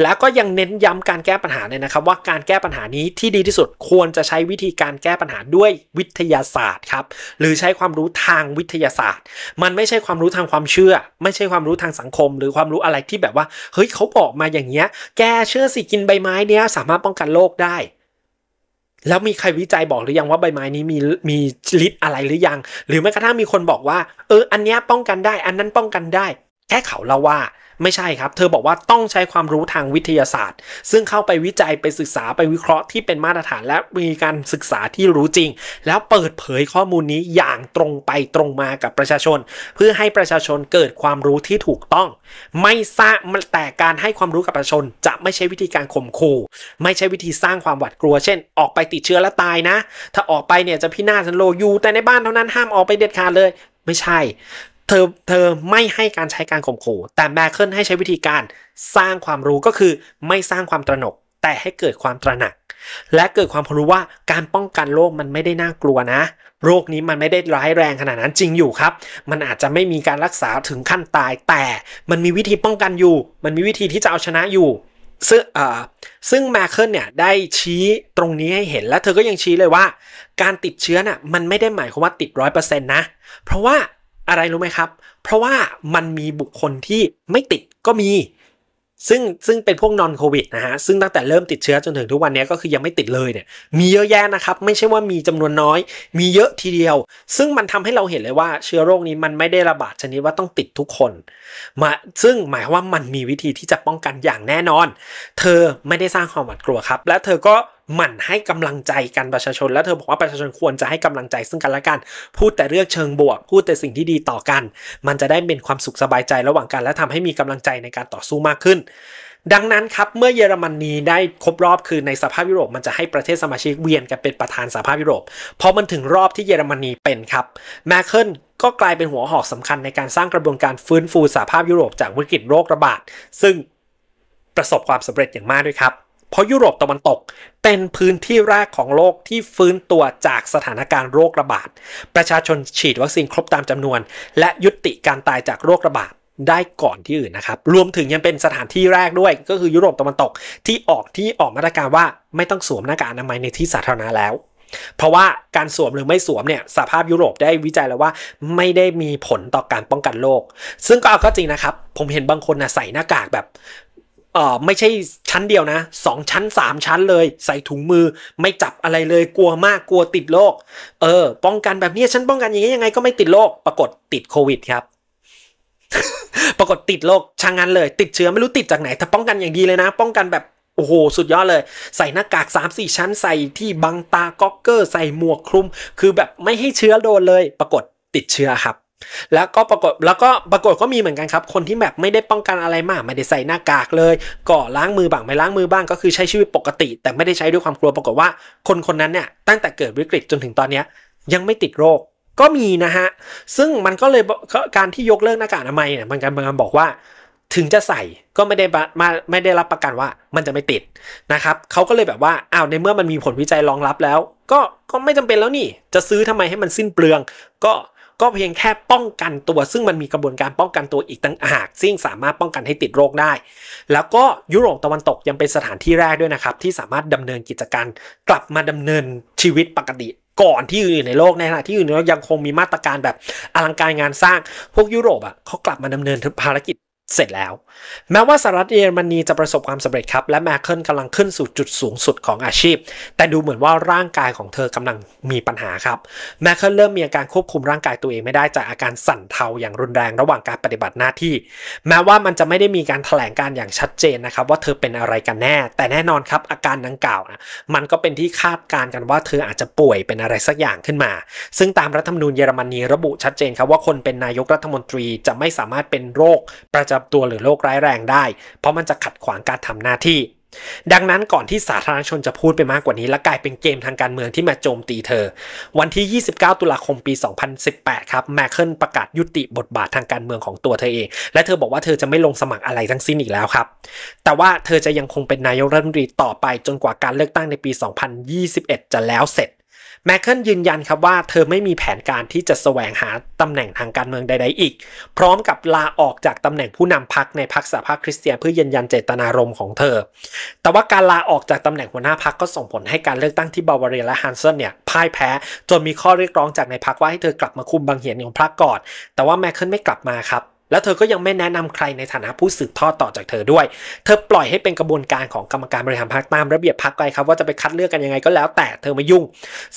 แล้วก็ยังเน้นย้ำการแก้ปัญหาเลยนะครับ ว่าการแก้ปัญหานี้ที่ดีที่สุดควรจะใช้วิธีการแก้ปัญหาด้วยวิทยาศาสตร์ครับหรือใช้ความรู้ทางวิทยาศาสตร์ มันไม่ใช่ความรู้ทางความเชื่อ ไม่ใช่ความรู้ทางสังคม หรือความรู้อะไรที่แบบว่า เฮ้ยเขาบอกมาอย่างเงี้ยแกเชื่อสิกินใบไม้เนี้ยสามารถป้องกันโรคได้ แล้วมีใครวิจัยบอกหรือยังว่าใบไม้นี้มีมีฤทธิ์อะไรหรือยัง หรือแม้กระทั่งมีคนบอกว่า เออ อันเนี้ยป้องกันได้ อันนั้นป้องกันได้แค่เขาเล่าว่าไม่ใช่ครับ เธอบอกว่าต้องใช้ความรู้ทางวิทยาศาสตร์ ซึ่งเข้าไปวิจัยไปศึกษาไปวิเคราะห์ที่เป็นมาตรฐาน และมีการศึกษาที่รู้จริง แล้วเปิดเผยข้อมูลนี้อย่างตรงไปตรงมากับประชาชน เพื่อให้ประชาชนเกิดความรู้ที่ถูกต้อง ไม่สร้างแต่การให้ความรู้กับประชาชนจะไม่ใช่วิธีการข่มขู่ไม่ใช่วิธีสร้างความหวาดกลัวเช่น ออกไปติดเชื้อแล้วตายนะ ถ้าออกไปเนี่ยจะพินาศสันโลอยู่แต่ในบ้านเท่านั้นห้ามออกไปเด็ดขาดเลย ไม่ใช่เธอเธอไม่ให้การใช้การข่มขู่แต่แมคเคิลให้ใช้วิธีการสร้างความรู้ก็คือไม่สร้างความตระหนก แต่ให้เกิดความตระหนัก และเกิดความรู้ว่าการป้องกันโรคมันไม่ได้น่ากลัวนะ โรคนี้มันไม่ได้ร้ายแรงขนาดนั้นจริงอยู่ครับ มันอาจจะไม่มีการรักษาถึงขั้นตาย แต่มันมีวิธีป้องกันอยู่ มันมีวิธีที่จะเอาชนะอยู่ซึ่งซึ่งมคเคิลเนี่ยได้ชี้ตรงนี้ให้เห็นและเธอก็ยังชี้เลยว่า การติดเชื้อน่ะมันไม่ได้หมายความว่าติดร้อยเปอร์เซ็นต์นะเพราะว่าอะไรรู้ไหมครับ เพราะว่ามันมีบุคคลที่ไม่ติดก็มี ซึ่งซึ่งเป็นพวกนอนโควิดนะฮะ ซึ่งตั้งแต่เริ่มติดเชื้อจนถึงทุกวันนี้ก็คือยังไม่ติดเลยเนี่ย มีเยอะแยะนะครับ ไม่ใช่ว่ามีจำนวนน้อย มีเยอะทีเดียว ซึ่งมันทำให้เราเห็นเลยว่าเชื้อโรคนี้มันไม่ได้ระบาดชนิดว่าต้องติดทุกคน มา ซึ่งหมายว่ามันมีวิธีที่จะป้องกันอย่างแน่นอน เธอไม่ได้สร้างความหวาดกลัวครับ และเธอก็หมั่นให้กำลังใจกันประชาชน แล้วเธอบอกว่าประชาชนควรจะให้กำลังใจซึ่งกันและกัน พูดแต่เรื่องเชิงบวก พูดแต่สิ่งที่ดีต่อกัน มันจะได้เป็นความสุขสบายใจระหว่างกัน และทำให้มีกำลังใจในการต่อสู้มากขึ้น ดังนั้นครับ เมื่อเยอรมนนีได้ครบรอบคือในสภาพยุโรป มันจะให้ประเทศสมาชิกเวียนกันเป็นประธานสภาพยุโรปพอมันถึงรอบที่เยอรมนีเป็นครับแมคเคิลก็กลายเป็นหัวหอกสำคัญในการสร้างกระบวนการฟื้นฟูสภาพยุโรป จากวิกฤตโรคระบาดซึ่งประสบความสำเร็จอย่างมากด้วยครับเพราะยุโรปตะวันตกเป็นพื้นที่แรกของโลกที่ฟื้นตัวจากสถานการณ์โรคระบาด ประชาชนฉีดวัคซีนครบตามจำนวน และยุติการตายจากโรคระบาดได้ก่อนที่อื่นนะครับ รวมถึงยังเป็นสถานที่แรกด้วย ก็คือยุโรปตะวันตกที่ออกที่ออกมาตรการว่าไม่ต้องสวมหน้ากากอนามัยในที่สาธารณะแล้ว เพราะว่าการสวมหรือไม่สวมเนี่ยสภาพยุโรปได้วิจัยแล้วว่า ไม่ได้มีผลต่อการป้องกันโรค ซึ่งก็เอาก็จริงนะครับ ผมเห็นบางคนนะใส่หน้ากากแบบเออไม่ใช่ชั้นเดียวนะสองชั้นสามชั้นเลยใส่ถุงมือไม่จับอะไรเลย กลัวมากกลัวติดโรคเออป้องกันแบบนี้ฉันป้องกันอย่างนี้ยังไงก็ไม่ติดโรคปรากฏติดโควิดครับ ปรากฏติดโรคช่างงันเลย ติดเชื้อไม่รู้ติดจากไหน ถ้าป้องกันอย่างดีเลยนะ ป้องกันแบบโอ้โหสุดยอดเลย ใส่หน้ากาก3 4 ชั้นใส่ที่บังตาก็อกเกอร์ใส่หมวกคลุมคือแบบไม่ให้เชื้อโดนเลย ปรากฏติดเชื้อครับแล้วก็ปรากฏแล้วก็ปรากฏก็มีเหมือนกันครับ คนที่แบบไม่ได้ป้องกันอะไรมากไม่ได้ใส่หน้ากากเลยก็ล้างมือบ้างไม่ล้างมือบ้าง ก็คือใช้ชีวิตปกติ แต่ไม่ได้ใช้ด้วยความกลัวปรากฏว่า คนคนนั้นเนี่ยตั้งแต่เกิดวิกฤตจนถึงตอนนี้ยังไม่ติดโรค ก็มีนะฮะซึ่งมันก็เลยการที่ยกเลิกหน้ากากอนามัยเนี่ยมันการมงบอกว่า ถึงจะใส่ก็ไม่ได้มาไม่ได้รับประกันว่ามันจะไม่ติดนะครับเขาก็เลยแบบว่าอ้าวในเมื่อมันมีผลวิจัยรองรับแล้วก็ก็ไม่จำเป็นแล้วนี่ จะซื้อทำไมให้มันสิ้นเปลือง ก็ก็เพียงแค่ป้องกันตัวซึ่งมันมีกระบวนการป้องกันตัวอีกต่างหาก ซึ่งสามารถป้องกันให้ติดโรคได้ แล้วก็ยุโรปตะวันตกยังเป็นสถานที่แรกด้วยนะครับที่สามารถดำเนินกิจการกลับมาดำเนินชีวิตปกติ ก่อนที่อื่นในโลกในขณะที่อื่นยังคงมีมาตรการแบบอลังการงานสร้าง พวกยุโรปอ่ะเขากลับมาดำเนินภารกิจเสร็จแล้ว แม้ว่าสหรัฐเยอรมนีจะประสบความสำเร็จครับและแมคเคิลกำลังขึ้นสู่จุดสูงสุดของอาชีพ แต่ดูเหมือนว่าร่างกายของเธอกำลังมีปัญหาครับแมคเคิลเริ่มมีอาการควบคุมร่างกายตัวเองไม่ได้จากอาการสั่นเทาอย่างรุนแรงระหว่างการปฏิบัติหน้าที่ แม้ว่ามันจะไม่ได้มีการแถลงการอย่างชัดเจนนะครับว่าเธอเป็นอะไรกันแน่ แต่แน่นอนครับอาการดังกล่าวนะมันก็เป็นที่คาดการณ์กันว่า เธออาจจะป่วยเป็นอะไรสักอย่างขึ้นมา ซึ่งตามรัฐธรรมนูญเยอรมนีระบุชัดเจนครับว่าคนเป็นนายกรัฐมนตรีจะไม่สามารถเป็นโรคประจับตัวหรือโรคร้ายแรงได้ เพราะมันจะขัดขวางการทำหน้าที่ ดังนั้นก่อนที่สาธารณชนจะพูดไปมากกว่านี้ และกลายเป็นเกมทางการเมืองที่มาโจมตีเธอ วันที่ 29 ตุลาคมปี 2018 ครับแมคเคิลประกาศยุติบทบาททางการเมืองของตัวเธอเอง และเธอบอกว่าเธอจะไม่ลงสมัครอะไรทั้งสิ้นอีกแล้วครับแต่ว่าเธอจะยังคงเป็นนายกรัฐมนตรีต่อไปจนกว่าการเลือกตั้งในปี 2021 จะแล้วเสร็จแมคเคิลยืนยันครับว่าเธอไม่มีแผนการที่จะแสวงหาตำแหน่งทางการเมืองใดๆอีก พร้อมกับลาออกจากตำแหน่งผู้นำพรรคในพรรคสหภาพคริสเตียนเพื่อยืนยันเจตนารมณ์ของเธอ แต่ว่าการลาออกจากตำแหน่งหัวหน้าพรรคก็ส่งผลให้การเลือกตั้งที่บาวาเรียและฮันเซนเนี่ยพ่ายแพ้จนมีข้อเรียกร้องจากในพรรคว่าให้เธอกลับมาคุมบางเหียนของพรรคก่อนแต่ว่าแมคเคิลไม่กลับมาครับแล้วเธอก็ยังไม่แนะนำใครในฐานะผู้สืบทอดต่อจากเธอด้วย เธอปล่อยให้เป็นกระบวนการของกรรมการ บริหารพรรคตามระเบียบพรรคไปครับว่าจะไปคัดเลือกกันยังไงก็แล้วแต่เธอไม่ยุ่ง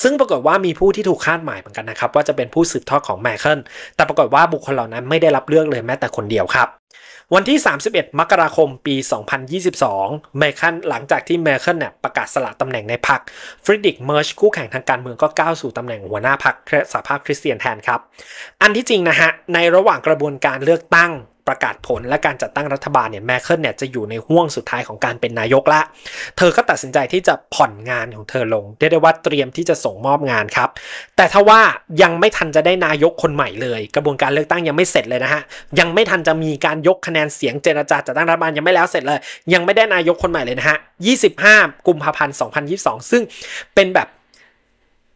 ซึ่งปรากฏว่ามีผู้ที่ถูกคาดหมายเหมือนกันนะครับว่าจะเป็นผู้สืบทอดของแมคเคิลแต่ปรากฏว่าบุคคลเหล่านั้นไม่ได้รับเลือกเลยแม้แต่คนเดียวครับวันที่ 31 มกราคมปี 2022 เมคัน หลังจากที่เมเคันเนี่ยประกาศสละตำแหน่งในพรรค ฟริดดิก เมอร์ชคู่แข่งทางการเมืองก็ก้าวสู่ตำแหน่งหัวหน้าพรรคสหภาพคริสเตียนแทนครับ อันที่จริงนะฮะ ในระหว่างกระบวนการเลือกตั้งประกาศผลและการจัดตั้งรัฐบาลเนี่ยแมคเคิลเนี่ยจะอยู่ในห่วงสุดท้ายของการเป็นนายกละ เธอก็ตัดสินใจที่จะผ่อนงานของเธอลงเรียกได้ว่าเตรียมที่จะส่งมอบงานครับ แต่ถ้าว่ายังไม่ทันจะได้นายกคนใหม่เลย กระบวนการเลือกตั้งยังไม่เสร็จเลยนะฮะ ยังไม่ทันจะมีการยกคะแนนเสียงเจรจาจัดตั้งรัฐบาลยังไม่แล้วเสร็จเลย ยังไม่ได้นายกคนใหม่เลยนะฮะ25กุมภาพันธ์2022 ซึ่งเป็นแบบ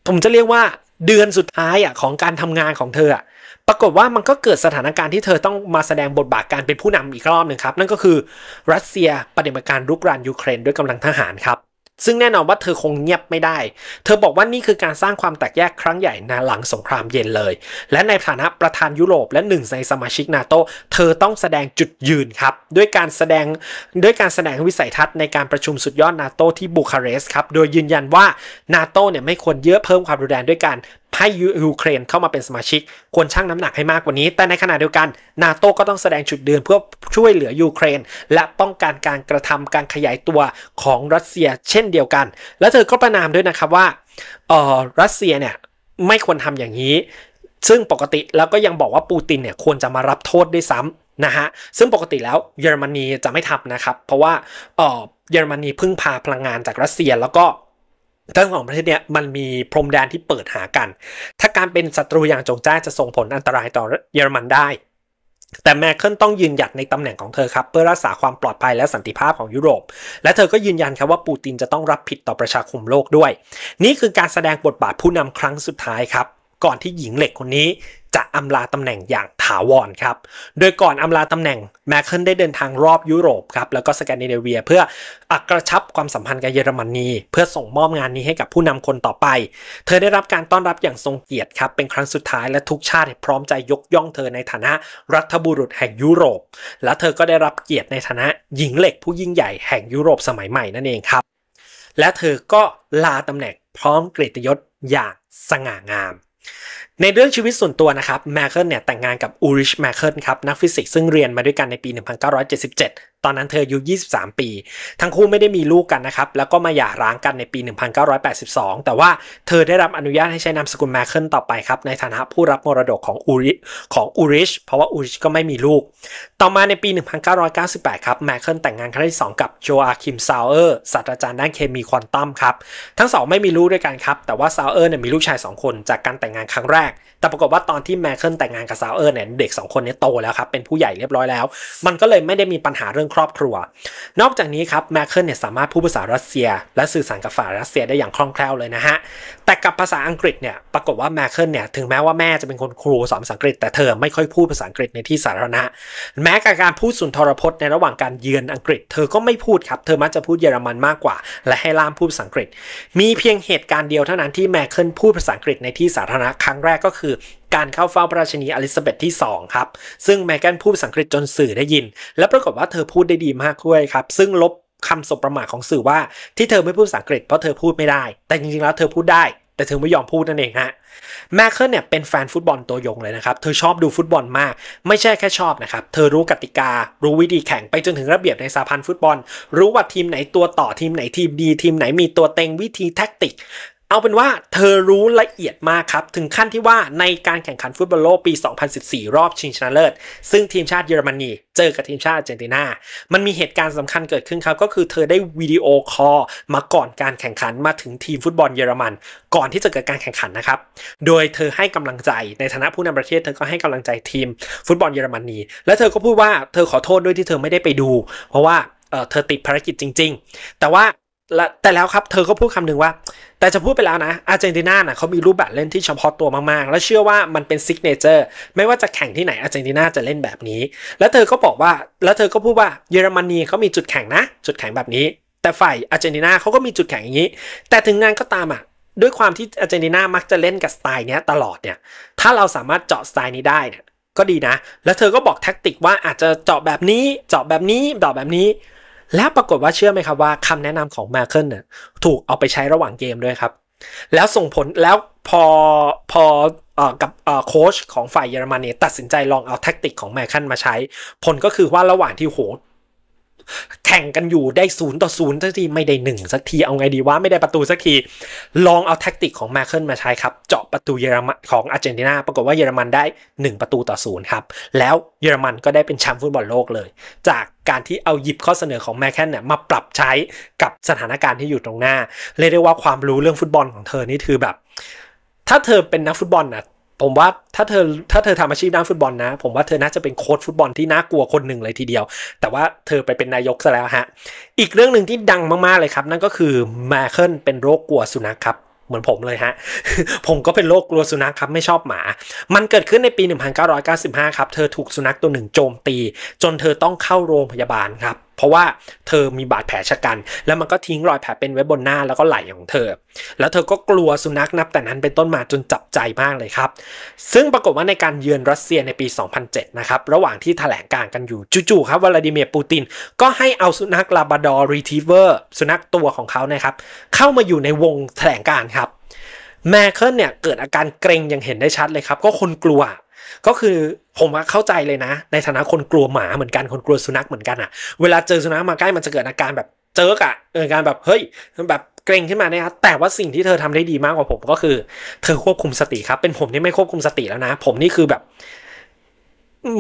ผมจะเรียกว่าเดือนสุดท้ายอ่ะของการทำงานของเธออ่ะปรากฏว่ามันก็เกิดสถานการณ์ที่เธอต้องมาแสดงบทบาทการเป็นผู้นำอีกรอบหนึ่งครับนั่นก็คือรัสเซียปฏิบัติการรุกรานยูเครน ด้วยกำลังทหารครับซึ่งแน่นอนว่าเธอคงเงียบไม่ได้ เธอบอกว่านี่คือการสร้างความแตกแยกครั้งใหญ่ในหลังสงครามเย็นเลย และในฐานะประธานยุโรปและหนึ่งในสมาชิกนาโตเธอต้องแสดงจุดยืนครับด้วยการแสดงด้วยการแสดงวิสัยทัศน์ในการประชุมสุดยอดนาโตที่บูคาเรสต์ครับโดยยืนยันว่านาโตเนี่ยไม่ควรเยอะเพิ่มความรุนแรงด้วยการให้ยูเครนเข้ามาเป็นสมาชิกควรชั่งน้ำหนักให้มากกว่านี้ แต่ในขณะเดียวกันนาโตก็ต้องแสดงจุดเดือนเพื่อช่วยเหลือยูเครน และป้องกันการกระทำการขยายตัวของรัสเซีย เช่นเดียวกัน และเธอก็ประนามด้วยนะครับว่าเออรัสเซียเนี่ยไม่ควรทำอย่างนี้ ซึ่งปกติแล้วก็ยังบอกว่าปูตินเนี่ยควรจะมารับโทษด้วยซ้ำนะฮะซึ่งปกติแล้วเยอรมนีจะไม่ทำนะครับ เพราะว่าเออเยอรมนีพึ่งพาพลังงานจากรัสเซียแล้วก็ทั้งสองประเทศเนี่ยมันมีพรมแดนที่เปิดหากัน ถ้าการเป็นศัตรูอย่างจงใจจะส่งผลอันตรายต่อเยอรมันได้ แต่แมคเคิลต้องยืนหยัดในตำแหน่งของเธอครับ เพื่อรักษาความปลอดภัยและสันติภาพของยุโรป และเธอก็ยืนยันครับว่าปูตินจะต้องรับผิดต่อประชาคมโลกด้วย นี่คือการแสดงบทบาทผู้นำครั้งสุดท้ายครับก่อนที่หญิงเหล็กคนนี้จะอำลาตำแหน่งอย่างถาวรครับ โดยก่อนอำลาตำแหน่งแมคเคิลได้เดินทางรอบยุโรปครับแล้วก็สแกนดิเนเวีย เพื่ออักระชับความสัมพันธ์กับเยอรมนี เพื่อส่งมอบงานนี้ให้กับผู้นำคนต่อไป เธอได้รับการต้อนรับอย่างทรงเกียรติครับเป็นครั้งสุดท้ายและทุกชาติพร้อมใจยกย่องเธอในฐานะรัฐบุรุษแห่งยุโรป และเธอก็ได้รับเกียรติในฐานะหญิงเหล็กผู้ยิ่งใหญ่แห่งยุโรปสมัยใหม่นั่นเองครับ และเธอก็ลาตำแหน่งพร้อมเกียรติยศอย่างสง่างามในเรื่องชีวิตส่วนตัวนะครับแมคเคิลเนี่ยแต่งงานกับอูริชแมคเคิลครับนักฟิสิกส์ซึ่งเรียนมาด้วยกันในปี 1977ตอนนั้นเธออายุ23 ปี ทั้งคู่ไม่ได้มีลูกกันนะครับ แล้วก็มาหย่าร้างกันในปี 1982 แต่ว่าเธอได้รับอนุญาตให้ใช้นามสกุลแมคเคิลต่อไปครับ ในฐานะผู้รับมรดกของอูริของอูริชเพราะว่าอูริชก็ไม่มีลูก ต่อมาในปี 1998 ครับ แมคเคิลแต่งงานครั้งที่ 2 กับโจอาคิมซาวเออร์ ศาสตราจารย์ด้านเคมีควอนตัมครับ ทั้งสองไม่มีลูกด้วยกันครับ แต่ว่าซาวเออร์เนี่ยมีลูกชาย2คนจากการแต่งงานครั้งแรกแต่ปรากฏว่าตอนที่แมคเคิลแต่งงานกับซาวเออร์เนี่ยเด็ก 2 คนนี้โตแล้วครับ เป็นผู้ใหญ่เรียบร้อยแล้ว มันก็เลยไม่ได้มีปัญหาเรื่องครอบครัว นอกจากนี้ครับแมคเคิลเนี่ยสามารถพูดภาษารัสเซีย และสื่อสารกับฝ่ายรัสเซียได้อย่างคล่องแคล่วเลยนะฮะ แต่กับภาษาอังกฤษเนี่ยปรากฏว่าแมคเคิลเนี่ยถึงแม้ว่าแม่จะเป็นคนครูสอนภาษาอังกฤษแต่เธอไม่ค่อยพูดภาษาอังกฤษในที่สาธารณะ แม้กับการพูดสุนทรพจน์ในระหว่างการเยือนอังกฤษเธอก็ไม่พูดครับเธอมักจะพูดเยอรมันมากกว่า และให้ล่ามพูดภาษาอังกฤษ มีเพียงเหตุการณ์เดียวเท่านั้นที่แมคเคิลพูดภาษาอังกฤษในที่สาธารณะครั้งแรกก็คืือการเข้าเฝ้าพระราชินีอลิซาเบธที่2 ครับ ซึ่งแมแกนพูดสังกฤษจนสื่อได้ยิน และปรากฏว่าเธอพูดได้ดีมากด้วยครับซึ่งลบคำสบประมาทของสื่อว่าที่เธอไม่พูดภาษาอังกฤษเพราะเธอพูดไม่ได้ แต่จริงๆแล้วเธอพูดได้ แต่เธอไม่ยอมพูดนั่นเองฮะแมคเคิลเนี่ยเป็นแฟนฟุตบอลตัวยงเลยนะครับเธอชอบดูฟุตบอลมาก ไม่ใช่แค่ชอบนะครับเธอรู้กติกา รู้วิธีแข่งไปจนถึงระเบียบในสาพันธ์ฟุตบอลรู้ว่าทีมไหนตัวต่อทีมไหนทีมดี ทีมไหนมีตัวเต็งวิธีแท็กติกเอาเป็นว่าเธอรู้ละเอียดมากครับ ถึงขั้นที่ว่าในการแข่งขันฟุตบอลโลกปี 2014 รอบชิงชนะเลิศซึ่งทีมชาติเยอรมนีเจอกับทีมชาติอาร์เจนตินา มันมีเหตุการณ์สำคัญเกิดขึ้นครับ ก็คือเธอได้วิดีโอคอลมาก่อนการแข่งขันมาถึงทีมฟุตบอลเยอรมันก่อนที่จะเกิดการแข่งขันนะครับ โดยเธอให้กำลังใจ ในฐานะผู้นำประเทศเธอก็ให้กำลังใจทีมฟุตบอลเยอรมนีและเธอก็พูดว่าเธอขอโทษด้วยที่เธอไม่ได้ไปดู เพราะว่าเธอติดภารกิจจริงๆ แต่ว่าแต่แล้วครับเธอก็พูดคำหนึ่งว่า แต่จะพูดไปแล้วนะอาร์เจนตินาน่ะเขามีรูปแบบเล่นที่เฉพาะตัวมากๆ และเชื่อว่ามันเป็นซิกเนเจอร์ไม่ว่าจะแข่งที่ไหน อาร์เจนตินาจะเล่นแบบนี้ แล้วเธอก็บอกว่า แล้วเธอก็พูดว่าเยอรมนีเขามีจุดแข่งนะ จุดแข่งแบบนี้ แต่ฝ่ายอาร์เจนตินาเขาก็มีจุดแข่งอย่างนี้แต่ถึงงานก็ตามอ่ะด้วยความที่อาร์เจนตินามักจะเล่นกับสไตล์นี้ตลอดเนี่ยถ้าเราสามารถเจาะสไตล์นี้ได้เนี่ยก็ดีนะ แล้วเธอก็บอกแท็กติกว่าอาจจะเจาะแบบนี้เจาะแบบนี้เจาะแบบนี้แล้วปรากฏว่าเชื่อไหมครับว่า คำแนะนำของมาเคิลเนี่ยถูกเอาไปใช้ระหว่างเกมด้วยครับ แล้วส่งผลแล้วพอพอกับโค้ชของฝ่ายเยอรมันเนี่ยตัดสินใจลองเอาแท็กติกของแมคคันมาใช้ ผลก็คือว่าระหว่างที่โหแข่งกันอยู่ได้ศูนย์ต่อศูนย์สักที ไม่ได้หนึ่งสักทีเอาไงดีว่าไม่ได้ประตูสักที ลองเอาแท็กติกของมาเคิลมาใช้ครับ เจาะประตูเยอรมันของอาร์เจนตินาปรากฏว่าเยอรมันได้ 1 ประตูต่อศูนย์ครับ แล้วเยอรมันก็ได้เป็นแชมป์ฟุตบอลโลกเลย จากการที่เอาหยิบข้อเสนอของแมคแคนเนี่ยมาปรับใช้กับสถานการณ์ที่อยู่ตรงหน้าเรียกได้ว่าความรู้เรื่องฟุตบอลของเธอนี่คือแบบถ้าเธอเป็นนักฟุตบอลนะผมว่าถ้าเธอถ้าเธอทำอาชีพด้านฟุตบอลนะ ผมว่าเธอน่าจะเป็นโค้ชฟุตบอลที่น่ากลัวคนหนึ่งเลยทีเดียว แต่ว่าเธอไปเป็นนายกซะแล้วฮะอีกเรื่องหนึ่งที่ดังมากๆเลยครับนั่นก็คือ มาเคิลเป็นโรคกลัวสุนัขครับเหมือนผมเลยฮะ ผมก็เป็นโรคกลัวสุนัขครับ ไม่ชอบหมา มันเกิดขึ้นในปี 1995 ครับ เธอถูกสุนัขตัวหนึ่งโจมตีจนเธอต้องเข้าโรงพยาบาลครับเพราะว่าเธอมีบาดแผลชะกัน แล้วมันก็ทิ้งรอยแผลเป็นไว้บนหน้าแล้วก็ไหล่ของเธอ แล้วเธอก็กลัวสุนัขนับแต่นั้นเป็นต้นมาจนจับใจมากเลยครับ ซึ่งปรากฏว่าในการเยือนรัสเซียในปี 2007 นะครับระหว่างที่ถแถลงการกันอยู่จู่ๆครับวลาดิเมียร์ปูติน ก็ให้เอาสุนัขลาบาดอร์รีทิเวอร์สุนัขตัวของเขานะครับ เข้ามาอยู่ในวงถแถลงการครับแมเคิลเนี่ยเกิดอาการเกรงอย่างเห็นได้ชัดเลยครับก็คนกลัวก็คือผมเข้าใจเลยนะในฐานะคนกลัวหมาเหมือนกันคนกลัวสุนัขเหมือนกันอะเวลาเจอสุนัขมาใกล้มันจะเกิดอาการแบบเจอกอะเออการแบบเฮ้ย แบบเกรงขึ้นมาเนี่ยแต่ว่าสิ่งที่เธอทำได้ดีมากกว่าผมก็คือ เธอควบคุมสติครับเป็นผมที่ไม่ควบคุมสติแล้วนะผมนี่คือแบบ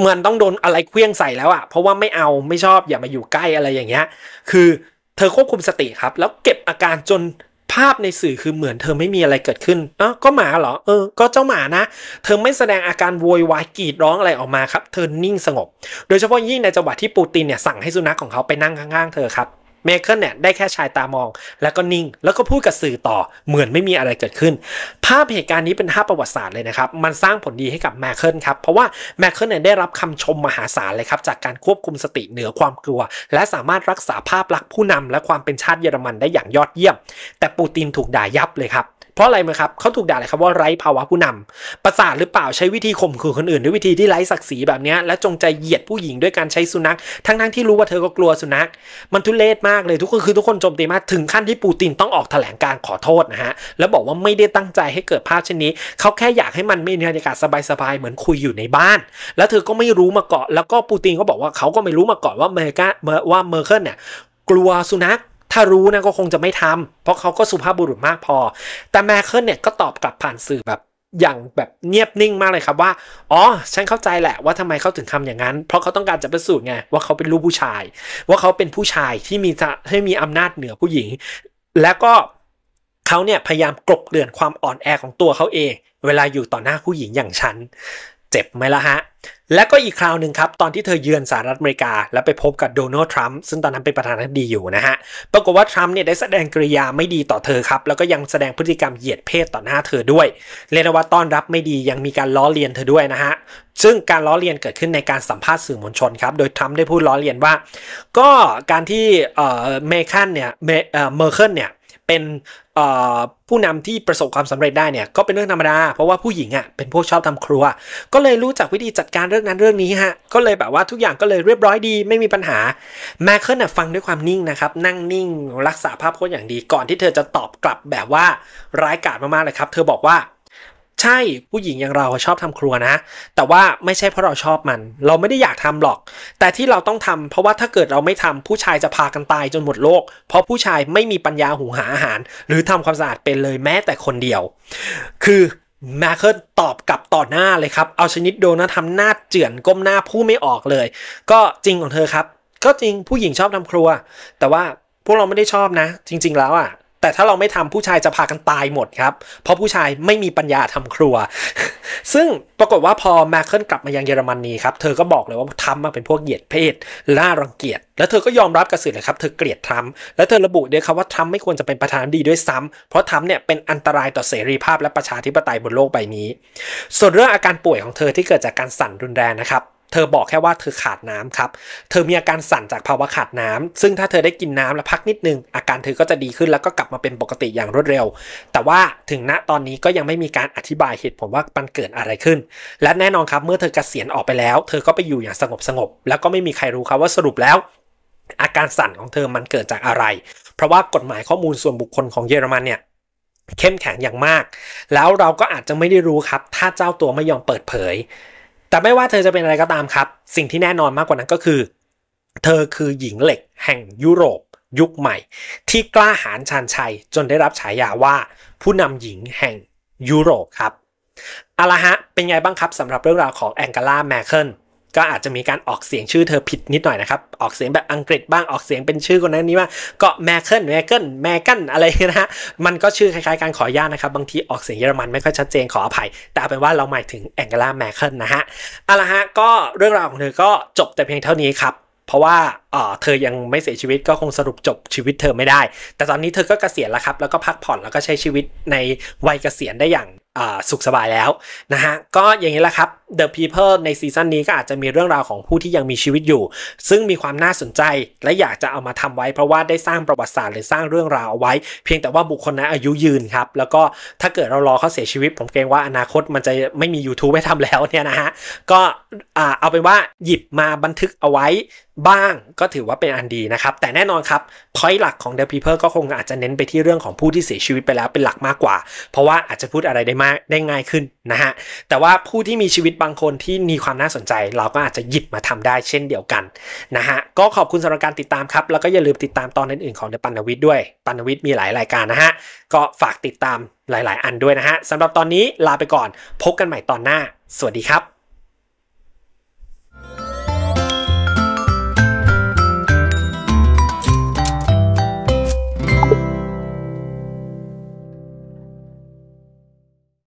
มันต้องโดนอะไรเคลี้ยงใส่แล้วอะเพราะว่าไม่เอาไม่ชอบอย่ามาอยู่ใกล้อะไรอย่างเงี้ย คือเธอควบคุมสติครับ แล้วเก็บอาการจนภาพในสื่อคือเหมือนเธอไม่มีอะไรเกิดขึ้นเออก็หมาเหรอ เออ ก็เจ้าหมานะ เธอไม่แสดงอาการโวยวายกรีดร้องอะไรออกมาครับ เธอนิ่งสงบ โดยเฉพาะยิ่งในจังหวะที่ปูตินเนี่ยสั่งให้สุนัขของเขาไปนั่งข้างๆเธอครับมเคิลเนี่ยได้แค่ชายตามอง แล้วก็นิ่งแล้วก็พูดกับสื่อต่อเหมือนไม่มีอะไรเกิดขึ้น ภาพเหตุการณ์นี้เป็นภาพประวัติศาสตร์เลยนะครับ มันสร้างผลดีให้กับแมเคิลครับ เพราะว่าแมเคิลเนี่ยได้รับคำชมมหาศาลเลยครับ จากการควบคุมสติเหนือความกลัว และสามารถรักษาภาพลักษณ์ผู้นำ และความเป็นชาติเยอรมันได้อย่างยอดเยี่ยมแต่ปูตินถูกด่ายับเลยครับเพราะอะไรมั้ครับ เขาถูกด่าเลยครับว่าไร้ภาวะผู้นำประสาทหรือเปล่าใช้วิธีข่มขืนคนอื่นด้วยวิธีที่ไร้ศักดิ์ศรีแบบนี้ และจงใจเหยียดผู้หญิงด้วยการใช้สุนัข ทั้งๆทที่รู้ว่าเธอก็กลัวสุนัข มันทุเลศมากเลย ทุกคนคือทุกคนโจมตีมาก ถึงขั้นที่ปูตินต้องออกแถลงการขอโทษนะฮะ แล้วบอกว่าไม่ได้ตั้งใจให้เกิดภาพเช่นนี้ เขาแค่อยากให้มันมีบรรยากาศสบายๆเหมือนคุยอยู่ในบ้าน แล้วเธอก็ไม่รู้มาก่อน แล้วก็ปูตินก็บอกว่าเขาก็ไม่รู้มาก่อนว่าเมกว่าเมอร์เคิลเนี่ยกลัวสุนัขถ้ารู้นะก็คงจะไม่ทำ เพราะเขาก็สุภาพบุรุษมากพอ แต่แมเคิลเนี่ยก็ตอบกลับผ่านสื่อแบบอย่างแบบเงียบนิ่งมากเลยครับว่า อ๋อ ฉันเข้าใจแหละว่าทำไมเขาถึงทำอย่างนั้น เพราะเขาต้องการจะประสูตรไงว่าเขาเป็นลูกผู้ชาย ว่าเขาเป็นผู้ชายที่มีให้มีอำนาจเหนือผู้หญิง แล้วก็เขาเนี่ยพยายามกลบเกลื่อนความอ่อนแอของตัวเขาเองเวลาอยู่ต่อหน้าผู้หญิงอย่างฉันเจ็บไหมล่ะฮะและก็อีกคราวหนึ่งครับ ตอนที่เธอเยือนสหรัฐอเมริกา แล้วไปพบกับโดนัลด์ทรัมป์ซึ่งตอนนั้นเป็นประธานาธิบดีอยู่นะฮะปรากฏว่าทรัมป์เนี่ยได้แสดงกริยาไม่ดีต่อเธอครับแล้วก็ยังแสดงพฤติกรรมเหยียดเพศต่อหน้าเธอด้วยเรียกว่าต้อนรับไม่ดียังมีการล้อเลียนเธอด้วยนะฮะซึ่งการล้อเลียนเกิดขึ้นในการสัมภาษณ์สื่อมวลชนครับโดยทรัมป์ได้พูดล้อเลียนว่า ก็การที่เมคันเนี่ยเมอร์เคิลเนี่ยเป็นผู้นำที่ประสบความสำเร็จได้เนี่ยก็เป็นเรื่องธรรมดา เพราะว่าผู้หญิงอะ่ะเป็นพวกชอบทำครัว ก็เลยรู้จักวิธีจัดการเรื่องนั้น เรื่องนี้ฮะก็เลยแบบว่าทุกอย่างก็เลยเรียบร้อยดี ไม่มีปัญหา แมคเคิลฟังด้วยความนิ่งนะครับ นั่งนิ่งรักษาภาพพจน์อย่างดีก่อนที่เธอจะตอบกลับแบบว่าร้ายกาจมากๆเลยครับเธอบอกว่าใช่ผู้หญิงอย่างเราชอบทำครัวนะแต่ว่าไม่ใช่เพราะเราชอบมัน เราไม่ได้อยากทำหรอก แต่ที่เราต้องทำ เพราะว่าถ้าเกิดเราไม่ทำผู้ชายจะพากันตายจนหมดโลก เพราะผู้ชายไม่มีปัญญาหุงหาอาหารหรือทำความสะอาดเป็นเลยแม้แต่คนเดียว คือมาเคิลตอบกลับต่อหน้าเลยครับ เอาชนิดโดนททำหน้าเจือน ก้มหน้าพูดไม่ออกเลย ก็จริงของเธอครับ ก็จริงผู้หญิงชอบทำครัว แต่ว่าพวกเราไม่ได้ชอบนะ จริง ๆ แล้วอะ่ะแต่ถ้าเราไม่ทำผู้ชายจะพากันตายหมดครับ เพราะผู้ชายไม่มีปัญญาทำครัว ซึ่งปรากฏว่าพอแมคเคิลกลับมายังเยอรมนนีครับ เธอก็บอกเลยว่าทำมาเป็นพวกเหยียดเพศล่ารังเกียจแล้วเธอก็ยอมรับกับสื่อเลยครับเธอเกลียดทำและเธอระบุด้วยครับว่าทำไม่ควรจะเป็นประธานดีด้วยซ้ำ เพราะทำเนี่ยเป็นอันตรายต่อเสรีภาพและประชาธิปไตยบนโลกใบนี้ ส่วนเรื่องอาการป่วยของเธอที่เกิดจากการสั่นรุนแรงนะครับธอบอกแค่ว่าเธอขาดน้ำครับ เธอมีอาการสั่นจากภาวะขาดน้ำซึ่งถ้าเธอได้กินน้ำและพักนิดนึง อาการเธอก็จะดีขึ้นแล้วก็กลับมาเป็นปกติอย่างรวดเร็ว แต่ว่าถึงณตอนนี้ก็ยังไม่มีการอธิบายเหตุผลว่ามันเกิดอะไรขึ้น และแน่นอนครับ เมื่อเธอเกษียณออกไปแล้ว เธอก็ไปอยู่อย่างสงบสงบแล้วก็ไม่มีใครรู้ครับว่าสรุปแล้ว อาการสั่นของเธอมันเกิดจากอะไร เพราะว่ากฎหมายข้อมูลส่วนบุคคลของเยอรมันเนี่ยเข้มแข็งอย่างมาก แล้วเราก็อาจจะไม่ได้รู้ครับ ถ้าเจ้าตัวไม่ยอมเปิดเผยแต่ไม่ว่าเธอจะเป็นอะไรก็ตามครับ สิ่งที่แน่นอนมากกว่านั้นก็คือ เธอคือหญิงเหล็กแห่งยุโรปยุคใหม่ ที่กล้าหาญชาญชัยจนได้รับฉายาว่าผู้นำหญิงแห่งยุโรปครับเอาละฮะ เป็นไงบ้างครับสำหรับเรื่องราวของแองเกลาแมเคิลก็อาจจะมีการออกเสียงชื่อเธอผิดนิดหน่อยนะครับ ออกเสียงแบบอังกฤษบ้างออกเสียงเป็นชื่อคนนั้นนี้ว่าเก็แมเคิลแมเคิลแมกันอะไรนะฮะมันก็ชื่อคล้ายๆการขอญาตนะครับบางทีออกเสียงเยอรมันไม่ค่อยชัดเจนขออภัย แต่เป็นว่าเราหมายถึงแองเกลาแมเคิลนะฮะเอาละฮะก็เรื่องราวของเธอก็จบแต่เพียงเท่านี้ครับเพราะว่าเธอยังไม่เสียชีวิตก็คงสรุปจบชีวิตเธอไม่ได้ แต่ตอนนี้เธอก็เกษียณ แล้วครับแล้วก็พักผ่อนแล้วก็ใช้ชีวิตในวัยเกษียณได้อย่างสุขสบายแล้ว นะฮะ ก็อย่างนี้แหละครับ The People ในซีซั่นนี้ก็อาจจะมีเรื่องราวของผู้ที่ยังมีชีวิตอยู่ ซึ่งมีความน่าสนใจและอยากจะเอามาทำไว้ เพราะว่าได้สร้างประวัติศาสตร์หรือสร้างเรื่องราวเอาไว้ เพียงแต่ว่าบุคคลนั้นอายุยืนครับ แล้วก็ถ้าเกิดเรารอเขาเสียชีวิต ผมเกรงว่าอนาคตมันจะไม่มี YouTube ให้ทำแล้วเนี่ยนะฮะก็เอาเป็นว่าหยิบมาบันทึกเอาไว้บ้างก็ถือว่าเป็นอันดีนะครับ แต่แน่นอนครับพอยต์หลักของ The People ก็คงอาจจะเน้นไปที่เรื่องของผู้ที่เสียชีวิตไปแล้วเป็นหลักมากกว่า เพราะว่าอาจจะพูดอะไรได้มากได้ง่ายขึ้นนะฮะ แต่ว่าผู้ที่มีชีวิตบางคนที่มีความน่าสนใจ เราก็อาจจะหยิบมาทำได้เช่นเดียวกันนะฮะก็ขอบคุณสำหรับการติดตามครับแล้วก็อย่าลืมติดตามตอนอื่นๆของ t h ปันนวิทย์ด้วยปันวิทย์มีหลายรายการนะฮะก็ฝากติดตามหลาย ๆ อันด้วยนะฮะสำหรับตอนนี้ลาไปก่อน พบกันใหม่ตอนหน้าสวัสดีครับ